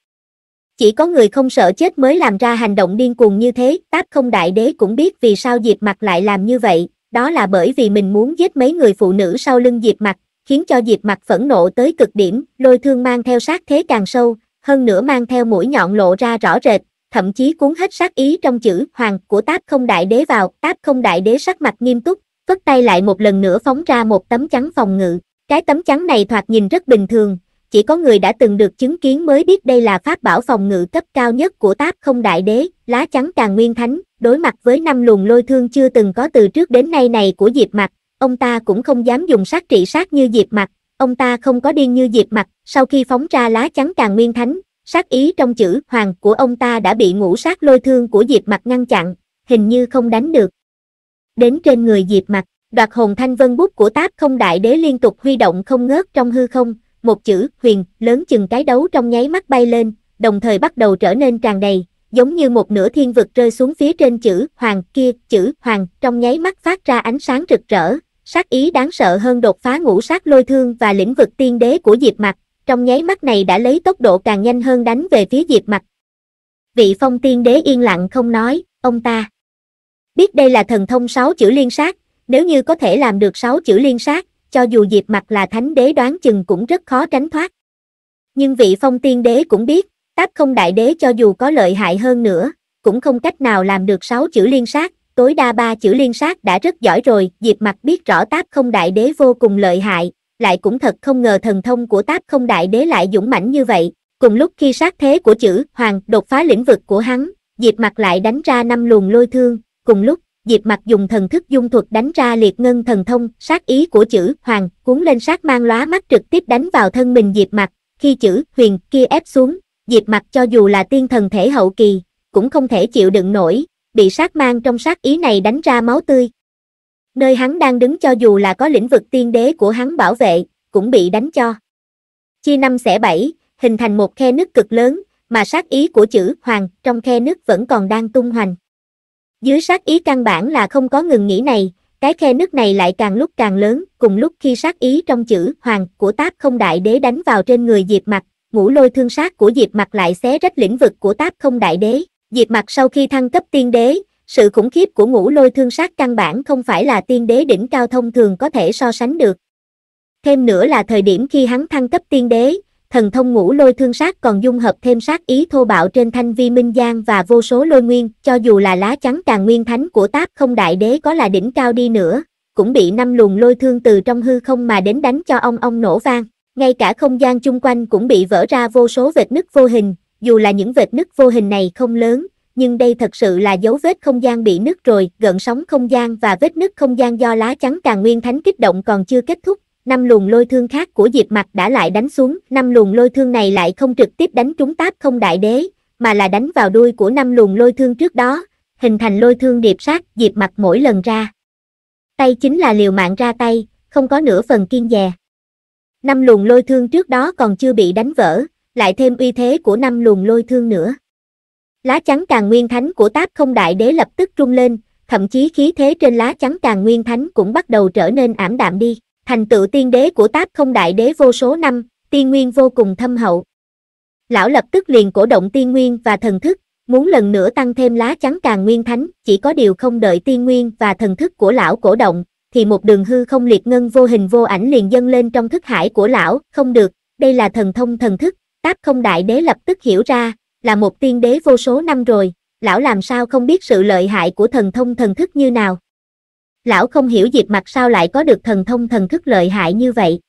Chỉ có người không sợ chết mới làm ra hành động điên cuồng như thế, táp không đại đế cũng biết vì sao Diệp Mặt lại làm như vậy, đó là bởi vì mình muốn giết mấy người phụ nữ sau lưng Diệp Mặt, khiến cho Diệp Mặt phẫn nộ tới cực điểm, lôi thương mang theo sát thế càng sâu, hơn nữa mang theo mũi nhọn lộ ra rõ rệt, thậm chí cuốn hết sát ý trong chữ hoàng của táp không đại đế vào, táp không đại đế sắc mặt nghiêm túc, vất tay lại một lần nữa phóng ra một tấm chắn phòng ngự. Cái tấm chắn này thoạt nhìn rất bình thường, chỉ có người đã từng được chứng kiến mới biết đây là pháp bảo phòng ngự cấp cao nhất của táp không đại đế, lá trắng càng nguyên thánh, đối mặt với năm luồng lôi thương chưa từng có từ trước đến nay này của Diệp Mặt, ông ta cũng không dám dùng sát trị sát như Diệp Mặt, ông ta không có điên như Diệp Mặt, sau khi phóng ra lá trắng càng nguyên thánh, sát ý trong chữ hoàng của ông ta đã bị ngũ sát lôi thương của Diệp Mặt ngăn chặn, hình như không đánh được. Đến trên người Diệp Mặt, đoạt hồn thanh vân bút của táp không đại đế liên tục huy động không ngớt trong hư không, một chữ huyền lớn chừng cái đấu trong nháy mắt bay lên, đồng thời bắt đầu trở nên tràn đầy, giống như một nửa thiên vực rơi xuống phía trên chữ hoàng kia, chữ hoàng trong nháy mắt phát ra ánh sáng rực rỡ, sát ý đáng sợ hơn đột phá ngũ sát lôi thương và lĩnh vực tiên đế của Diệp Mặc, trong nháy mắt này đã lấy tốc độ càng nhanh hơn đánh về phía Diệp Mặc. Vị Phong Tiên Đế yên lặng không nói, ông ta biết đây là thần thông sáu chữ liên sát, nếu như có thể làm được sáu chữ liên sát, cho dù Diệp mặt là thánh đế đoán chừng cũng rất khó tránh thoát. Nhưng vị phong tiên đế cũng biết, táp không đại đế cho dù có lợi hại hơn nữa, cũng không cách nào làm được sáu chữ liên sát, tối đa ba chữ liên sát đã rất giỏi rồi, Diệp mặt biết rõ táp không đại đế vô cùng lợi hại, lại cũng thật không ngờ thần thông của táp không đại đế lại dũng mãnh như vậy. Cùng lúc khi sát thế của chữ Hoàng đột phá lĩnh vực của hắn, Diệp mặt lại đánh ra năm luồng lôi thương, cùng lúc Diệp Mặc dùng thần thức dung thuật đánh ra liệt ngân thần thông, sát ý của chữ hoàng, cuốn lên sát mang lóa mắt trực tiếp đánh vào thân mình Diệp Mặc khi chữ huyền kia ép xuống, Diệp Mặc cho dù là tiên thần thể hậu kỳ, cũng không thể chịu đựng nổi, bị sát mang trong sát ý này đánh ra máu tươi. Nơi hắn đang đứng cho dù là có lĩnh vực tiên đế của hắn bảo vệ, cũng bị đánh cho. chi năm xẻ bảy, hình thành một khe nước cực lớn, mà sát ý của chữ hoàng trong khe nước vẫn còn đang tung hoành. Dưới sát ý căn bản là không có ngừng nghỉ này, cái khe nước này lại càng lúc càng lớn, cùng lúc khi sát ý trong chữ hoàng của táp không đại đế đánh vào trên người Diệp mặt, ngũ lôi thương sát của Diệp mặt lại xé rách lĩnh vực của táp không đại đế. Diệp mặt sau khi thăng cấp tiên đế, sự khủng khiếp của ngũ lôi thương sát căn bản không phải là tiên đế đỉnh cao thông thường có thể so sánh được. Thêm nữa là thời điểm khi hắn thăng cấp tiên đế, thần thông ngũ lôi thương sát còn dung hợp thêm sát ý thô bạo trên thanh vi minh giang và vô số lôi nguyên, cho dù là lá trắng càng nguyên thánh của táp không đại đế có là đỉnh cao đi nữa, cũng bị năm luồng lôi thương từ trong hư không mà đến đánh cho ông ông nổ vang, ngay cả không gian chung quanh cũng bị vỡ ra vô số vệt nứt vô hình, dù là những vệt nứt vô hình này không lớn, nhưng đây thật sự là dấu vết không gian bị nứt rồi, gần sóng không gian và vết nứt không gian do lá trắng càng nguyên thánh kích động còn chưa kết thúc, năm luồng lôi thương khác của Diệp Mặc đã lại đánh xuống, năm luồng lôi thương này lại không trực tiếp đánh trúng táp không đại đế, mà là đánh vào đuôi của năm luồng lôi thương trước đó, hình thành lôi thương điệp sát Diệp Mặc mỗi lần ra. Tay chính là liều mạng ra tay, không có nửa phần kiên dè. Năm luồng lôi thương trước đó còn chưa bị đánh vỡ, lại thêm uy thế của năm luồng lôi thương nữa. Lá chắn càng nguyên thánh của táp không đại đế lập tức rung lên, thậm chí khí thế trên lá chắn càng nguyên thánh cũng bắt đầu trở nên ảm đạm đi thành tựu tiên đế của táp không đại đế vô số năm, tiên nguyên vô cùng thâm hậu. Lão lập tức liền cổ động tiên nguyên và thần thức, muốn lần nữa tăng thêm lá chắn càng nguyên thánh, chỉ có điều không đợi tiên nguyên và thần thức của lão cổ động, thì một đường hư không liệt ngân vô hình vô ảnh liền dâng lên trong thức hải của lão, không được, đây là thần thông thần thức, táp không đại đế lập tức hiểu ra, là một tiên đế vô số năm rồi, lão làm sao không biết sự lợi hại của thần thông thần thức như nào lão không hiểu Diệp mặt sao lại có được thần thông thần thức lợi hại như vậy.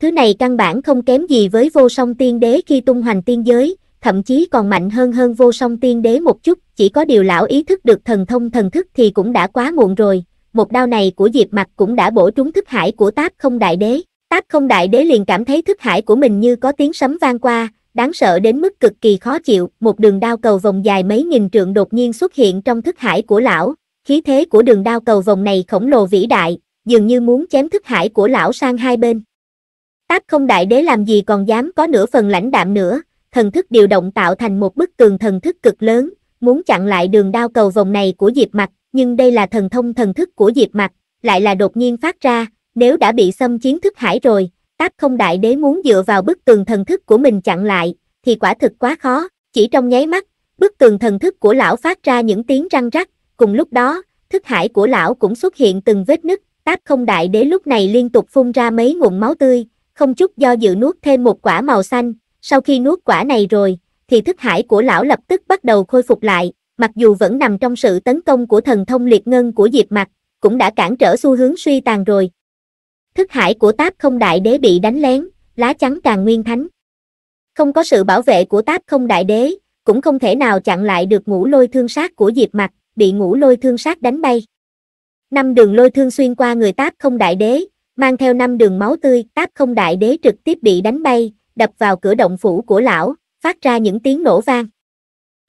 Thứ này căn bản không kém gì với vô song tiên đế khi tung hoành tiên giới, thậm chí còn mạnh hơn hơn vô song tiên đế một chút, chỉ có điều lão ý thức được thần thông thần thức thì cũng đã quá muộn rồi, một đao này của Diệp mặt cũng đã bổ trúng thức hải của Táp Không Đại Đế. Táp Không Đại Đế liền cảm thấy thức hải của mình như có tiếng sấm vang qua, đáng sợ đến mức cực kỳ khó chịu, một đường đao cầu vòng dài mấy nghìn trượng đột nhiên xuất hiện trong thức hải của lão, Khí thế của đường đao cầu vòng này khổng lồ vĩ đại, dường như muốn chém thức hải của lão sang hai bên. Táp không đại đế làm gì còn dám có nửa phần lãnh đạm nữa, thần thức điều động tạo thành một bức tường thần thức cực lớn, muốn chặn lại đường đao cầu vòng này của Diệp Mặc, nhưng đây là thần thông thần thức của Diệp Mặc, lại là đột nhiên phát ra, nếu đã bị xâm chiến thức hải rồi, Táp không đại đế muốn dựa vào bức tường thần thức của mình chặn lại, thì quả thực quá khó, chỉ trong nháy mắt, bức tường thần thức của lão phát ra những tiếng răng rắc, Cùng lúc đó, thức hải của lão cũng xuất hiện từng vết nứt, táp không đại đế lúc này liên tục phun ra mấy ngụm máu tươi, không chút do dự nuốt thêm một quả màu xanh, sau khi nuốt quả này rồi, thì thức hải của lão lập tức bắt đầu khôi phục lại, mặc dù vẫn nằm trong sự tấn công của thần thông liệt ngân của Diệp Mặc, cũng đã cản trở xu hướng suy tàn rồi. Thức hải của táp không đại đế bị đánh lén, lá chắn càng nguyên thánh. Không có sự bảo vệ của táp không đại đế, cũng không thể nào chặn lại được ngũ lôi thương sát của Diệp Mặc bị ngũ lôi thương sát đánh bay. Năm đường lôi thương xuyên qua người táp không đại đế, mang theo năm đường máu tươi, táp không đại đế trực tiếp bị đánh bay, đập vào cửa động phủ của lão, phát ra những tiếng nổ vang.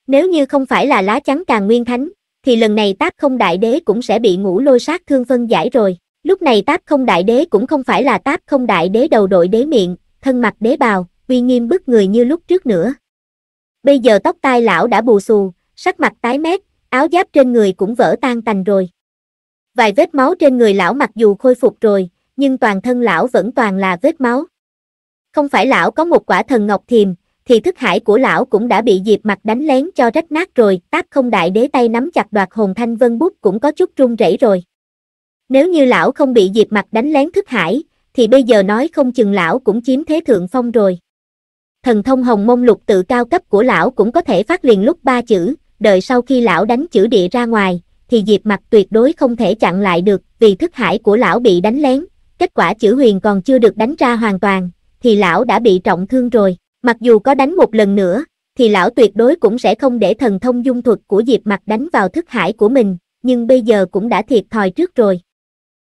Nếu như không phải là lá chắn càng nguyên thánh, thì lần này táp không đại đế cũng sẽ bị ngũ lôi sát thương phân giải rồi. Lúc này táp không đại đế cũng không phải là táp không đại đế đầu đội đế miệng, thân mặt đế bào, uy nghiêm bức người như lúc trước nữa. Bây giờ tóc tai lão đã bù xù, sắc mặt tái mét, áo giáp trên người cũng vỡ tan tành rồi. Vài vết máu trên người lão mặc dù khôi phục rồi, nhưng toàn thân lão vẫn toàn là vết máu. Không phải lão có một quả thần ngọc thiềm, thì thức hải của lão cũng đã bị Diệp mặt đánh lén cho rách nát rồi, tác không đại đế tay nắm chặt đoạt hồn thanh vân bút cũng có chút run rẩy rồi. Nếu như lão không bị Diệp mặt đánh lén thức hải, thì bây giờ nói không chừng lão cũng chiếm thế thượng phong rồi. Thần thông hồng mông lục tự cao cấp của lão cũng có thể phát liền lúc ba chữ, đời sau khi lão đánh chữ địa ra ngoài, thì Diệp mặt tuyệt đối không thể chặn lại được, vì thức hải của lão bị đánh lén, kết quả chữ huyền còn chưa được đánh ra hoàn toàn, thì lão đã bị trọng thương rồi. Mặc dù có đánh một lần nữa, thì lão tuyệt đối cũng sẽ không để thần thông dung thuật của Diệp mặt đánh vào thức hải của mình, nhưng bây giờ cũng đã thiệt thòi trước rồi.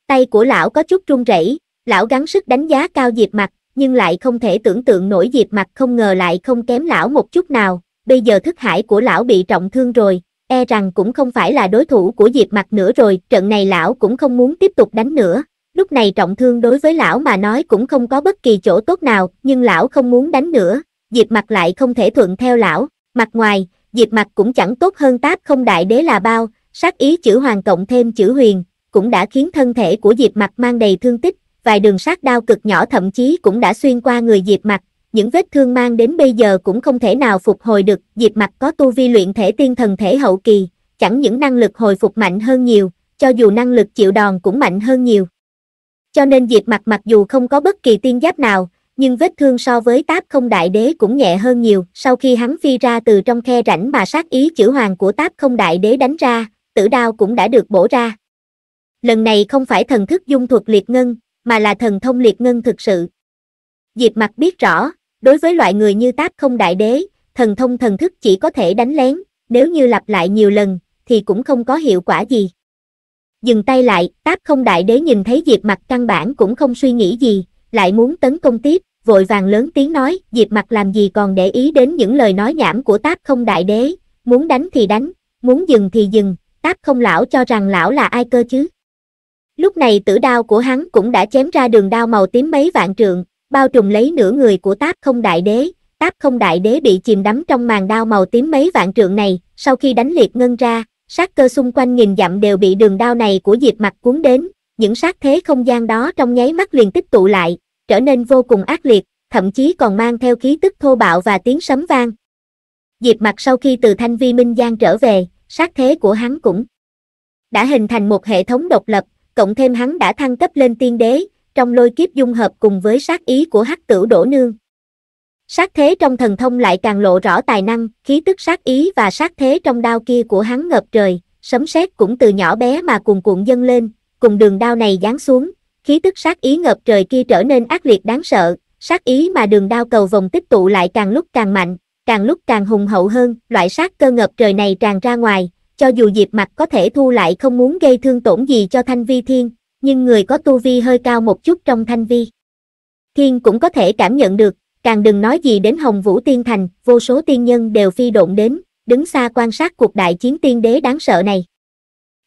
Tay của lão có chút run rẩy, lão gắng sức đánh giá cao Diệp mặt, nhưng lại không thể tưởng tượng nổi Diệp mặt không ngờ lại không kém lão một chút nào, bây giờ thức hải của lão bị trọng thương rồi, e rằng cũng không phải là đối thủ của Diệp Mặt nữa rồi, trận này lão cũng không muốn tiếp tục đánh nữa. Lúc này trọng thương đối với lão mà nói cũng không có bất kỳ chỗ tốt nào, nhưng lão không muốn đánh nữa, Diệp Mặt lại không thể thuận theo lão, mặt ngoài, Diệp Mặt cũng chẳng tốt hơn táp không đại đế là bao, sát ý chữ hoàng cộng thêm chữ huyền, cũng đã khiến thân thể của Diệp Mặt mang đầy thương tích, vài đường sát đao cực nhỏ thậm chí cũng đã xuyên qua người Diệp Mặt, những vết thương mang đến bây giờ cũng không thể nào phục hồi được, Diệp Mặc có tu vi luyện thể tiên thần thể hậu kỳ, chẳng những năng lực hồi phục mạnh hơn nhiều, cho dù năng lực chịu đòn cũng mạnh hơn nhiều. Cho nên Diệp Mặc mặc dù không có bất kỳ tiên giáp nào, nhưng vết thương so với táp không đại đế cũng nhẹ hơn nhiều, sau khi hắn phi ra từ trong khe rãnh mà sát ý chữ hoàng của táp không đại đế đánh ra, tử đao cũng đã được bổ ra. Lần này không phải thần thức dung thuật liệt ngân, mà là thần thông liệt ngân thực sự. Diệp mặt biết rõ, đối với loại người như táp không đại đế, thần thông thần thức chỉ có thể đánh lén, nếu như lặp lại nhiều lần, thì cũng không có hiệu quả gì. Dừng tay lại, táp không đại đế nhìn thấy Diệp Mặt căn bản cũng không suy nghĩ gì, lại muốn tấn công tiếp, vội vàng lớn tiếng nói, Diệp Mặt làm gì còn để ý đến những lời nói nhảm của táp không đại đế, muốn đánh thì đánh, muốn dừng thì dừng, táp không lão cho rằng lão là ai cơ chứ. Lúc này tử đao của hắn cũng đã chém ra đường đao màu tím mấy vạn trượng, bao trùm lấy nửa người của táp không đại đế, táp không đại đế bị chìm đắm trong màn đao màu tím mấy vạn trượng này, sau khi đánh liệt ngân ra, sát cơ xung quanh nghìn dặm đều bị đường đao này của diệp mặt cuốn đến, những sát thế không gian đó trong nháy mắt liền tích tụ lại, trở nên vô cùng ác liệt, thậm chí còn mang theo khí tức thô bạo và tiếng sấm vang. Diệp mặt sau khi từ thanh vi minh giang trở về, sát thế của hắn cũng đã hình thành một hệ thống độc lập, cộng thêm hắn đã thăng cấp lên tiên đế, trong lôi kiếp dung hợp cùng với sát ý của hắc tử đổ nương. Sát thế trong thần thông lại càng lộ rõ tài năng, khí tức sát ý và sát thế trong đao kia của hắn ngập trời, sấm sét cũng từ nhỏ bé mà cuồn cuộn dâng lên, cùng đường đao này giáng xuống, khí tức sát ý ngập trời kia trở nên ác liệt đáng sợ, sát ý mà đường đao cầu vòng tích tụ lại càng lúc càng mạnh, càng lúc càng hùng hậu hơn, loại sát cơ ngập trời này tràn ra ngoài, cho dù Diệp Mặc có thể thu lại không muốn gây thương tổn gì cho Thanh Vi Thiên, nhưng người có tu vi hơi cao một chút trong thanh vi. Thiên cũng có thể cảm nhận được, càng đừng nói gì đến Hồng Vũ Tiên Thành, vô số tiên nhân đều phi độn đến, đứng xa quan sát cuộc đại chiến tiên đế đáng sợ này.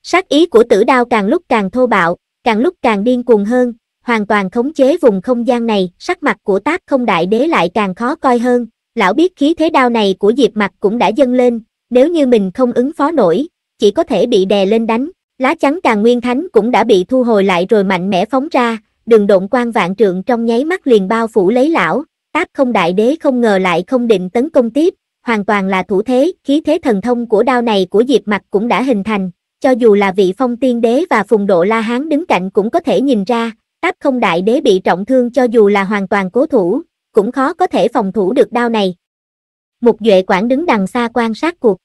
Sát ý của tử đao càng lúc càng thô bạo, càng lúc càng điên cuồng hơn, hoàn toàn khống chế vùng không gian này, sắc mặt của tác không đại đế lại càng khó coi hơn, lão biết khí thế đao này của diệp mặt cũng đã dâng lên, nếu như mình không ứng phó nổi, chỉ có thể bị đè lên đánh, Lá chắn càng nguyên thánh cũng đã bị thu hồi lại rồi mạnh mẽ phóng ra, đường động quan vạn trượng trong nháy mắt liền bao phủ lấy lão, táp không đại đế không ngờ lại không định tấn công tiếp, hoàn toàn là thủ thế, khí thế thần thông của đao này của Diệp Mặc cũng đã hình thành, cho dù là vị phong tiên đế và phùng độ la hán đứng cạnh cũng có thể nhìn ra, táp không đại đế bị trọng thương cho dù là hoàn toàn cố thủ, cũng khó có thể phòng thủ được đao này. Mục Duệ Quảng đứng đằng xa quan sát cuộc.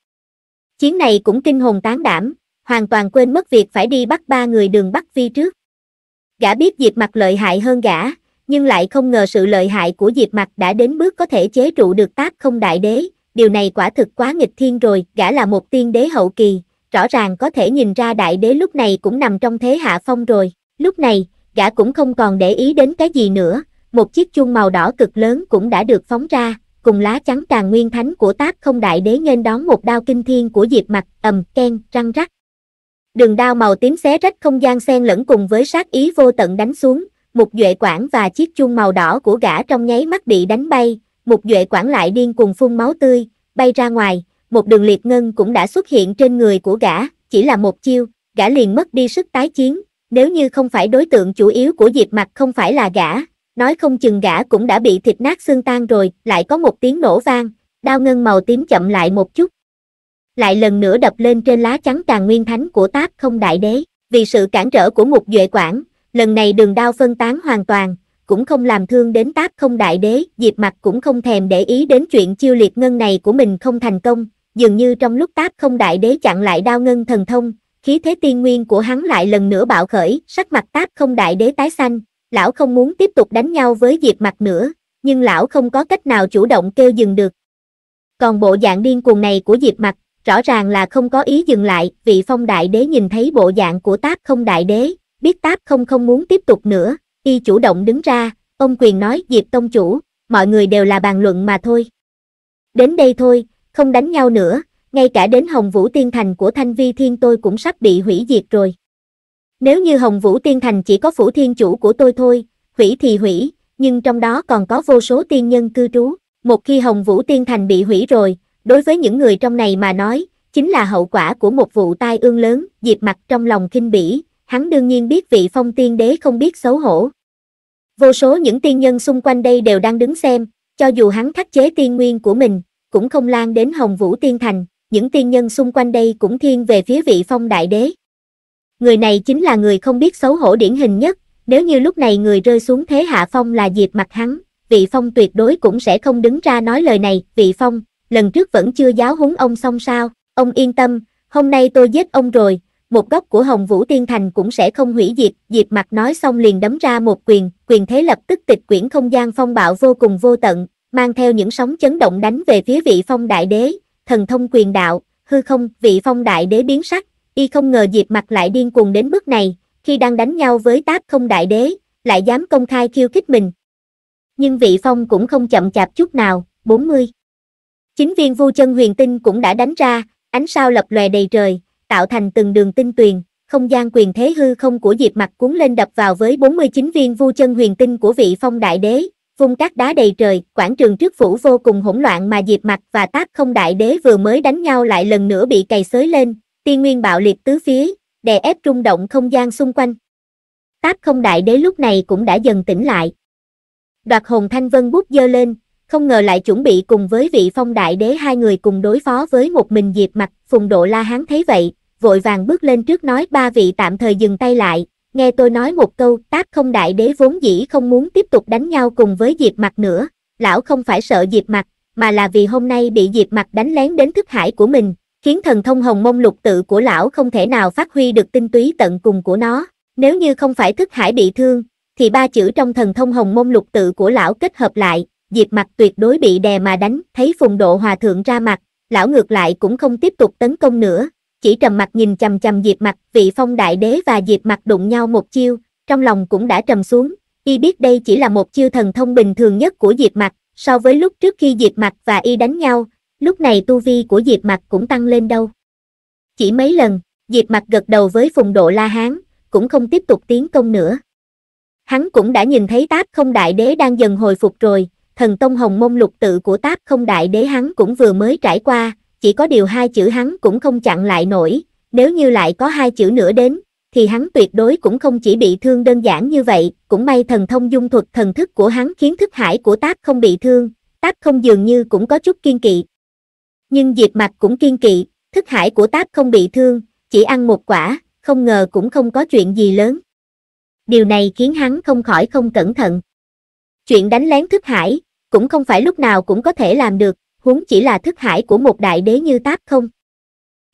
Chiến này cũng kinh hồn tán đảm, hoàn toàn quên mất việc phải đi bắt ba người đường bắt Vi trước. Gã biết Diệp Mặc lợi hại hơn gã, nhưng lại không ngờ sự lợi hại của Diệp Mặc đã đến bước có thể chế trụ được tác Không Đại Đế, điều này quả thực quá nghịch thiên rồi, gã là một tiên đế hậu kỳ, rõ ràng có thể nhìn ra đại đế lúc này cũng nằm trong thế hạ phong rồi. Lúc này, gã cũng không còn để ý đến cái gì nữa, một chiếc chuông màu đỏ cực lớn cũng đã được phóng ra, cùng lá trắng tràn nguyên thánh của tác không đại đế nên đón một đao kinh thiên của diệp mặt, ầm, ken, răng rắc. Đường đao màu tím xé rách không gian xen lẫn cùng với sát ý vô tận đánh xuống, một duệ quản và chiếc chuông màu đỏ của gã trong nháy mắt bị đánh bay, một duệ quản lại điên cùng phun máu tươi, bay ra ngoài, một đường liệt ngân cũng đã xuất hiện trên người của gã, chỉ là một chiêu, gã liền mất đi sức tái chiến, nếu như không phải đối tượng chủ yếu của diệp mặt không phải là gã, nói không chừng gã cũng đã bị thịt nát xương tan rồi, lại có một tiếng nổ vang, đao ngân màu tím chậm lại một chút, lại lần nữa đập lên trên lá chắn càng nguyên thánh của táp không đại đế, vì sự cản trở của ngục duệ quảng, lần này đường đao phân tán hoàn toàn, cũng không làm thương đến táp không đại đế, diệp mặt cũng không thèm để ý đến chuyện chiêu liệt ngân này của mình không thành công, dường như trong lúc táp không đại đế chặn lại đao ngân thần thông, khí thế tiên nguyên của hắn lại lần nữa bạo khởi, sắc mặt táp không đại đế tái xanh, lão không muốn tiếp tục đánh nhau với diệp mặt nữa, nhưng lão không có cách nào chủ động kêu dừng được. Còn bộ dạng điên cuồng này của diệp mặt, rõ ràng là không có ý dừng lại, vị phong đại đế nhìn thấy bộ dạng của táp không đại đế, biết táp không không muốn tiếp tục nữa, y chủ động đứng ra, ông quyền nói Diệp Tông Chủ, mọi người đều là bàn luận mà thôi. Đến đây thôi, không đánh nhau nữa, ngay cả đến Hồng Vũ Tiên Thành của Thanh Vi Thiên tôi cũng sắp bị hủy diệt rồi. Nếu như Hồng Vũ Tiên Thành chỉ có phủ thiên chủ của tôi thôi, hủy thì hủy, nhưng trong đó còn có vô số tiên nhân cư trú. Một khi Hồng Vũ Tiên Thành bị hủy rồi, đối với những người trong này mà nói, chính là hậu quả của một vụ tai ương lớn, Diệp mặt trong lòng kinh bỉ, hắn đương nhiên biết vị phong tiên đế không biết xấu hổ. Vô số những tiên nhân xung quanh đây đều đang đứng xem, cho dù hắn khắc chế tiên nguyên của mình, cũng không lan đến Hồng Vũ Tiên Thành, những tiên nhân xung quanh đây cũng thiên về phía vị phong đại đế. Người này chính là người không biết xấu hổ điển hình nhất, nếu như lúc này người rơi xuống thế hạ phong là Diệp mặt hắn, vị phong tuyệt đối cũng sẽ không đứng ra nói lời này, vị phong, lần trước vẫn chưa giáo huấn ông xong sao, ông yên tâm, hôm nay tôi giết ông rồi, một góc của Hồng Vũ Tiên Thành cũng sẽ không hủy diệt, Diệp mặt nói xong liền đấm ra một quyền, quyền thế lập tức tịch quyển không gian phong bạo vô cùng vô tận, mang theo những sóng chấn động đánh về phía vị phong đại đế, thần thông quyền đạo, hư không, vị phong đại đế biến sắc, y không ngờ Diệp mặt lại điên cuồng đến bước này, khi đang đánh nhau với táp không đại đế, lại dám công khai khiêu khích mình. Nhưng vị phong cũng không chậm chạp chút nào, 40. Chính viên vu chân huyền tinh cũng đã đánh ra, ánh sao lập lòe đầy trời, tạo thành từng đường tinh tuyền, không gian quyền thế hư không của Diệp Mặt cuốn lên đập vào với 49 viên vu chân huyền tinh của vị phong đại đế, vung các đá đầy trời, quảng trường trước phủ vô cùng hỗn loạn mà Diệp Mặt và Tác Không đại đế vừa mới đánh nhau lại lần nữa bị cày xới lên, tiên nguyên bạo liệt tứ phía, đè ép rung động không gian xung quanh. Tác Không đại đế lúc này cũng đã dần tỉnh lại. Đoạt hồn thanh vân bút dơ lên, không ngờ lại chuẩn bị cùng với vị phong đại đế hai người cùng đối phó với một mình diệp mặt, phùng độ la hán thấy vậy, vội vàng bước lên trước nói ba vị tạm thời dừng tay lại, nghe tôi nói một câu, tác không đại đế vốn dĩ không muốn tiếp tục đánh nhau cùng với diệp mặt nữa, lão không phải sợ diệp mặt, mà là vì hôm nay bị diệp mặt đánh lén đến thức hải của mình, khiến thần thông hồng mông lục tự của lão không thể nào phát huy được tinh túy tận cùng của nó, nếu như không phải thức hải bị thương, thì ba chữ trong thần thông hồng mông lục tự của lão kết hợp lại, diệp mặt tuyệt đối bị đè mà đánh thấy phùng độ hòa thượng ra mặt lão ngược lại cũng không tiếp tục tấn công nữa chỉ trầm mặt nhìn chầm chầm diệp mặt vị phong đại đế và diệp mặt đụng nhau một chiêu trong lòng cũng đã trầm xuống y biết đây chỉ là một chiêu thần thông bình thường nhất của diệp mặt so với lúc trước khi diệp mặt và y đánh nhau lúc này tu vi của diệp mặt cũng tăng lên đâu chỉ mấy lần diệp mặt gật đầu với phùng độ la hán cũng không tiếp tục tiến công nữa hắn cũng đã nhìn thấy táp không đại đế đang dần hồi phục rồi thần tông hồng môn lục tự của táp không đại đế hắn cũng vừa mới trải qua, chỉ có điều hai chữ hắn cũng không chặn lại nổi, nếu như lại có hai chữ nữa đến, thì hắn tuyệt đối cũng không chỉ bị thương đơn giản như vậy, cũng may thần thông dung thuật thần thức của hắn khiến thức hải của táp không bị thương, táp không dường như cũng có chút kiên kỵ. Nhưng diệp mạch cũng kiên kỵ, thức hải của táp không bị thương, chỉ ăn một quả, không ngờ cũng không có chuyện gì lớn. Điều này khiến hắn không khỏi không cẩn thận. Chuyện đánh lén thức hải, cũng không phải lúc nào cũng có thể làm được, huống chỉ là thức hải của một đại đế như táp không.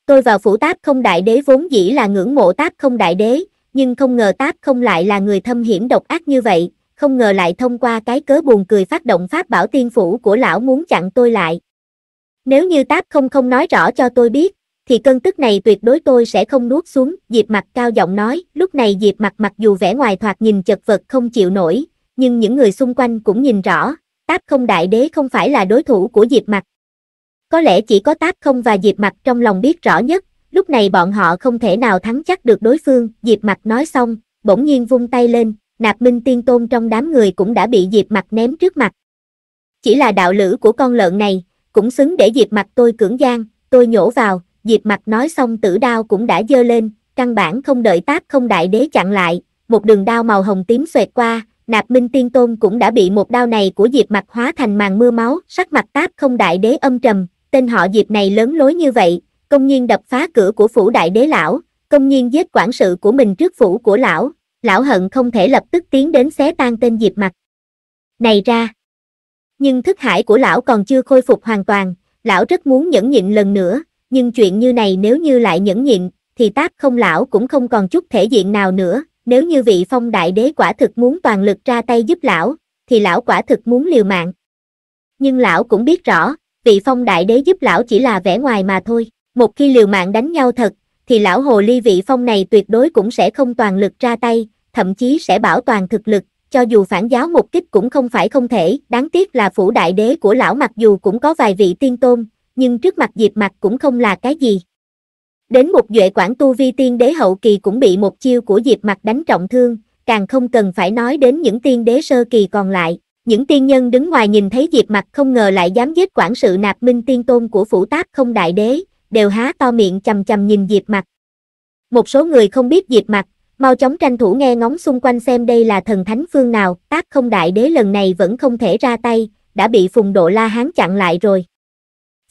Tôi vào phủ táp không đại đế vốn dĩ là ngưỡng mộ táp không đại đế, nhưng không ngờ táp không lại là người thâm hiểm độc ác như vậy, không ngờ lại thông qua cái cớ buồn cười phát động pháp bảo tiên phủ của lão muốn chặn tôi lại. Nếu như táp không không nói rõ cho tôi biết, thì cơn tức này tuyệt đối tôi sẽ không nuốt xuống, Diệp mặt cao giọng nói, lúc này Diệp mặt mặc dù vẻ ngoài thoạt nhìn chật vật không chịu nổi, nhưng những người xung quanh cũng nhìn rõ, táp không đại đế không phải là đối thủ của Diệp Mặt. Có lẽ chỉ có táp không và Diệp Mặt trong lòng biết rõ nhất, lúc này bọn họ không thể nào thắng chắc được đối phương, Diệp Mặt nói xong, bỗng nhiên vung tay lên, nạp minh tiên tôn trong đám người cũng đã bị Diệp Mặt ném trước mặt. Chỉ là đạo lữ của con lợn này, cũng xứng để Diệp Mặt tôi cưỡng gian, tôi nhổ vào, Diệp Mặt nói xong tử đao cũng đã giơ lên, căn bản không đợi táp không đại đế chặn lại, một đường đao màu hồng tím xoẹt qua, nạp minh tiên tôn cũng đã bị một đao này của diệp mặt hóa thành màn mưa máu, sắc mặt táp không đại đế âm trầm, tên họ diệp này lớn lối như vậy, công nhiên đập phá cửa của phủ đại đế lão, công nhiên giết quản sự của mình trước phủ của lão, lão hận không thể lập tức tiến đến xé tan tên diệp mặt. Này ra! Nhưng thức hải của lão còn chưa khôi phục hoàn toàn, lão rất muốn nhẫn nhịn lần nữa, nhưng chuyện như này nếu như lại nhẫn nhịn, thì táp không lão cũng không còn chút thể diện nào nữa, nếu như vị phong đại đế quả thực muốn toàn lực ra tay giúp lão, thì lão quả thực muốn liều mạng. Nhưng lão cũng biết rõ, vị phong đại đế giúp lão chỉ là vẻ ngoài mà thôi, một khi liều mạng đánh nhau thật, thì lão hồ ly vị phong này tuyệt đối cũng sẽ không toàn lực ra tay, thậm chí sẽ bảo toàn thực lực, cho dù phản giáo một kích cũng không phải không thể, đáng tiếc là phủ đại đế của lão mặc dù cũng có vài vị tiên tôn, nhưng trước mặt diệp mặt cũng không là cái gì, Đến một duệ quản tu vi tiên đế hậu kỳ cũng bị một chiêu của Diệp Mặt đánh trọng thương, càng không cần phải nói đến những tiên đế sơ kỳ còn lại. Những tiên nhân đứng ngoài nhìn thấy Diệp Mặt không ngờ lại dám giết quản sự nạp minh tiên tôn của phủ táp không đại đế, đều há to miệng chầm chầm nhìn Diệp Mặt. Một số người không biết Diệp Mặt, mau chóng tranh thủ nghe ngóng xung quanh xem đây là thần thánh phương nào, táp không đại đế lần này vẫn không thể ra tay, đã bị Phùng Độ La Hán chặn lại rồi.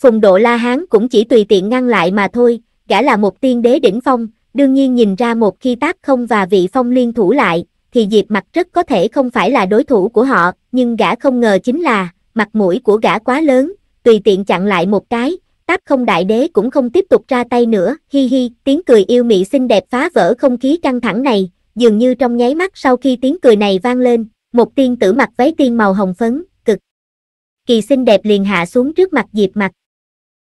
Phùng Độ La Hán cũng chỉ tùy tiện ngăn lại mà thôi, gã là một tiên đế đỉnh phong, đương nhiên nhìn ra một khi tác không và vị phong liên thủ lại, thì Diệp mặt rất có thể không phải là đối thủ của họ, nhưng gã không ngờ chính là, mặt mũi của gã quá lớn, tùy tiện chặn lại một cái, tác không đại đế cũng không tiếp tục ra tay nữa, hi hi, tiếng cười yêu mị xinh đẹp phá vỡ không khí căng thẳng này, dường như trong nháy mắt sau khi tiếng cười này vang lên, một tiên tử mặc váy tiên màu hồng phấn, cực kỳ xinh đẹp liền hạ xuống trước mặt Diệp mặt.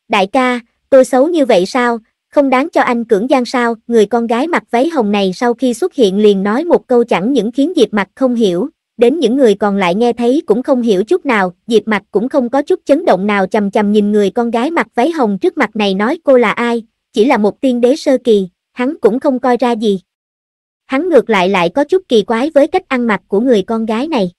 Đại ca, tôi xấu như vậy sao, không đáng cho anh cưỡng gian sao, người con gái mặc váy hồng này sau khi xuất hiện liền nói một câu chẳng những khiến Diệp Mặt không hiểu, đến những người còn lại nghe thấy cũng không hiểu chút nào, Diệp Mặt cũng không có chút chấn động nào chầm chầm nhìn người con gái mặc váy hồng trước mặt này nói cô là ai, chỉ là một tiên đế sơ kỳ, hắn cũng không coi ra gì. Hắn ngược lại lại có chút kỳ quái với cách ăn mặc của người con gái này.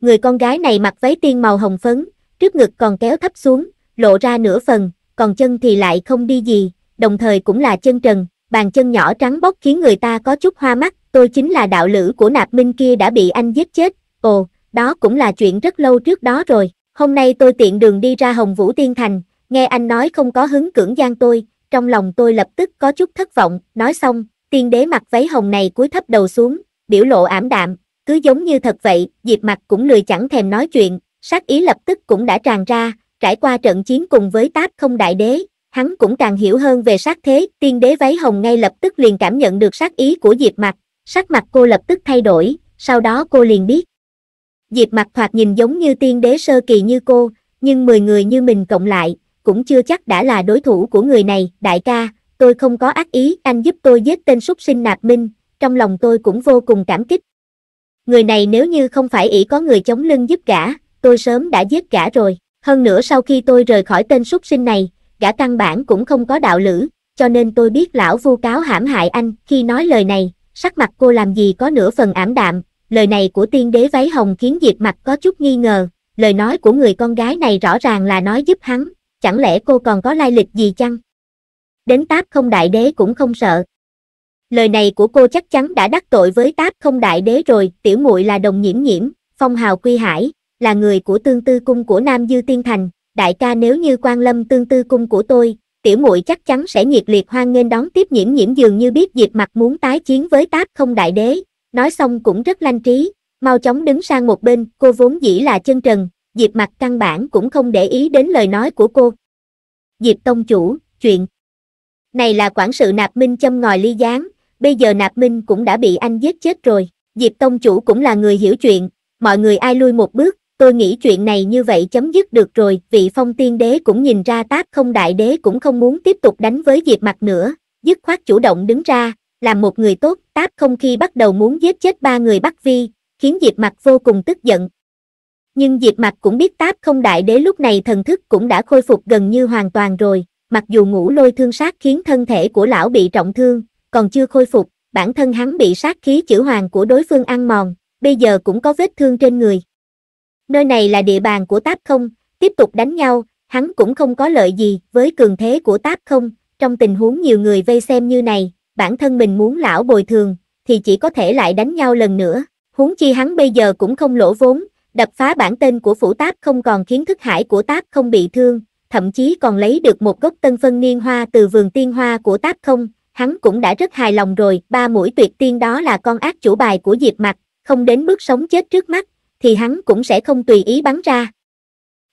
Người con gái này mặc váy tiên màu hồng phấn, trước ngực còn kéo thấp xuống, lộ ra nửa phần, còn chân thì lại không đi gì, đồng thời cũng là chân trần, bàn chân nhỏ trắng bóc khiến người ta có chút hoa mắt, tôi chính là đạo lữ của nạp minh kia đã bị anh giết chết, ồ, đó cũng là chuyện rất lâu trước đó rồi, hôm nay tôi tiện đường đi ra Hồng Vũ Tiên Thành, nghe anh nói không có hứng cưỡng gian tôi, trong lòng tôi lập tức có chút thất vọng, nói xong, tiên đế mặc váy hồng này cúi thấp đầu xuống, biểu lộ ảm đạm, cứ giống như thật vậy, Diệp mặt cũng lười chẳng thèm nói chuyện, sát ý lập tức cũng đã tràn ra, trải qua trận chiến cùng với Táp Không Đại Đế, hắn cũng càng hiểu hơn về sát thế, tiên đế váy hồng ngay lập tức liền cảm nhận được sát ý của Diệp Mặc, sắc mặt cô lập tức thay đổi, sau đó cô liền biết. Diệp Mặc thoạt nhìn giống như tiên đế sơ kỳ như cô, nhưng 10 người như mình cộng lại, cũng chưa chắc đã là đối thủ của người này, đại ca, tôi không có ác ý, anh giúp tôi giết tên súc sinh nạp minh, trong lòng tôi cũng vô cùng cảm kích. Người này nếu như không phải ỷ có người chống lưng giúp gã, tôi sớm đã giết gã rồi. Hơn nữa sau khi tôi rời khỏi tên súc sinh này, gã căn bản cũng không có đạo lữ, cho nên tôi biết lão vu cáo hãm hại anh. Khi nói lời này, sắc mặt cô làm gì có nửa phần ảm đạm, lời này của tiên đế váy hồng khiến Diệp mặt có chút nghi ngờ, lời nói của người con gái này rõ ràng là nói giúp hắn, chẳng lẽ cô còn có lai lịch gì chăng? Đến táp không đại đế cũng không sợ. Lời này của cô chắc chắn đã đắc tội với táp không đại đế rồi, tiểu muội là đồng nhiễm nhiễm, phong hào quy hải, là người của tương tư cung của Nam Dư Tiên Thành, đại ca nếu như quan lâm tương tư cung của tôi, tiểu muội chắc chắn sẽ nhiệt liệt hoan nghênh đón tiếp nhiễm nhiễm dường như biết diệp mặt muốn tái chiến với táp không đại đế, nói xong cũng rất lanh trí, mau chóng đứng sang một bên, cô vốn dĩ là chân trần, diệp mặt căn bản cũng không để ý đến lời nói của cô. Diệp tông chủ, chuyện này là quản sự nạp minh châm ngòi ly gián, bây giờ nạp minh cũng đã bị anh giết chết rồi, diệp tông chủ cũng là người hiểu chuyện, mọi người ai lui một bước, tôi nghĩ chuyện này như vậy chấm dứt được rồi, vị phong tiên đế cũng nhìn ra tác không đại đế cũng không muốn tiếp tục đánh với diệp mặt nữa, dứt khoát chủ động đứng ra, làm một người tốt, táp không khi bắt đầu muốn giết chết ba người Bắc Vi, khiến Diệp Mặc vô cùng tức giận. Nhưng Diệp Mặc cũng biết táp không đại đế lúc này thần thức cũng đã khôi phục gần như hoàn toàn rồi, mặc dù ngủ lôi thương sát khiến thân thể của lão bị trọng thương, còn chưa khôi phục, bản thân hắn bị sát khí chữ hoàng của đối phương ăn mòn, bây giờ cũng có vết thương trên người nơi này là địa bàn của táp không, tiếp tục đánh nhau, hắn cũng không có lợi gì với cường thế của táp không, trong tình huống nhiều người vây xem như này, bản thân mình muốn lão bồi thường, thì chỉ có thể lại đánh nhau lần nữa, huống chi hắn bây giờ cũng không lỗ vốn, đập phá bản tên của phủ táp không còn khiến thức hải của táp không bị thương, thậm chí còn lấy được một gốc tân phân niên hoa từ vườn tiên hoa của táp không, hắn cũng đã rất hài lòng rồi, ba mũi tuyệt tiên đó là con ác chủ bài của Diệp Mặt, không đến bước sống chết trước mắt, thì hắn cũng sẽ không tùy ý bắn ra.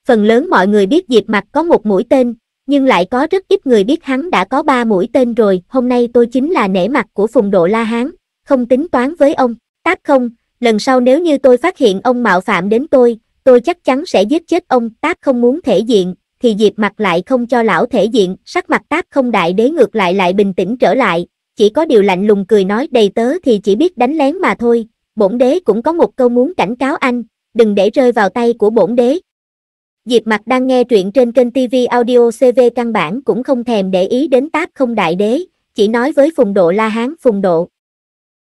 Phần lớn mọi người biết Diệp Mặc có một mũi tên, nhưng lại có rất ít người biết hắn đã có ba mũi tên rồi, hôm nay tôi chính là nể mặt của Phùng Độ La Hán, không tính toán với ông, tác không, lần sau nếu như tôi phát hiện ông mạo phạm đến tôi, tôi chắc chắn sẽ giết chết ông, tác không muốn thể diện, thì Diệp Mặc lại không cho lão thể diện, sắc mặt tác không đại đế ngược lại lại bình tĩnh trở lại, chỉ có điều lạnh lùng cười nói đầy tớ thì chỉ biết đánh lén mà thôi, bổn đế cũng có một câu muốn cảnh cáo anh, đừng để rơi vào tay của bổn đế. Diệp Mặc đang nghe truyện trên kênh TV Audio CV căn bản cũng không thèm để ý đến tác không đại đế, chỉ nói với Phùng Độ La Hán Phùng Độ.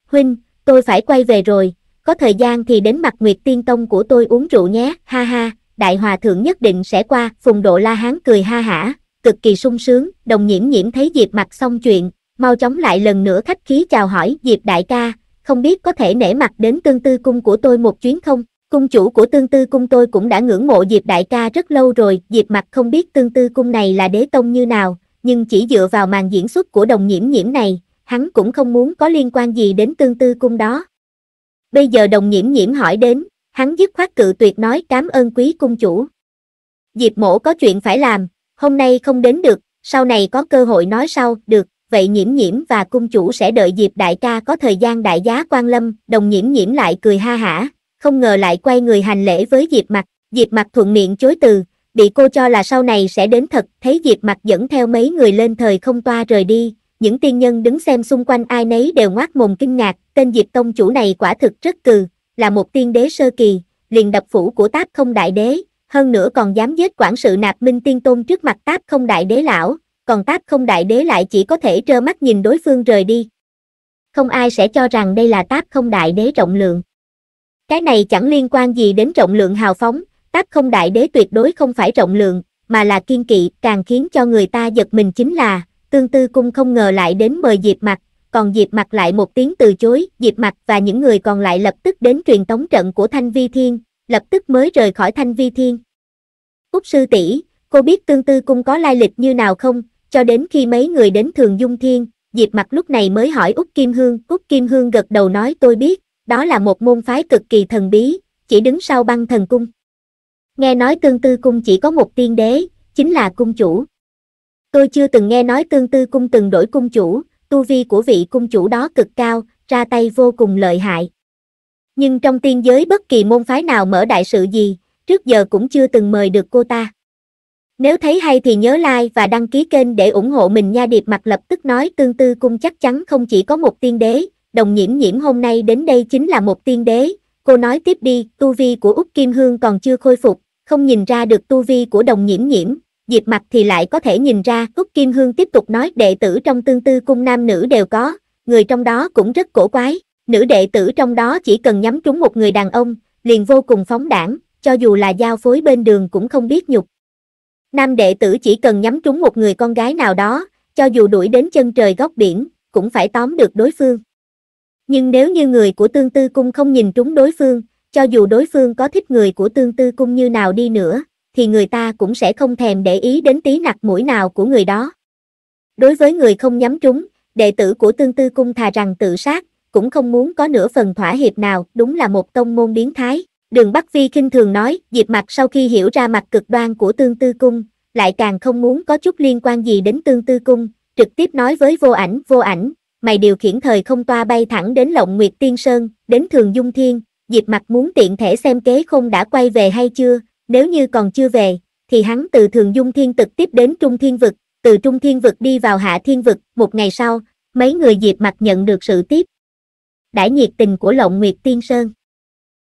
Huynh, tôi phải quay về rồi, có thời gian thì đến mặt Nguyệt Tiên Tông của tôi uống rượu nhé, ha ha, Đại Hòa Thượng nhất định sẽ qua, Phùng Độ La Hán cười ha hả, cực kỳ sung sướng, đồng nhiễm nhiễm thấy Diệp Mặc xong chuyện, mau chóng lại lần nữa khách khí chào hỏi Diệp Đại ca, không biết có thể nể mặt đến tương tư cung của tôi một chuyến không? Cung chủ của tương tư cung tôi cũng đã ngưỡng mộ Diệp Đại ca rất lâu rồi, Diệp mặt không biết tương tư cung này là đế tông như nào, nhưng chỉ dựa vào màn diễn xuất của đồng nhiễm nhiễm này, hắn cũng không muốn có liên quan gì đến tương tư cung đó. Bây giờ đồng nhiễm nhiễm hỏi đến, hắn dứt khoát cự tuyệt nói cảm ơn quý cung chủ. Diệp mổ có chuyện phải làm, hôm nay không đến được, sau này có cơ hội nói sau, được vậy nhiễm nhiễm và cung chủ sẽ đợi dịp đại ca có thời gian đại giá quan lâm, đồng nhiễm nhiễm lại cười ha hả, không ngờ lại quay người hành lễ với diệp mặt, diệp mặt thuận miệng chối từ, bị cô cho là sau này sẽ đến thật, thấy diệp mặt dẫn theo mấy người lên thời không toa rời đi, những tiên nhân đứng xem xung quanh ai nấy đều ngoác mồm kinh ngạc, tên diệp tông chủ này quả thực rất cừ, là một tiên đế sơ kỳ, liền đập phủ của táp không đại đế, hơn nữa còn dám giết quản sự nạp minh tiên tôn trước mặt táp không đại đế lão, còn táp không đại đế lại chỉ có thể trơ mắt nhìn đối phương rời đi. Không ai sẽ cho rằng đây là táp không đại đế trọng lượng. Cái này chẳng liên quan gì đến trọng lượng hào phóng, táp không đại đế tuyệt đối không phải trọng lượng, mà là kiên kỵ, càng khiến cho người ta giật mình chính là, tương tư cung không ngờ lại đến mời diệp mặt, còn diệp mặt lại một tiếng từ chối, diệp mặt và những người còn lại lập tức đến truyền tống trận của Thanh Vi Thiên, lập tức mới rời khỏi Thanh Vi Thiên. Úc sư tỷ, cô biết tương tư cung có lai lịch như nào không, cho đến khi mấy người đến Thường Dung Thiên, Diệp mặt lúc này mới hỏi út Kim Hương, út Kim Hương gật đầu nói tôi biết, đó là một môn phái cực kỳ thần bí, chỉ đứng sau băng thần cung. Nghe nói tương tư cung chỉ có một tiên đế, chính là cung chủ. Tôi chưa từng nghe nói tương tư cung từng đổi cung chủ, tu vi của vị cung chủ đó cực cao, ra tay vô cùng lợi hại. Nhưng trong tiên giới bất kỳ môn phái nào mở đại sự gì, trước giờ cũng chưa từng mời được cô ta. Nếu thấy hay thì nhớ like và đăng ký kênh để ủng hộ mình nha Điệp mặt lập tức nói tương tư cung chắc chắn không chỉ có một tiên đế, đồng nhiễm nhiễm hôm nay đến đây chính là một tiên đế, cô nói tiếp đi, tu vi của Úc Kim Hương còn chưa khôi phục, không nhìn ra được tu vi của đồng nhiễm nhiễm, Diệp mặt thì lại có thể nhìn ra Úc Kim Hương tiếp tục nói đệ tử trong tương tư cung nam nữ đều có, người trong đó cũng rất cổ quái, nữ đệ tử trong đó chỉ cần nhắm trúng một người đàn ông, liền vô cùng phóng đảng, cho dù là giao phối bên đường cũng không biết nhục, Nam đệ tử chỉ cần nhắm trúng một người con gái nào đó, cho dù đuổi đến chân trời góc biển, cũng phải tóm được đối phương. Nhưng nếu như người của tương tư cung không nhìn trúng đối phương, cho dù đối phương có thích người của tương tư cung như nào đi nữa, thì người ta cũng sẽ không thèm để ý đến tí nặc mũi nào của người đó. Đối với người không nhắm trúng, đệ tử của tương tư cung thà rằng tự sát, cũng không muốn có nửa phần thỏa hiệp nào, đúng là một tông môn biến thái. Đường Bắc Phi kinh thường nói, Diệp Mặc sau khi hiểu ra mặt cực đoan của Tương Tư Cung, lại càng không muốn có chút liên quan gì đến Tương Tư Cung, trực tiếp nói với vô ảnh, vô ảnh, mày điều khiển thời không toa bay thẳng đến Lộng Nguyệt Tiên Sơn, đến Thường Dung Thiên, Diệp Mặc muốn tiện thể xem kế không đã quay về hay chưa, nếu như còn chưa về, thì hắn từ Thường Dung Thiên trực tiếp đến Trung Thiên Vực, từ Trung Thiên Vực đi vào Hạ Thiên Vực, một ngày sau, mấy người Diệp Mặc nhận được sự tiếp đãi nhiệt tình của Lộng Nguyệt Tiên Sơn.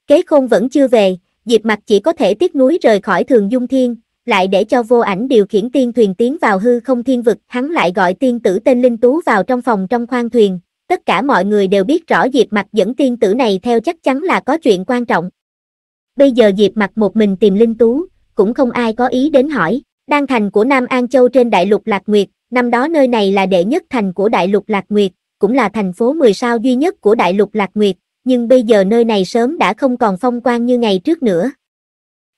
Kế khôn vẫn chưa về, Diệp Mặc chỉ có thể tiếc nuối rời khỏi Thường Dung Thiên, lại để cho vô ảnh điều khiển tiên thuyền tiến vào hư không thiên vực, hắn lại gọi tiên tử tên Linh Tú vào trong phòng trong khoang thuyền, tất cả mọi người đều biết rõ Diệp Mặc dẫn tiên tử này theo chắc chắn là có chuyện quan trọng. Bây giờ Diệp Mặc một mình tìm Linh Tú, cũng không ai có ý đến hỏi, đan thành của Nam An Châu trên đại lục Lạc Nguyệt, năm đó nơi này là đệ nhất thành của đại lục Lạc Nguyệt, cũng là thành phố 10 sao duy nhất của đại lục Lạc Nguyệt, nhưng bây giờ nơi này sớm đã không còn phong quan như ngày trước nữa.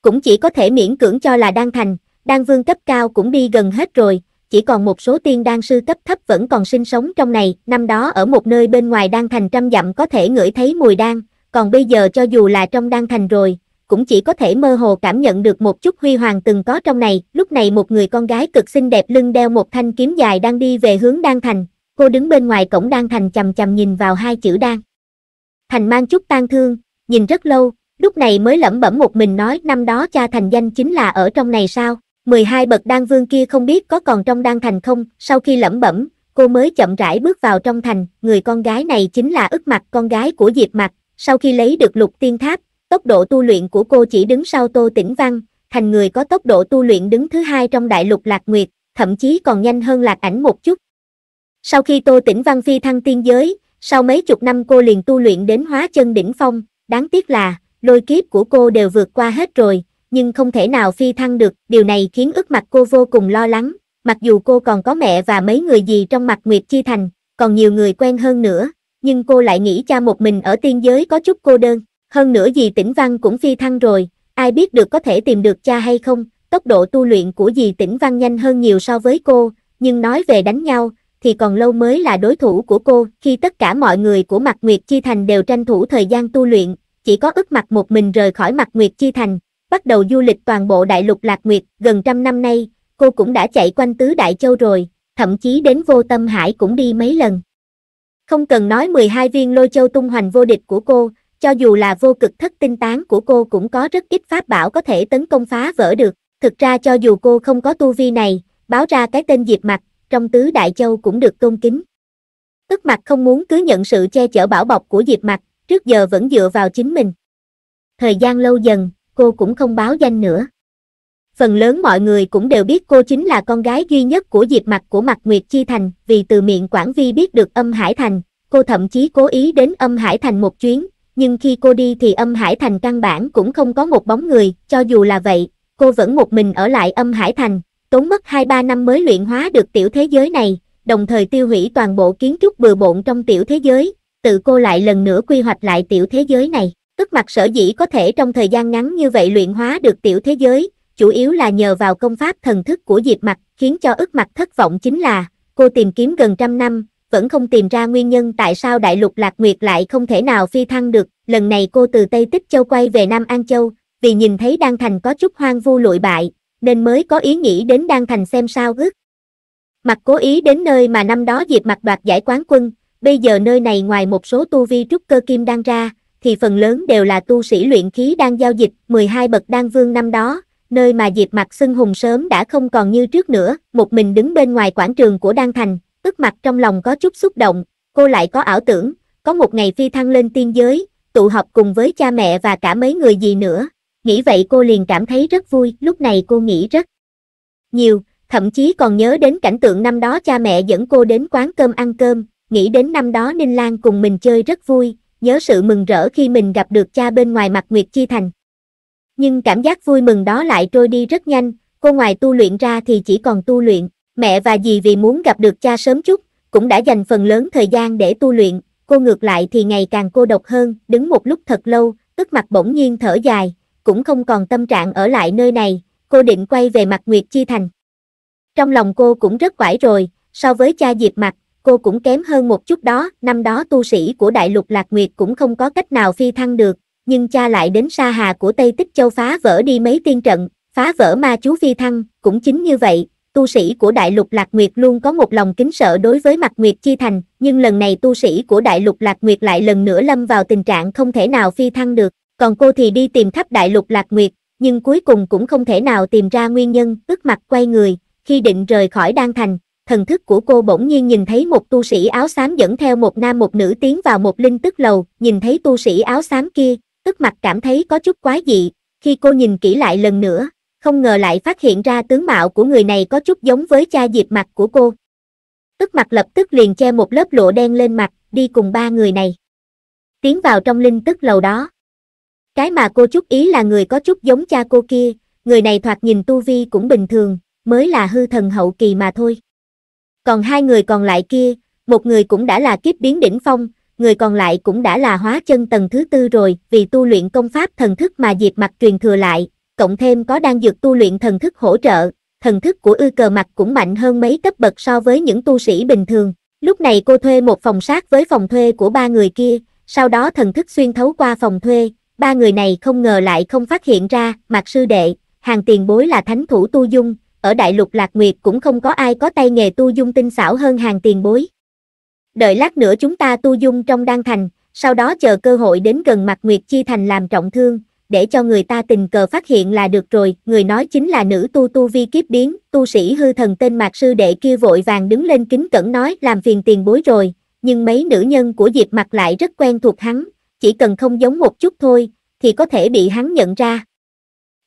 Cũng chỉ có thể miễn cưỡng cho là đang thành, đang vương cấp cao cũng đi gần hết rồi, chỉ còn một số tiên đan sư cấp thấp vẫn còn sinh sống trong này, năm đó ở một nơi bên ngoài đang thành trăm dặm có thể ngửi thấy mùi đan, còn bây giờ cho dù là trong đang thành rồi, cũng chỉ có thể mơ hồ cảm nhận được một chút huy hoàng từng có trong này, lúc này một người con gái cực xinh đẹp lưng đeo một thanh kiếm dài đang đi về hướng đang thành, cô đứng bên ngoài cổng đang thành chầm chầm nhìn vào hai chữ đang Thành mang chút tan thương, nhìn rất lâu, lúc này mới lẩm bẩm một mình nói năm đó cha thành danh chính là ở trong này sao, 12 bậc đan vương kia không biết có còn trong đan thành không, sau khi lẩm bẩm, cô mới chậm rãi bước vào trong thành, người con gái này chính là ức mặt con gái của Diệp mặt, sau khi lấy được lục tiên tháp, tốc độ tu luyện của cô chỉ đứng sau Tô Tĩnh Văn, thành người có tốc độ tu luyện đứng thứ hai trong đại lục Lạc Nguyệt, thậm chí còn nhanh hơn Lạc Ảnh một chút. Sau khi Tô Tĩnh Văn phi thăng tiên giới, sau mấy chục năm cô liền tu luyện đến hóa chân đỉnh phong, đáng tiếc là, lôi kiếp của cô đều vượt qua hết rồi, nhưng không thể nào phi thăng được, điều này khiến ức mặt cô vô cùng lo lắng, mặc dù cô còn có mẹ và mấy người gì trong mặt Nguyệt Chi Thành, còn nhiều người quen hơn nữa, nhưng cô lại nghĩ cha một mình ở tiên giới có chút cô đơn, hơn nữa dì Tĩnh Văn cũng phi thăng rồi, ai biết được có thể tìm được cha hay không, tốc độ tu luyện của dì Tĩnh Văn nhanh hơn nhiều so với cô, nhưng nói về đánh nhau, thì còn lâu mới là đối thủ của cô. Khi tất cả mọi người của Mạc Nguyệt Chi Thành đều tranh thủ thời gian tu luyện, chỉ có ức mặt một mình rời khỏi Mạc Nguyệt Chi Thành, bắt đầu du lịch toàn bộ đại lục Lạc Nguyệt. Gần trăm năm nay, cô cũng đã chạy quanh tứ Đại Châu rồi, thậm chí đến vô tâm hải cũng đi mấy lần. Không cần nói 12 viên lôi châu tung hoành vô địch của cô, cho dù là vô cực thất tinh tán của cô cũng có rất ít pháp bảo có thể tấn công phá vỡ được. Thực ra cho dù cô không có tu vi này, báo ra cái tên diệt Mặc trong tứ đại châu cũng được tôn kính. Tức mặt không muốn cứ nhận sự che chở bảo bọc của Diệp mặt, trước giờ vẫn dựa vào chính mình. Thời gian lâu dần, cô cũng không báo danh nữa. Phần lớn mọi người cũng đều biết cô chính là con gái duy nhất của Diệp mặt của mặt Nguyệt Chi Thành, vì từ miệng quản Vi biết được âm Hải Thành, cô thậm chí cố ý đến âm Hải Thành một chuyến, nhưng khi cô đi thì âm Hải Thành căn bản cũng không có một bóng người, cho dù là vậy, cô vẫn một mình ở lại âm Hải Thành, tốn mất 2-3 năm mới luyện hóa được tiểu thế giới này, đồng thời tiêu hủy toàn bộ kiến trúc bừa bộn trong tiểu thế giới, tự cô lại lần nữa quy hoạch lại tiểu thế giới này. Tức mặt sở dĩ có thể trong thời gian ngắn như vậy luyện hóa được tiểu thế giới, chủ yếu là nhờ vào công pháp thần thức của diệp mặt, khiến cho ức mặt thất vọng chính là, cô tìm kiếm gần trăm năm, vẫn không tìm ra nguyên nhân tại sao đại lục lạc nguyệt lại không thể nào phi thăng được, lần này cô từ Tây Tích Châu quay về Nam An Châu, vì nhìn thấy Đan Thành có chút hoang vu lụi bại, nên mới có ý nghĩ đến Đan Thành xem sao ước. Mặt cố ý đến nơi mà năm đó Diệp mặt đoạt giải quán quân, bây giờ nơi này ngoài một số tu vi trúc cơ kim đang ra, thì phần lớn đều là tu sĩ luyện khí đang giao dịch 12 bậc đan vương năm đó, nơi mà Diệp mặt xưng hùng sớm đã không còn như trước nữa, một mình đứng bên ngoài quảng trường của Đan Thành, tức mặt trong lòng có chút xúc động, cô lại có ảo tưởng, có một ngày phi thăng lên tiên giới, tụ họp cùng với cha mẹ và cả mấy người gì nữa, nghĩ vậy cô liền cảm thấy rất vui, lúc này cô nghĩ rất nhiều, thậm chí còn nhớ đến cảnh tượng năm đó cha mẹ dẫn cô đến quán cơm ăn cơm, nghĩ đến năm đó Ninh Lan cùng mình chơi rất vui, nhớ sự mừng rỡ khi mình gặp được cha bên ngoài mặt Nguyệt Chi Thành. Nhưng cảm giác vui mừng đó lại trôi đi rất nhanh, cô ngoài tu luyện ra thì chỉ còn tu luyện, mẹ và dì vì muốn gặp được cha sớm chút, cũng đã dành phần lớn thời gian để tu luyện, cô ngược lại thì ngày càng cô độc hơn, đứng một lúc thật lâu, tức mặt bỗng nhiên thở dài, cũng không còn tâm trạng ở lại nơi này, cô định quay về mặt Nguyệt Chi Thành. Trong lòng cô cũng rất quải rồi, so với cha Diệp mặt, cô cũng kém hơn một chút đó, năm đó tu sĩ của Đại Lục Lạc Nguyệt cũng không có cách nào phi thăng được, nhưng cha lại đến Sa Hà của Tây Tích Châu phá vỡ đi mấy tiên trận, phá vỡ ma chú phi thăng, cũng chính như vậy, tu sĩ của Đại Lục Lạc Nguyệt luôn có một lòng kính sợ đối với mặt Nguyệt Chi Thành, nhưng lần này tu sĩ của Đại Lục Lạc Nguyệt lại lần nữa lâm vào tình trạng không thể nào phi thăng được còn cô thì đi tìm khắp đại lục lạc nguyệt, nhưng cuối cùng cũng không thể nào tìm ra nguyên nhân, ướt mặt quay người, khi định rời khỏi đan thành, thần thức của cô bỗng nhiên nhìn thấy một tu sĩ áo xám dẫn theo một nam một nữ tiến vào một linh tức lầu, nhìn thấy tu sĩ áo xám kia, tức mặt cảm thấy có chút quá dị, khi cô nhìn kỹ lại lần nữa, không ngờ lại phát hiện ra tướng mạo của người này có chút giống với cha diệp mặt của cô. Tức mặt lập tức liền che một lớp lụa đen lên mặt, đi cùng ba người này. Tiến vào trong linh tức lầu đó. Cái mà cô chút ý là người có chút giống cha cô kia, người này thoạt nhìn tu vi cũng bình thường, mới là hư thần hậu kỳ mà thôi. Còn hai người còn lại kia, một người cũng đã là kiếp biến đỉnh phong, người còn lại cũng đã là hóa chân tầng thứ tư rồi, vì tu luyện công pháp thần thức mà Diệp Mặc truyền thừa lại, cộng thêm có đang dược tu luyện thần thức hỗ trợ, thần thức của ư cờ mặt cũng mạnh hơn mấy cấp bậc so với những tu sĩ bình thường. Lúc này cô thuê một phòng sát với phòng thuê của ba người kia, sau đó thần thức xuyên thấu qua phòng thuê, ba người này không ngờ lại không phát hiện ra, mặt sư đệ, hàng tiền bối là thánh thủ tu dung, ở đại lục lạc nguyệt cũng không có ai có tay nghề tu dung tinh xảo hơn hàng tiền bối. Đợi lát nữa chúng ta tu dung trong đan thành, sau đó chờ cơ hội đến gần mặt nguyệt chi thành làm trọng thương, để cho người ta tình cờ phát hiện là được rồi, người nói chính là nữ tu tu vi kiếp biến, tu sĩ hư thần tên mạc sư đệ kia vội vàng đứng lên kính cẩn nói làm phiền tiền bối rồi, nhưng mấy nữ nhân của diệp mặt lại rất quen thuộc hắn, chỉ cần không giống một chút thôi, thì có thể bị hắn nhận ra.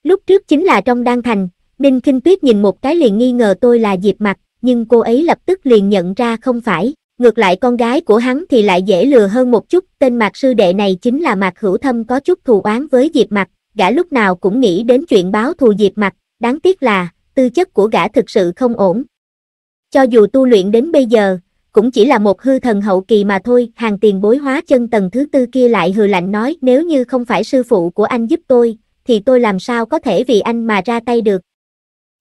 Lúc trước chính là trong đan thành, Ninh Kinh Tuyết nhìn một cái liền nghi ngờ tôi là Diệp Mặc, nhưng cô ấy lập tức liền nhận ra không phải, ngược lại con gái của hắn thì lại dễ lừa hơn một chút, tên Mạc sư đệ này chính là Mạc Hữu Thâm có chút thù oán với Diệp Mặc, gã lúc nào cũng nghĩ đến chuyện báo thù Diệp Mặc, đáng tiếc là tư chất của gã thực sự không ổn. Cho dù tu luyện đến bây giờ, cũng chỉ là một hư thần hậu kỳ mà thôi, hàng tiền bối hóa chân tầng thứ tư kia lại hừ lạnh nói nếu như không phải sư phụ của anh giúp tôi, thì tôi làm sao có thể vì anh mà ra tay được.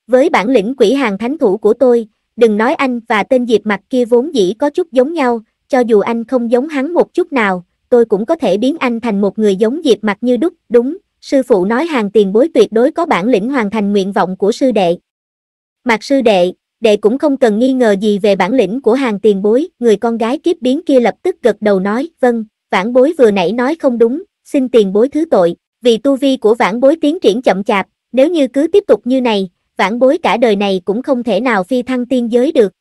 Với bản lĩnh quỷ hàng thánh thủ của tôi, đừng nói anh và tên diệp mặt kia vốn dĩ có chút giống nhau, cho dù anh không giống hắn một chút nào, tôi cũng có thể biến anh thành một người giống diệp mặt như đúc, đúng, sư phụ nói hàng tiền bối tuyệt đối có bản lĩnh hoàn thành nguyện vọng của sư đệ. Mặt sư đệ, đệ cũng không cần nghi ngờ gì về bản lĩnh của hàng tiền bối, người con gái kiếp biến kia lập tức gật đầu nói, vâng, vãn bối vừa nãy nói không đúng, xin tiền bối thứ tội, vì tu vi của vãn bối tiến triển chậm chạp, nếu như cứ tiếp tục như này, vãn bối cả đời này cũng không thể nào phi thăng tiên giới được.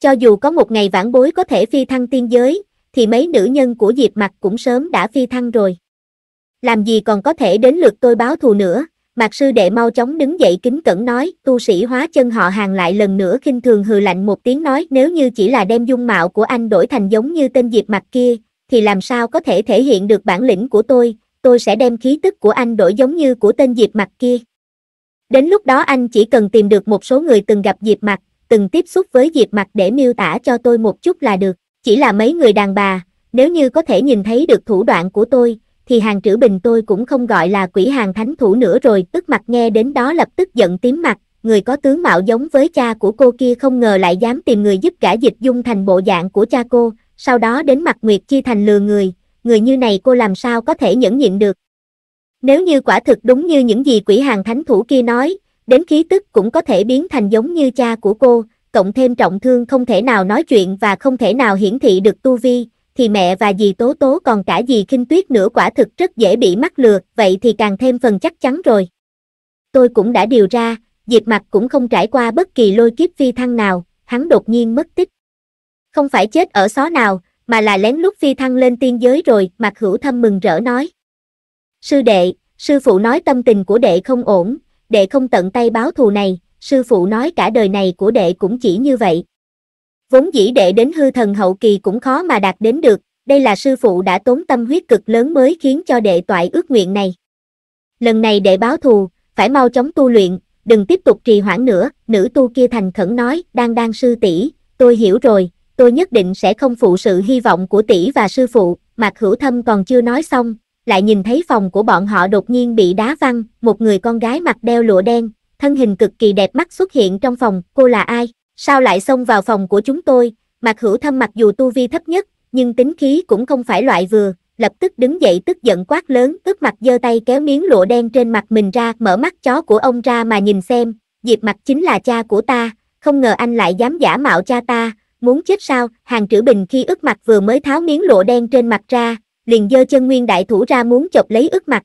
Cho dù có một ngày vãn bối có thể phi thăng tiên giới, thì mấy nữ nhân của Diệp Mặt cũng sớm đã phi thăng rồi. Làm gì còn có thể đến lượt tôi báo thù nữa, Mạc sư đệ mau chóng đứng dậy kính cẩn nói, tu sĩ hóa chân họ hàng lại lần nữa khinh thường hừ lạnh một tiếng nói nếu như chỉ là đem dung mạo của anh đổi thành giống như tên diệp mặt kia, thì làm sao có thể thể hiện được bản lĩnh của tôi, tôi sẽ đem khí tức của anh đổi giống như của tên diệp mặt kia. Đến lúc đó anh chỉ cần tìm được một số người từng gặp diệp mặt, từng tiếp xúc với diệp mặt để miêu tả cho tôi một chút là được, chỉ là mấy người đàn bà, nếu như có thể nhìn thấy được thủ đoạn của tôi, thì hàng trữ bình tôi cũng không gọi là quỷ hàng thánh thủ nữa rồi, tức mặt nghe đến đó lập tức giận tím mặt, người có tướng mạo giống với cha của cô kia không ngờ lại dám tìm người giúp cả dịch dung thành bộ dạng của cha cô, sau đó đến mặt Nguyệt Chi thành lừa người, người như này cô làm sao có thể nhẫn nhịn được. Nếu như quả thực đúng như những gì quỷ hàng thánh thủ kia nói, đến khí tức cũng có thể biến thành giống như cha của cô, cộng thêm trọng thương không thể nào nói chuyện và không thể nào hiển thị được tu vi, thì mẹ và dì Tố Tố còn cả dì Kinh Tuyết nữa quả thực rất dễ bị mắc lừa, vậy thì càng thêm phần chắc chắn rồi. Tôi cũng đã điều ra, Diệp Mặc cũng không trải qua bất kỳ lôi kiếp phi thăng nào, hắn đột nhiên mất tích. Không phải chết ở xó nào, mà là lén lút phi thăng lên tiên giới rồi, Mặc Hữu Thâm mừng rỡ nói. Sư đệ, sư phụ nói tâm tình của đệ không ổn, đệ không tận tay báo thù này, sư phụ nói cả đời này của đệ cũng chỉ như vậy vốn dĩ đệ đến hư thần hậu kỳ cũng khó mà đạt đến được, đây là sư phụ đã tốn tâm huyết cực lớn mới khiến cho đệ toại ước nguyện này. Lần này đệ báo thù, phải mau chóng tu luyện, đừng tiếp tục trì hoãn nữa, nữ tu kia thành khẩn nói, đang đang sư tỷ, tôi hiểu rồi, tôi nhất định sẽ không phụ sự hy vọng của tỷ và sư phụ, Mạc Hữu Thâm còn chưa nói xong, lại nhìn thấy phòng của bọn họ đột nhiên bị đá văng, một người con gái mặc đeo lụa đen, thân hình cực kỳ đẹp mắt xuất hiện trong phòng, cô là ai? Sao lại xông vào phòng của chúng tôi, Mạc Hữu Thâm mặc dù tu vi thấp nhất, nhưng tính khí cũng không phải loại vừa, lập tức đứng dậy tức giận quát lớn, ướt mặt giơ tay kéo miếng lụa đen trên mặt mình ra, mở mắt chó của ông ra mà nhìn xem, Diệp Mặc chính là cha của ta, không ngờ anh lại dám giả mạo cha ta, muốn chết sao, hàng trữ bình khi ướt mặt vừa mới tháo miếng lụa đen trên mặt ra, liền giơ chân nguyên đại thủ ra muốn chọc lấy ướt mặt.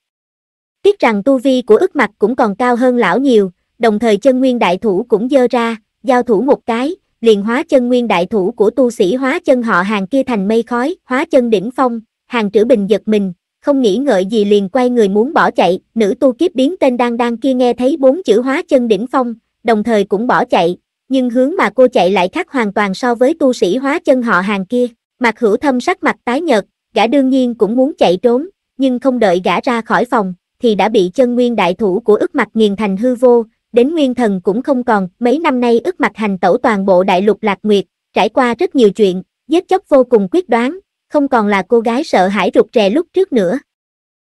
Tiếc rằng tu vi của ướt mặt cũng còn cao hơn lão nhiều, đồng thời chân nguyên đại thủ cũng giơ ra, giao thủ một cái, liền hóa chân nguyên đại thủ của tu sĩ hóa chân họ hàng kia thành mây khói, hóa chân đỉnh phong, hàng trữ bình giật mình, không nghĩ ngợi gì liền quay người muốn bỏ chạy, nữ tu kiếp biến tên đang đang kia nghe thấy bốn chữ hóa chân đỉnh phong, đồng thời cũng bỏ chạy, nhưng hướng mà cô chạy lại khác hoàn toàn so với tu sĩ hóa chân họ hàng kia, mặt hữu thâm sắc mặt tái nhợt, gã đương nhiên cũng muốn chạy trốn, nhưng không đợi gã ra khỏi phòng, thì đã bị chân nguyên đại thủ của ức mặt nghiền thành hư vô, đến nguyên thần cũng không còn, mấy năm nay ức mặt hành tẩu toàn bộ đại lục lạc nguyệt, trải qua rất nhiều chuyện, giết chóc vô cùng quyết đoán, không còn là cô gái sợ hãi rụt rè lúc trước nữa.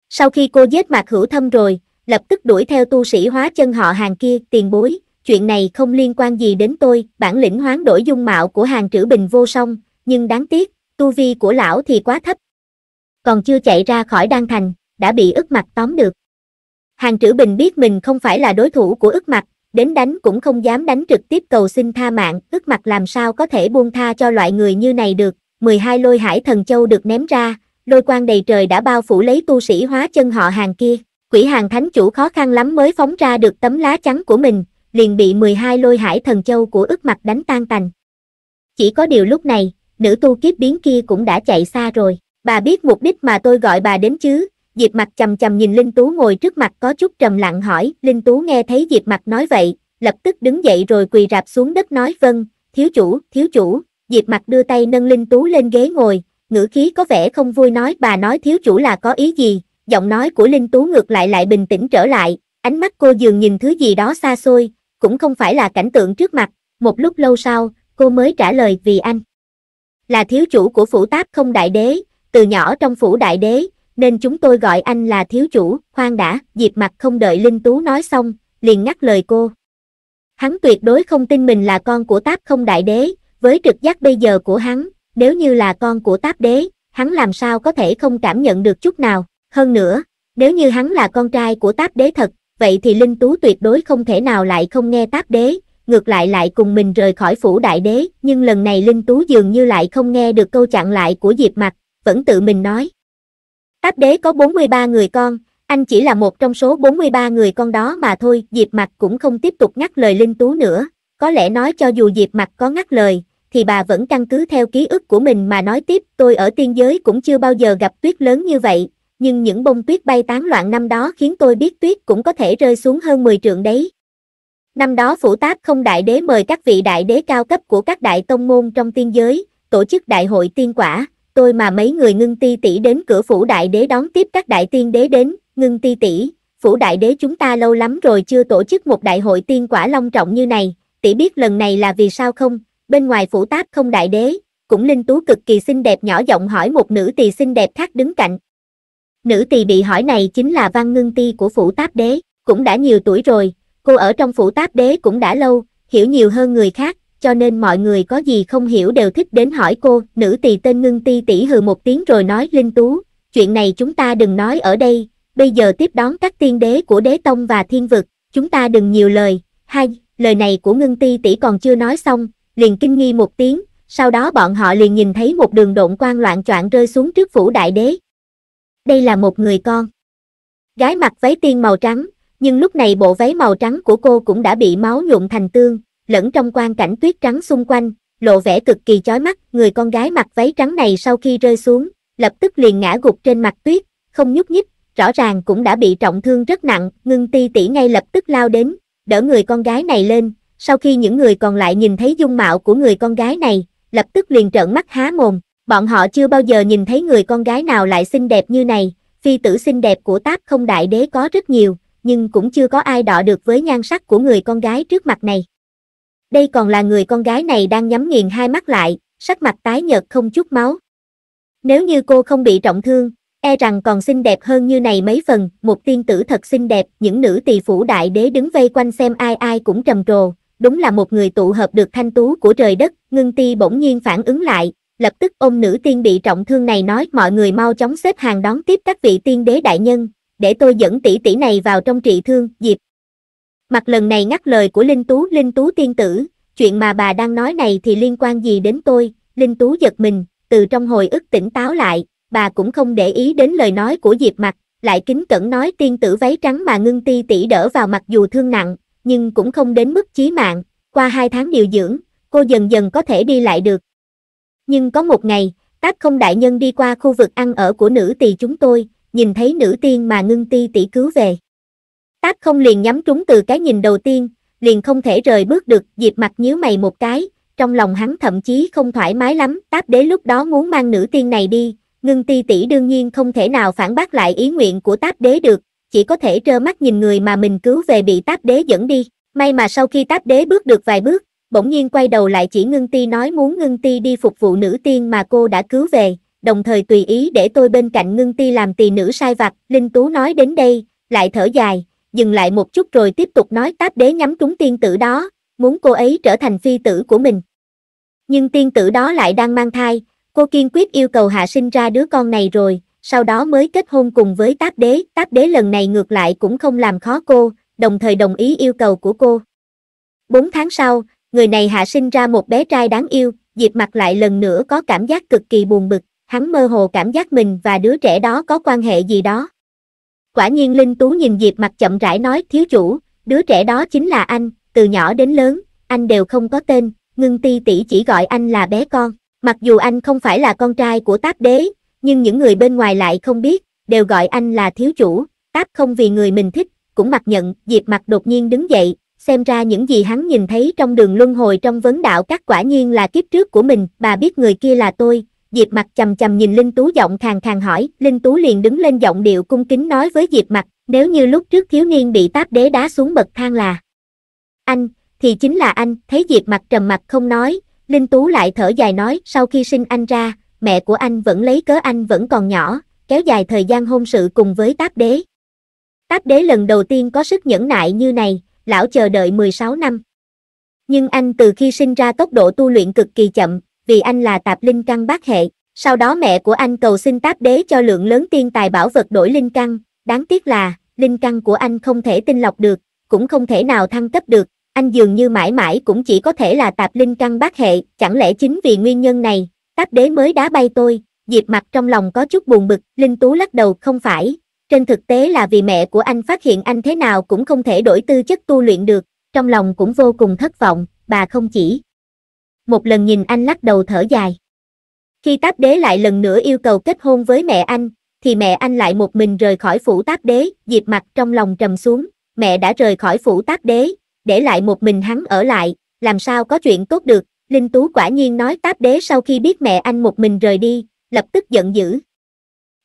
Sau khi cô giết mặt hữu thâm rồi, lập tức đuổi theo tu sĩ hóa chân họ hàng kia, tiền bối, chuyện này không liên quan gì đến tôi, bản lĩnh hoán đổi dung mạo của hàng trữ bình vô song, nhưng đáng tiếc, tu vi của lão thì quá thấp. Còn chưa chạy ra khỏi đan thành, đã bị ức mặt tóm được. Hàng trữ bình biết mình không phải là đối thủ của ức mặt, đến đánh cũng không dám đánh trực tiếp cầu xin tha mạng, ức mặt làm sao có thể buông tha cho loại người như này được. 12 lôi hải thần châu được ném ra, lôi quang đầy trời đã bao phủ lấy tu sĩ hóa chân họ hàng kia. Quỷ hàng thánh chủ khó khăn lắm mới phóng ra được tấm lá trắng của mình, liền bị 12 lôi hải thần châu của ức mặt đánh tan tành. Chỉ có điều lúc này, nữ tu kiếp biến kia cũng đã chạy xa rồi. Bà biết mục đích mà tôi gọi bà đến chứ, Diệp Mặc chầm chầm nhìn Linh Tú ngồi trước mặt có chút trầm lặng hỏi, Linh Tú nghe thấy Diệp Mặc nói vậy, lập tức đứng dậy rồi quỳ rạp xuống đất nói vâng, thiếu chủ, thiếu chủ, Diệp Mặc đưa tay nâng Linh Tú lên ghế ngồi, ngữ khí có vẻ không vui nói bà nói thiếu chủ là có ý gì, giọng nói của Linh Tú ngược lại lại bình tĩnh trở lại, ánh mắt cô dường nhìn thứ gì đó xa xôi, cũng không phải là cảnh tượng trước mặt, một lúc lâu sau, cô mới trả lời vì anh. Là thiếu chủ của phủ táp không đại đế, từ nhỏ trong phủ đại đế, nên chúng tôi gọi anh là thiếu chủ, khoan đã, Diệp mặt không đợi Linh Tú nói xong, liền ngắt lời cô. Hắn tuyệt đối không tin mình là con của táp không đại đế, với trực giác bây giờ của hắn, nếu như là con của táp đế, hắn làm sao có thể không cảm nhận được chút nào, hơn nữa, nếu như hắn là con trai của táp đế thật, vậy thì Linh Tú tuyệt đối không thể nào lại không nghe táp đế, ngược lại lại cùng mình rời khỏi phủ đại đế, nhưng lần này Linh Tú dường như lại không nghe được câu chặn lại của Diệp Mặc, vẫn tự mình nói, Táp đế có 43 người con, anh chỉ là một trong số 43 người con đó mà thôi, Diệp Mặc cũng không tiếp tục ngắt lời Linh Tú nữa, có lẽ nói cho dù Diệp Mặc có ngắt lời, thì bà vẫn căn cứ theo ký ức của mình mà nói tiếp, tôi ở tiên giới cũng chưa bao giờ gặp tuyết lớn như vậy, nhưng những bông tuyết bay tán loạn năm đó khiến tôi biết tuyết cũng có thể rơi xuống hơn 10 trượng đấy. Năm đó phủ táp không đại đế mời các vị đại đế cao cấp của các đại tông môn trong tiên giới, tổ chức đại hội tiên quả, tôi mà mấy người ngưng ti tỷ đến cửa phủ đại đế đón tiếp các đại tiên đế đến, ngưng ti tỷ, phủ đại đế chúng ta lâu lắm rồi chưa tổ chức một đại hội tiên quả long trọng như này, tỷ biết lần này là vì sao không, bên ngoài phủ táp không đại đế, cũng linh tú cực kỳ xinh đẹp nhỏ giọng hỏi một nữ tỳ xinh đẹp khác đứng cạnh. Nữ tỳ bị hỏi này chính là văn ngưng ti của phủ táp đế, cũng đã nhiều tuổi rồi, cô ở trong phủ táp đế cũng đã lâu, hiểu nhiều hơn người khác, cho nên mọi người có gì không hiểu đều thích đến hỏi cô, nữ tỳ tên ngưng ti tỷ hừ một tiếng rồi nói Linh Tú, chuyện này chúng ta đừng nói ở đây, bây giờ tiếp đón các tiên đế của đế tông và thiên vực, chúng ta đừng nhiều lời, hai, lời này của ngưng ti tỷ còn chưa nói xong, liền kinh nghi một tiếng, sau đó bọn họ liền nhìn thấy một đường độn quan loạn choạng rơi xuống trước phủ đại đế. Đây là một người con. Gái mặc váy tiên màu trắng, nhưng lúc này bộ váy màu trắng của cô cũng đã bị máu nhuộm thành tương, lẫn trong quang cảnh tuyết trắng xung quanh, lộ vẻ cực kỳ chói mắt, người con gái mặc váy trắng này sau khi rơi xuống, lập tức liền ngã gục trên mặt tuyết, không nhúc nhích, rõ ràng cũng đã bị trọng thương rất nặng, ngưng ti tỷ ngay lập tức lao đến, đỡ người con gái này lên, sau khi những người còn lại nhìn thấy dung mạo của người con gái này, lập tức liền trợn mắt há mồm, bọn họ chưa bao giờ nhìn thấy người con gái nào lại xinh đẹp như này, phi tử xinh đẹp của táp không đại đế có rất nhiều, nhưng cũng chưa có ai đọ được với nhan sắc của người con gái trước mặt này. Đây còn là người con gái này đang nhắm nghiền hai mắt lại, sắc mặt tái nhợt không chút máu. Nếu như cô không bị trọng thương, e rằng còn xinh đẹp hơn như này mấy phần, một tiên tử thật xinh đẹp, những nữ tỳ phủ đại đế đứng vây quanh xem ai ai cũng trầm trồ, đúng là một người tụ hợp được thanh tú của trời đất, ngưng ti bỗng nhiên phản ứng lại, lập tức ôm nữ tiên bị trọng thương này nói mọi người mau chóng xếp hàng đón tiếp các vị tiên đế đại nhân, để tôi dẫn tỷ tỷ này vào trong trị thương, dịp Mặt lần này ngắt lời của Linh Tú, Linh Tú tiên tử, chuyện mà bà đang nói này thì liên quan gì đến tôi, Linh Tú giật mình, từ trong hồi ức tỉnh táo lại, bà cũng không để ý đến lời nói của Diệp Mặt, lại kính cẩn nói tiên tử váy trắng mà ngưng ti tỷ đỡ vào mặc dù thương nặng, nhưng cũng không đến mức chí mạng, qua hai tháng điều dưỡng, cô dần dần có thể đi lại được. Nhưng có một ngày, tác không đại nhân đi qua khu vực ăn ở của nữ tỳ chúng tôi, nhìn thấy nữ tiên mà ngưng ti tỷ cứu về. Tác không liền nhắm trúng từ cái nhìn đầu tiên, liền không thể rời bước được, Diệp mặt nhíu mày một cái, trong lòng hắn thậm chí không thoải mái lắm, táp đế lúc đó muốn mang nữ tiên này đi, ngưng ti tỷ đương nhiên không thể nào phản bác lại ý nguyện của táp đế được, chỉ có thể trơ mắt nhìn người mà mình cứu về bị táp đế dẫn đi, may mà sau khi táp đế bước được vài bước, bỗng nhiên quay đầu lại chỉ ngưng ti nói muốn ngưng ti đi phục vụ nữ tiên mà cô đã cứu về, đồng thời tùy ý để tôi bên cạnh ngưng ti làm tỳ nữ sai vặt, Linh Tú nói đến đây, lại thở dài, dừng lại một chút rồi tiếp tục nói táp đế nhắm trúng tiên tử đó, muốn cô ấy trở thành phi tử của mình. Nhưng tiên tử đó lại đang mang thai, cô kiên quyết yêu cầu hạ sinh ra đứa con này rồi, sau đó mới kết hôn cùng với táp đế. Táp đế lần này ngược lại cũng không làm khó cô, đồng thời đồng ý yêu cầu của cô. Bốn tháng sau, người này hạ sinh ra một bé trai đáng yêu, Diệp mặt lại lần nữa có cảm giác cực kỳ buồn bực, hắn mơ hồ cảm giác mình và đứa trẻ đó có quan hệ gì đó quả nhiên Linh Tú nhìn Diệp mặt chậm rãi nói thiếu chủ, đứa trẻ đó chính là anh, từ nhỏ đến lớn, anh đều không có tên, ngưng ti tỷ chỉ gọi anh là bé con, mặc dù anh không phải là con trai của táp đế, nhưng những người bên ngoài lại không biết, đều gọi anh là thiếu chủ, táp không vì người mình thích, cũng mặc nhận, Diệp mặt đột nhiên đứng dậy, xem ra những gì hắn nhìn thấy trong đường luân hồi trong vấn đạo các quả nhiên là kiếp trước của mình, bà biết người kia là tôi, Diệp Mặc chầm chầm nhìn Linh Tú giọng khàn khàn hỏi, Linh Tú liền đứng lên giọng điệu cung kính nói với Diệp Mặc, nếu như lúc trước thiếu niên bị táp đế đá xuống bậc thang là anh, thì chính là anh, thấy Diệp Mặc trầm mặt không nói, Linh Tú lại thở dài nói, sau khi sinh anh ra, mẹ của anh vẫn lấy cớ anh vẫn còn nhỏ, kéo dài thời gian hôn sự cùng với táp đế. Táp đế lần đầu tiên có sức nhẫn nại như này, lão chờ đợi 16 năm. Nhưng anh từ khi sinh ra tốc độ tu luyện cực kỳ chậm, vì anh là tạp linh căn bát hệ. Sau đó mẹ của anh cầu xin táp đế cho lượng lớn tiên tài bảo vật đổi linh căn, đáng tiếc là, linh căn của anh không thể tinh lọc được, cũng không thể nào thăng cấp được, anh dường như mãi mãi cũng chỉ có thể là tạp linh căn bát hệ, chẳng lẽ chính vì nguyên nhân này, táp đế mới đá bay tôi, Diệp mặt trong lòng có chút buồn bực, Linh Tú lắc đầu không phải, trên thực tế là vì mẹ của anh phát hiện anh thế nào cũng không thể đổi tư chất tu luyện được, trong lòng cũng vô cùng thất vọng, bà không chỉ một lần nhìn anh lắc đầu thở dài. Khi táp đế lại lần nữa yêu cầu kết hôn với mẹ anh, thì mẹ anh lại một mình rời khỏi phủ táp đế, diệp mặt trong lòng trầm xuống, mẹ đã rời khỏi phủ táp đế, để lại một mình hắn ở lại, làm sao có chuyện tốt được, Linh Tú quả nhiên nói táp đế sau khi biết mẹ anh một mình rời đi, lập tức giận dữ.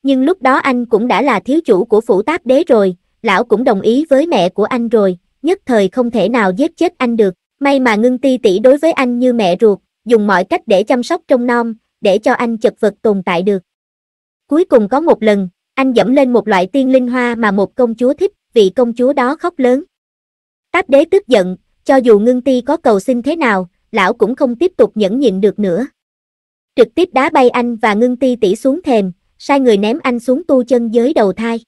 Nhưng lúc đó anh cũng đã là thiếu chủ của phủ táp đế rồi, lão cũng đồng ý với mẹ của anh rồi, nhất thời không thể nào giết chết anh được. May mà ngưng ti tỷ đối với anh như mẹ ruột, dùng mọi cách để chăm sóc trông non, để cho anh chật vật tồn tại được. Cuối cùng có một lần, anh dẫm lên một loại tiên linh hoa mà một công chúa thích, vị công chúa đó khóc lớn. Táp đế tức giận, cho dù ngưng ti có cầu xin thế nào, lão cũng không tiếp tục nhẫn nhịn được nữa. Trực tiếp đá bay anh và ngưng ti tỷ xuống thềm, sai người ném anh xuống tu chân giới đầu thai.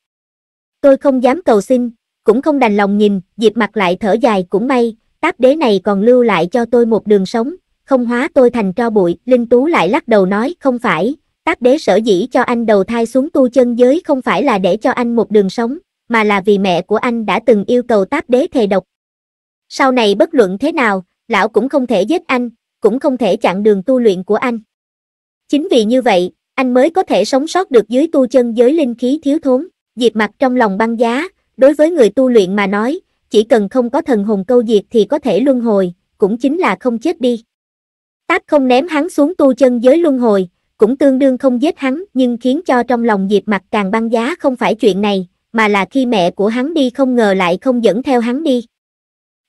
Tôi không dám cầu xin, cũng không đành lòng nhìn, dịp mặt lại thở dài cũng may, táp đế này còn lưu lại cho tôi một đường sống, không hóa tôi thành tro bụi, Linh Tú lại lắc đầu nói, không phải, táp đế sở dĩ cho anh đầu thai xuống tu chân giới không phải là để cho anh một đường sống, mà là vì mẹ của anh đã từng yêu cầu táp đế thề độc. Sau này bất luận thế nào, lão cũng không thể giết anh, cũng không thể chặn đường tu luyện của anh. Chính vì như vậy, anh mới có thể sống sót được dưới tu chân giới linh khí thiếu thốn, diệp mặt trong lòng băng giá, đối với người tu luyện mà nói, chỉ cần không có thần hồn câu diệt thì có thể luân hồi, cũng chính là không chết đi. Táp không ném hắn xuống tu chân giới luân hồi, cũng tương đương không giết hắn nhưng khiến cho trong lòng Diệp mặt càng băng giá không phải chuyện này, mà là khi mẹ của hắn đi không ngờ lại không dẫn theo hắn đi.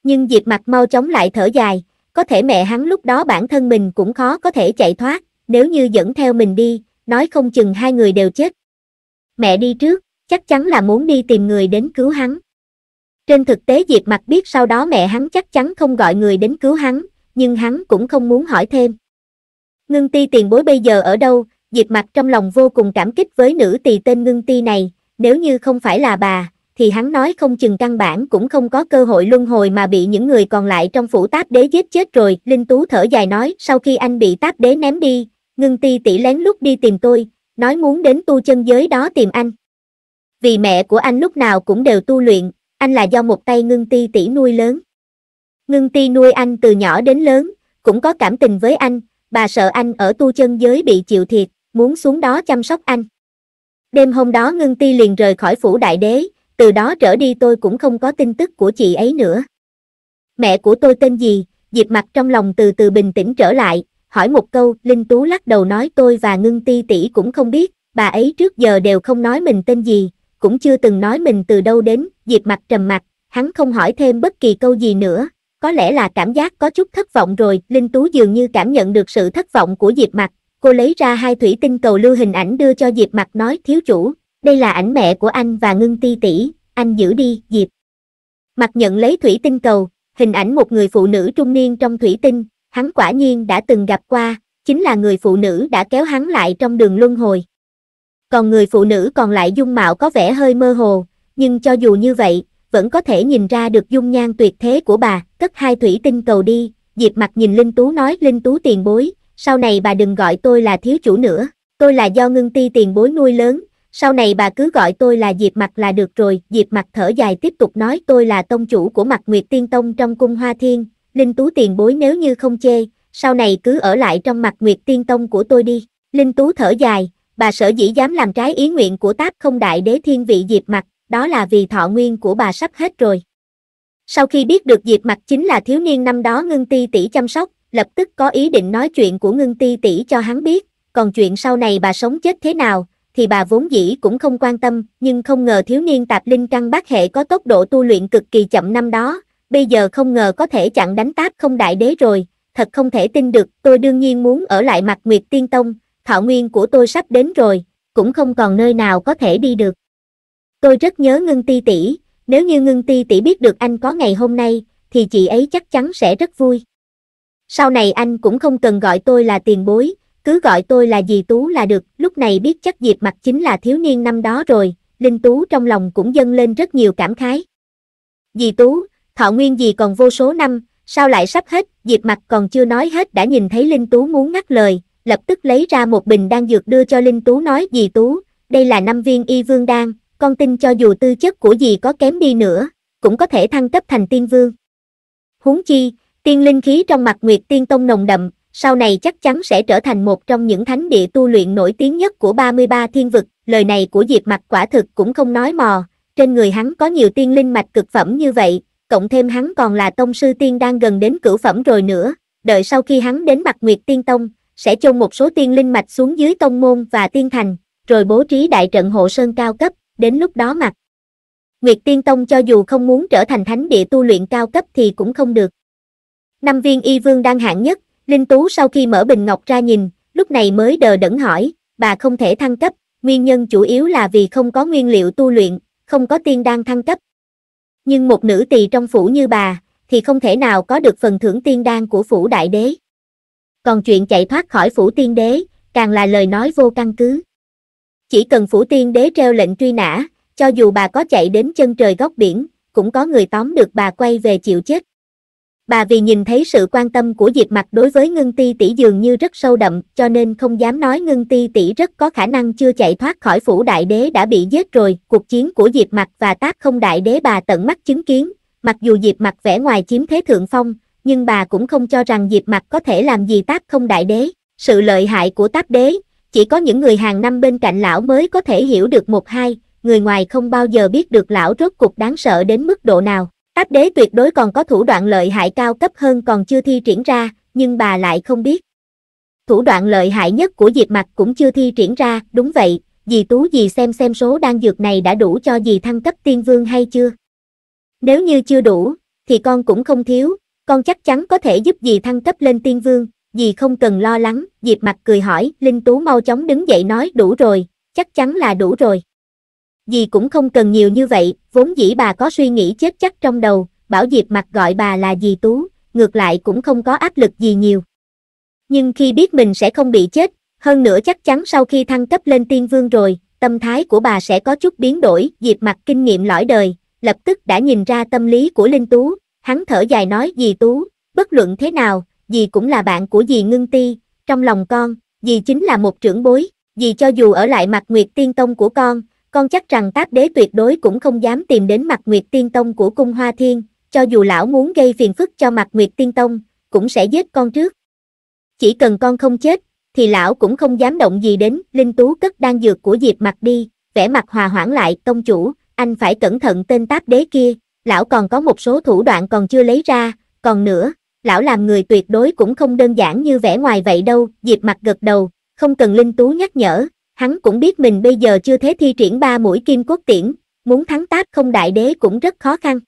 Nhưng Diệp mặt mau chóng lại thở dài, có thể mẹ hắn lúc đó bản thân mình cũng khó có thể chạy thoát, nếu như dẫn theo mình đi, nói không chừng hai người đều chết. Mẹ đi trước, chắc chắn là muốn đi tìm người đến cứu hắn. Trên thực tế Diệp Mặc biết sau đó mẹ hắn chắc chắn không gọi người đến cứu hắn, nhưng hắn cũng không muốn hỏi thêm. Ngưng ti tiền bối bây giờ ở đâu, Diệp Mặc trong lòng vô cùng cảm kích với nữ tỳ tên Ngưng ti này, nếu như không phải là bà, thì hắn nói không chừng căn bản cũng không có cơ hội luân hồi mà bị những người còn lại trong phủ táp đế giết chết rồi. Linh Tú thở dài nói sau khi anh bị táp đế ném đi, Ngưng ti tỷ lén lúc đi tìm tôi, nói muốn đến tu chân giới đó tìm anh. Vì mẹ của anh lúc nào cũng đều tu luyện, anh là do một tay ngưng ti tỷ nuôi lớn. Ngưng ti nuôi anh từ nhỏ đến lớn, cũng có cảm tình với anh, bà sợ anh ở tu chân giới bị chịu thiệt, muốn xuống đó chăm sóc anh. Đêm hôm đó ngưng ti liền rời khỏi phủ đại đế, từ đó trở đi tôi cũng không có tin tức của chị ấy nữa. Mẹ của tôi tên gì, Diệp mặt trong lòng từ từ bình tĩnh trở lại, hỏi một câu, Linh Tú lắc đầu nói tôi và ngưng ti tỷ cũng không biết, bà ấy trước giờ đều không nói mình tên gì, cũng chưa từng nói mình từ đâu đến, Diệp mặt trầm mặt, hắn không hỏi thêm bất kỳ câu gì nữa, có lẽ là cảm giác có chút thất vọng rồi, Linh Tú dường như cảm nhận được sự thất vọng của Diệp mặt, cô lấy ra hai thủy tinh cầu lưu hình ảnh đưa cho Diệp mặt nói thiếu chủ, đây là ảnh mẹ của anh và ngưng ti tỷ, anh giữ đi, Diệp. Mặt nhận lấy thủy tinh cầu, hình ảnh một người phụ nữ trung niên trong thủy tinh, hắn quả nhiên đã từng gặp qua, chính là người phụ nữ đã kéo hắn lại trong đường luân hồi. Còn người phụ nữ còn lại dung mạo có vẻ hơi mơ hồ, nhưng cho dù như vậy, vẫn có thể nhìn ra được dung nhan tuyệt thế của bà, cất hai thủy tinh cầu đi, Diệp mặt nhìn Linh Tú nói Linh Tú tiền bối, sau này bà đừng gọi tôi là thiếu chủ nữa, tôi là do ngưng ti tiền bối nuôi lớn, sau này bà cứ gọi tôi là Diệp mặt là được rồi, Diệp mặt thở dài tiếp tục nói tôi là tông chủ của mặt Nguyệt Tiên Tông trong cung Hoa Thiên, Linh Tú tiền bối nếu như không chê, sau này cứ ở lại trong mặt Nguyệt Tiên Tông của tôi đi, Linh Tú thở dài, bà sở dĩ dám làm trái ý nguyện của táp không đại đế thiên vị Diệp mặt đó là vì thọ nguyên của bà sắp hết rồi. Sau khi biết được Diệp Mặc chính là thiếu niên năm đó Ngưng Ti tỷ chăm sóc, lập tức có ý định nói chuyện của Ngưng Ti tỷ cho hắn biết, còn chuyện sau này bà sống chết thế nào thì bà vốn dĩ cũng không quan tâm, nhưng không ngờ thiếu niên tạp linh căn bác hệ có tốc độ tu luyện cực kỳ chậm năm đó, bây giờ không ngờ có thể chặn đánh táp không đại đế rồi, thật không thể tin được, tôi đương nhiên muốn ở lại mặt Nguyệt Tiên Tông, thọ nguyên của tôi sắp đến rồi, cũng không còn nơi nào có thể đi được tôi rất nhớ ngưng ti tỷ nếu như ngưng ti tỷ biết được anh có ngày hôm nay thì chị ấy chắc chắn sẽ rất vui sau này anh cũng không cần gọi tôi là tiền bối cứ gọi tôi là dì tú là được lúc này biết chắc diệp mặt chính là thiếu niên năm đó rồi linh tú trong lòng cũng dâng lên rất nhiều cảm khái dì tú thọ nguyên dì còn vô số năm sao lại sắp hết diệp mặt còn chưa nói hết đã nhìn thấy linh tú muốn ngắt lời lập tức lấy ra một bình đan dược đưa cho linh tú nói dì tú đây là năm viên y vương đan con tin cho dù tư chất của gì có kém đi nữa, cũng có thể thăng cấp thành tiên vương. Huống chi, tiên linh khí trong mặt Nguyệt Tiên Tông nồng đậm, sau này chắc chắn sẽ trở thành một trong những thánh địa tu luyện nổi tiếng nhất của 33 thiên vực, lời này của Diệp Mặc quả thực cũng không nói mò, trên người hắn có nhiều tiên linh mạch cực phẩm như vậy, cộng thêm hắn còn là tông sư tiên đang gần đến cửu phẩm rồi nữa, đợi sau khi hắn đến mặt Nguyệt Tiên Tông, sẽ chôn một số tiên linh mạch xuống dưới tông môn và tiên thành, rồi bố trí đại trận hộ sơn cao cấp, đến lúc đó mặt. Nguyệt Tiên Tông cho dù không muốn trở thành thánh địa tu luyện cao cấp thì cũng không được. Năm viên y vương đang hạng nhất, Linh Tú sau khi mở bình ngọc ra nhìn, lúc này mới đờ đẫn hỏi, bà không thể thăng cấp, nguyên nhân chủ yếu là vì không có nguyên liệu tu luyện, không có tiên đan thăng cấp. Nhưng một nữ tỳ trong phủ như bà, thì không thể nào có được phần thưởng tiên đan của phủ đại đế. Còn chuyện chạy thoát khỏi phủ tiên đế, càng là lời nói vô căn cứ. Chỉ cần phủ tiên đế treo lệnh truy nã, cho dù bà có chạy đến chân trời góc biển, cũng có người tóm được bà quay về chịu chết. Bà vì nhìn thấy sự quan tâm của Diệp Mặc đối với Ngân Ti tỷ dường như rất sâu đậm, cho nên không dám nói Ngân Ti tỷ rất có khả năng chưa chạy thoát khỏi phủ đại đế đã bị giết rồi. Cuộc chiến của Diệp Mặc và Tác Không đại đế bà tận mắt chứng kiến, mặc dù Diệp Mặc vẻ ngoài chiếm thế thượng phong, nhưng bà cũng không cho rằng Diệp Mặc có thể làm gì Tác Không đại đế. Sự lợi hại của Táp đế, chỉ có những người hàng năm bên cạnh lão mới có thể hiểu được một hai, người ngoài không bao giờ biết được lão rốt cục đáng sợ đến mức độ nào. Áp đế tuyệt đối còn có thủ đoạn lợi hại cao cấp hơn còn chưa thi triển ra, nhưng bà lại không biết. Thủ đoạn lợi hại nhất của Diệp Mặt cũng chưa thi triển ra, đúng vậy, dì Tú dì xem xem số đan dược này đã đủ cho dì thăng cấp tiên vương hay chưa. Nếu như chưa đủ, thì con cũng không thiếu, con chắc chắn có thể giúp dì thăng cấp lên tiên vương, gì không cần lo lắng, Diệp mặt cười hỏi, Linh Tú mau chóng đứng dậy nói đủ rồi, chắc chắn là đủ rồi. Dì cũng không cần nhiều như vậy, vốn dĩ bà có suy nghĩ chết chắc trong đầu, bảo Diệp mặt gọi bà là dì Tú, ngược lại cũng không có áp lực gì nhiều. Nhưng khi biết mình sẽ không bị chết, hơn nữa chắc chắn sau khi thăng cấp lên tiên vương rồi, tâm thái của bà sẽ có chút biến đổi, Diệp mặt kinh nghiệm lõi đời, lập tức đã nhìn ra tâm lý của Linh Tú, hắn thở dài nói dì Tú, bất luận thế nào, dì cũng là bạn của dì ngưng ti, trong lòng con, dì chính là một trưởng bối, dì cho dù ở lại mặt nguyệt tiên tông của con, con chắc rằng táp đế tuyệt đối cũng không dám tìm đến mặt nguyệt tiên tông của cung hoa thiên, cho dù lão muốn gây phiền phức cho mặt nguyệt tiên tông, cũng sẽ giết con trước. Chỉ cần con không chết, thì lão cũng không dám động gì đến, linh tú cất đang dược của diệp mặt đi, vẻ mặt hòa hoãn lại, công chủ, anh phải cẩn thận tên táp đế kia, lão còn có một số thủ đoạn còn chưa lấy ra, còn nữa, lão làm người tuyệt đối cũng không đơn giản như vẻ ngoài vậy đâu, Diệp mặt gật đầu, không cần Linh Tú nhắc nhở, hắn cũng biết mình bây giờ chưa thế thi triển ba mũi kim cốt tiễn, muốn thắng táp không đại đế cũng rất khó khăn.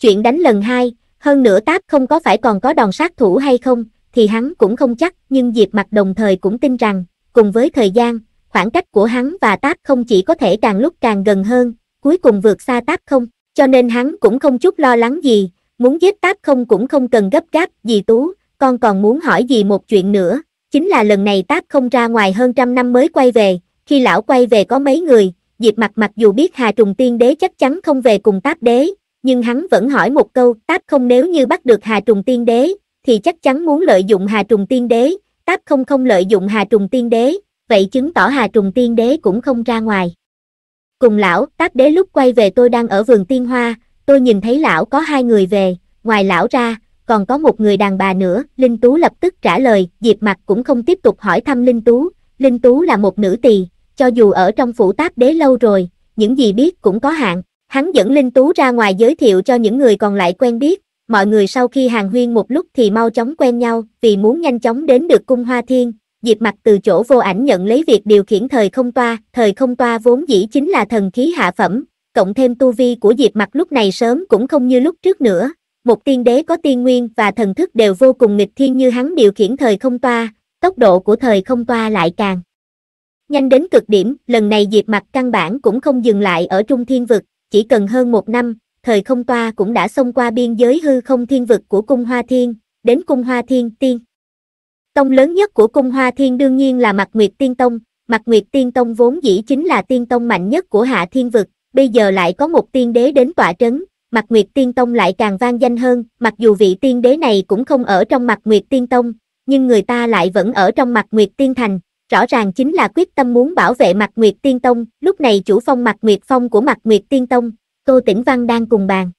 Chuyện đánh lần hai, hơn nữa táp không có phải còn có đòn sát thủ hay không, thì hắn cũng không chắc, nhưng Diệp mặt đồng thời cũng tin rằng, cùng với thời gian, khoảng cách của hắn và táp không chỉ có thể càng lúc càng gần hơn, cuối cùng vượt xa táp không, cho nên hắn cũng không chút lo lắng gì, muốn giết táp không cũng không cần gấp gáp, gì Tú, con còn muốn hỏi gì một chuyện nữa, chính là lần này táp không ra ngoài hơn trăm năm mới quay về, khi lão quay về có mấy người, Diệp mặt mặc dù biết Hà Trùng Tiên Đế chắc chắn không về cùng táp đế, nhưng hắn vẫn hỏi một câu, táp không nếu như bắt được Hà Trùng Tiên Đế, thì chắc chắn muốn lợi dụng Hà Trùng Tiên Đế, táp không không lợi dụng Hà Trùng Tiên Đế, vậy chứng tỏ Hà Trùng Tiên Đế cũng không ra ngoài. Cùng lão, táp đế lúc quay về tôi đang ở vườn tiên hoa, tôi nhìn thấy lão có hai người về, ngoài lão ra, còn có một người đàn bà nữa, Linh Tú lập tức trả lời, Diệp Mặc cũng không tiếp tục hỏi thăm Linh Tú, Linh Tú là một nữ tỳ, cho dù ở trong phủ táp đế lâu rồi, những gì biết cũng có hạn, hắn dẫn Linh Tú ra ngoài giới thiệu cho những người còn lại quen biết, mọi người sau khi hàng huyên một lúc thì mau chóng quen nhau, vì muốn nhanh chóng đến được cung hoa thiên, Diệp Mặc từ chỗ vô ảnh nhận lấy việc điều khiển thời không toa, thời không toa vốn dĩ chính là thần khí hạ phẩm, cộng thêm tu vi của Diệp Mặt lúc này sớm cũng không như lúc trước nữa, một tiên đế có tiên nguyên và thần thức đều vô cùng nghịch thiên như hắn điều khiển thời không toa, tốc độ của thời không toa lại càng nhanh đến cực điểm, lần này Diệp Mặt căn bản cũng không dừng lại ở trung thiên vực, chỉ cần hơn một năm, thời không toa cũng đã xông qua biên giới hư không thiên vực của cung Hoa Thiên, đến cung Hoa Thiên Tiên. Tông lớn nhất của cung Hoa Thiên đương nhiên là Mặt Nguyệt Tiên Tông, Mặt Nguyệt Tiên Tông vốn dĩ chính là tiên tông mạnh nhất của Hạ Thiên Vực, bây giờ lại có một tiên đế đến tọa trấn, Mạc Nguyệt Tiên Tông lại càng vang danh hơn, mặc dù vị tiên đế này cũng không ở trong Mạc Nguyệt Tiên Tông, nhưng người ta lại vẫn ở trong Mạc Nguyệt Tiên Thành, rõ ràng chính là quyết tâm muốn bảo vệ Mạc Nguyệt Tiên Tông, lúc này chủ phong Mạc Nguyệt Phong của Mạc Nguyệt Tiên Tông, Tô Tĩnh Văn đang cùng bàn.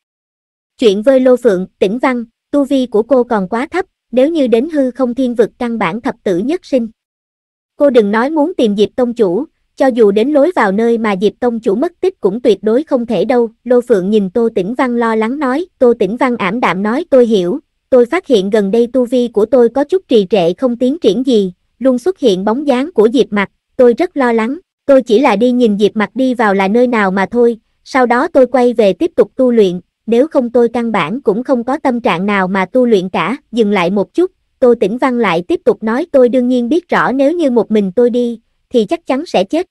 Chuyện với Lô Phượng, Tĩnh Văn, tu vi của cô còn quá thấp, nếu như đến hư không thiên vực căn bản thập tử nhất sinh. Cô đừng nói muốn tìm dịp tông chủ, cho dù đến lối vào nơi mà Diệp Tông chủ mất tích cũng tuyệt đối không thể đâu. Lô Phượng nhìn Tô Tĩnh Văn lo lắng nói, Tô Tĩnh Văn ảm đạm nói tôi hiểu, tôi phát hiện gần đây tu vi của tôi có chút trì trệ không tiến triển gì, luôn xuất hiện bóng dáng của Diệp Mặt, tôi rất lo lắng, tôi chỉ là đi nhìn Diệp Mặt đi vào là nơi nào mà thôi, sau đó tôi quay về tiếp tục tu luyện, nếu không tôi căn bản cũng không có tâm trạng nào mà tu luyện cả, dừng lại một chút, Tô Tĩnh Văn lại tiếp tục nói tôi đương nhiên biết rõ nếu như một mình tôi đi, thì chắc chắn sẽ chết.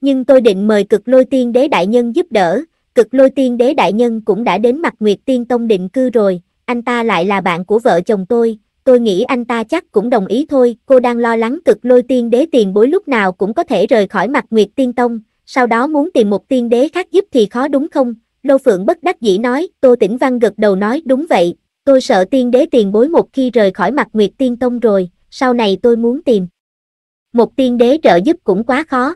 Nhưng tôi định mời cực lôi tiên đế đại nhân giúp đỡ, cực lôi tiên đế đại nhân cũng đã đến mặt Nguyệt Tiên Tông định cư rồi, anh ta lại là bạn của vợ chồng tôi, tôi nghĩ anh ta chắc cũng đồng ý thôi, cô đang lo lắng cực lôi tiên đế tiền bối lúc nào cũng có thể rời khỏi mặt Nguyệt Tiên Tông, sau đó muốn tìm một tiên đế khác giúp thì khó đúng không? Lô Phượng bất đắc dĩ nói, Tô Tĩnh Văn gật đầu nói đúng vậy, tôi sợ tiên đế tiền bối một khi rời khỏi mặt Nguyệt Tiên Tông rồi, sau này tôi muốn tìm một tiên đế trợ giúp cũng quá khó.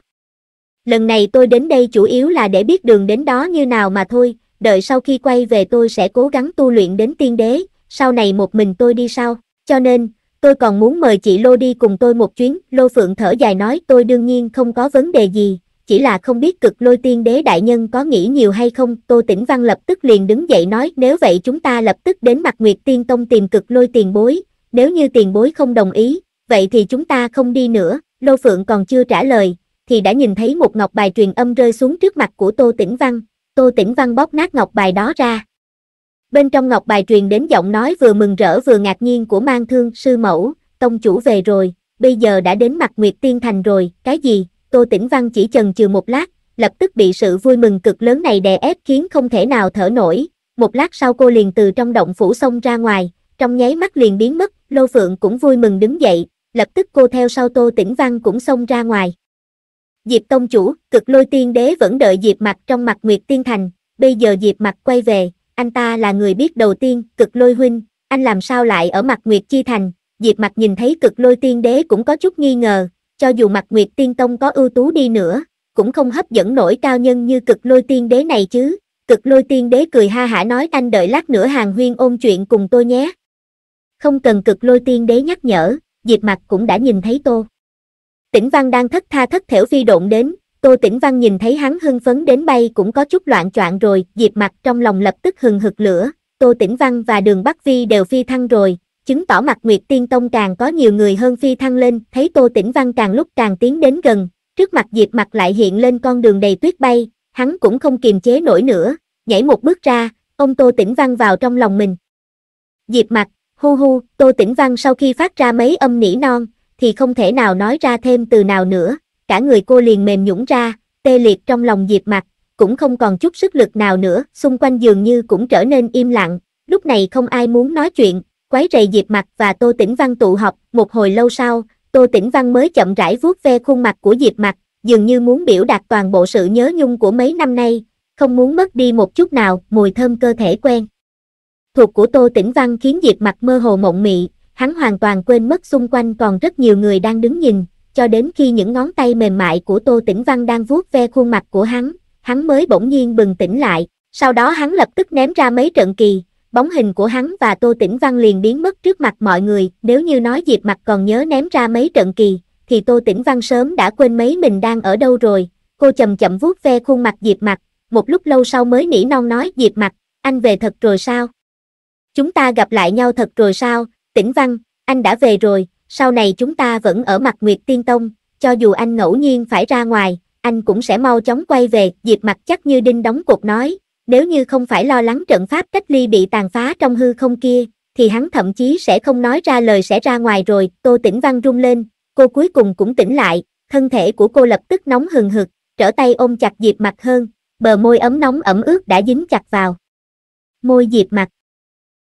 Lần này tôi đến đây chủ yếu là để biết đường đến đó như nào mà thôi, đợi sau khi quay về tôi sẽ cố gắng tu luyện đến tiên đế, sau này một mình tôi đi sau, cho nên, tôi còn muốn mời chị Lô đi cùng tôi một chuyến, Lô Phượng thở dài nói tôi đương nhiên không có vấn đề gì, chỉ là không biết cực lôi tiên đế đại nhân có nghĩ nhiều hay không, Tô Tĩnh Văn lập tức liền đứng dậy nói nếu vậy chúng ta lập tức đến mặt Nguyệt Tiên Tông tìm cực lôi tiền bối, nếu như tiền bối không đồng ý, vậy thì chúng ta không đi nữa, Lô Phượng còn chưa trả lời, thì đã nhìn thấy một ngọc bài truyền âm rơi xuống trước mặt của Tô Tĩnh Văn, Tô Tĩnh Văn bóp nát ngọc bài đó ra. Bên trong ngọc bài truyền đến giọng nói vừa mừng rỡ vừa ngạc nhiên của mang thương sư mẫu, tông chủ về rồi, bây giờ đã đến mặt Nguyệt Tiên Thành rồi, cái gì, Tô Tĩnh Văn chỉ chần chừ một lát, lập tức bị sự vui mừng cực lớn này đè ép khiến không thể nào thở nổi, một lát sau cô liền từ trong động phủ xông ra ngoài, trong nháy mắt liền biến mất, Lô Phượng cũng vui mừng đứng dậy, lập tức cô theo sau Tô Tĩnh Văn cũng xông ra ngoài. Diệp Tông Chủ, cực lôi tiên đế vẫn đợi Diệp mặt trong mặt Nguyệt Tiên Thành, bây giờ Diệp mặt quay về, anh ta là người biết đầu tiên, cực lôi huynh, anh làm sao lại ở mặt Nguyệt Chi Thành, Diệp mặt nhìn thấy cực lôi tiên đế cũng có chút nghi ngờ, cho dù mặt Nguyệt Tiên Tông có ưu tú đi nữa, cũng không hấp dẫn nổi cao nhân như cực lôi tiên đế này chứ, cực lôi tiên đế cười ha hả nói anh đợi lát nữa hàng huyên ôn chuyện cùng tôi nhé. Không cần cực lôi tiên đế nhắc nhở, Diệp Mặc cũng đã nhìn thấy Tô. Tĩnh Văn đang thất tha thất thểu phi độn đến, Tô Tĩnh Văn nhìn thấy hắn hưng phấn đến bay cũng có chút loạn choạng rồi, Diệp Mặc trong lòng lập tức hừng hực lửa, Tô Tĩnh Văn và Đường Bắc Vi đều phi thăng rồi, chứng tỏ Mặc Nguyệt Tiên Tông càng có nhiều người hơn phi thăng lên, thấy Tô Tĩnh Văn càng lúc càng tiến đến gần, trước mặt Diệp Mặc lại hiện lên con đường đầy tuyết bay, hắn cũng không kiềm chế nổi nữa, nhảy một bước ra, ông Tô Tĩnh Văn vào trong lòng mình. Diệp Mặc, Hu hu, Tô Tĩnh Văn sau khi phát ra mấy âm nỉ non, thì không thể nào nói ra thêm từ nào nữa, cả người cô liền mềm nhũng ra, tê liệt trong lòng Diệp mặt cũng không còn chút sức lực nào nữa, xung quanh dường như cũng trở nên im lặng, lúc này không ai muốn nói chuyện, quái rầy Diệp mặt và Tô Tĩnh Văn tụ họp, một hồi lâu sau, Tô Tĩnh Văn mới chậm rãi vuốt ve khuôn mặt của Diệp mặt dường như muốn biểu đạt toàn bộ sự nhớ nhung của mấy năm nay, không muốn mất đi một chút nào mùi thơm cơ thể quen thuộc của Tô Tĩnh Văn khiến Diệp mặt mơ hồ mộng mị, hắn hoàn toàn quên mất xung quanh còn rất nhiều người đang đứng nhìn, cho đến khi những ngón tay mềm mại của Tô Tĩnh Văn đang vuốt ve khuôn mặt của hắn, hắn mới bỗng nhiên bừng tỉnh lại, sau đó hắn lập tức ném ra mấy trận kỳ, bóng hình của hắn và Tô Tĩnh Văn liền biến mất trước mặt mọi người, nếu như nói Diệp mặt còn nhớ ném ra mấy trận kỳ, thì Tô Tĩnh Văn sớm đã quên mấy mình đang ở đâu rồi, cô chậm chậm vuốt ve khuôn mặt Diệp mặt, một lúc lâu sau mới nỉ non nói Diệp mặt, anh về thật rồi sao? Chúng ta gặp lại nhau thật rồi sao, tỉnh văn, anh đã về rồi, sau này chúng ta vẫn ở mặt Nguyệt Tiên Tông, cho dù anh ngẫu nhiên phải ra ngoài, anh cũng sẽ mau chóng quay về, Diệp mặt chắc như đinh đóng cột nói, nếu như không phải lo lắng trận pháp cách ly bị tàn phá trong hư không kia, thì hắn thậm chí sẽ không nói ra lời sẽ ra ngoài rồi, Tô Tĩnh Văn rung lên, cô cuối cùng cũng tỉnh lại, thân thể của cô lập tức nóng hừng hực, trở tay ôm chặt Diệp mặt hơn, bờ môi ấm nóng ẩm ướt đã dính chặt vào. Môi Diệp mặt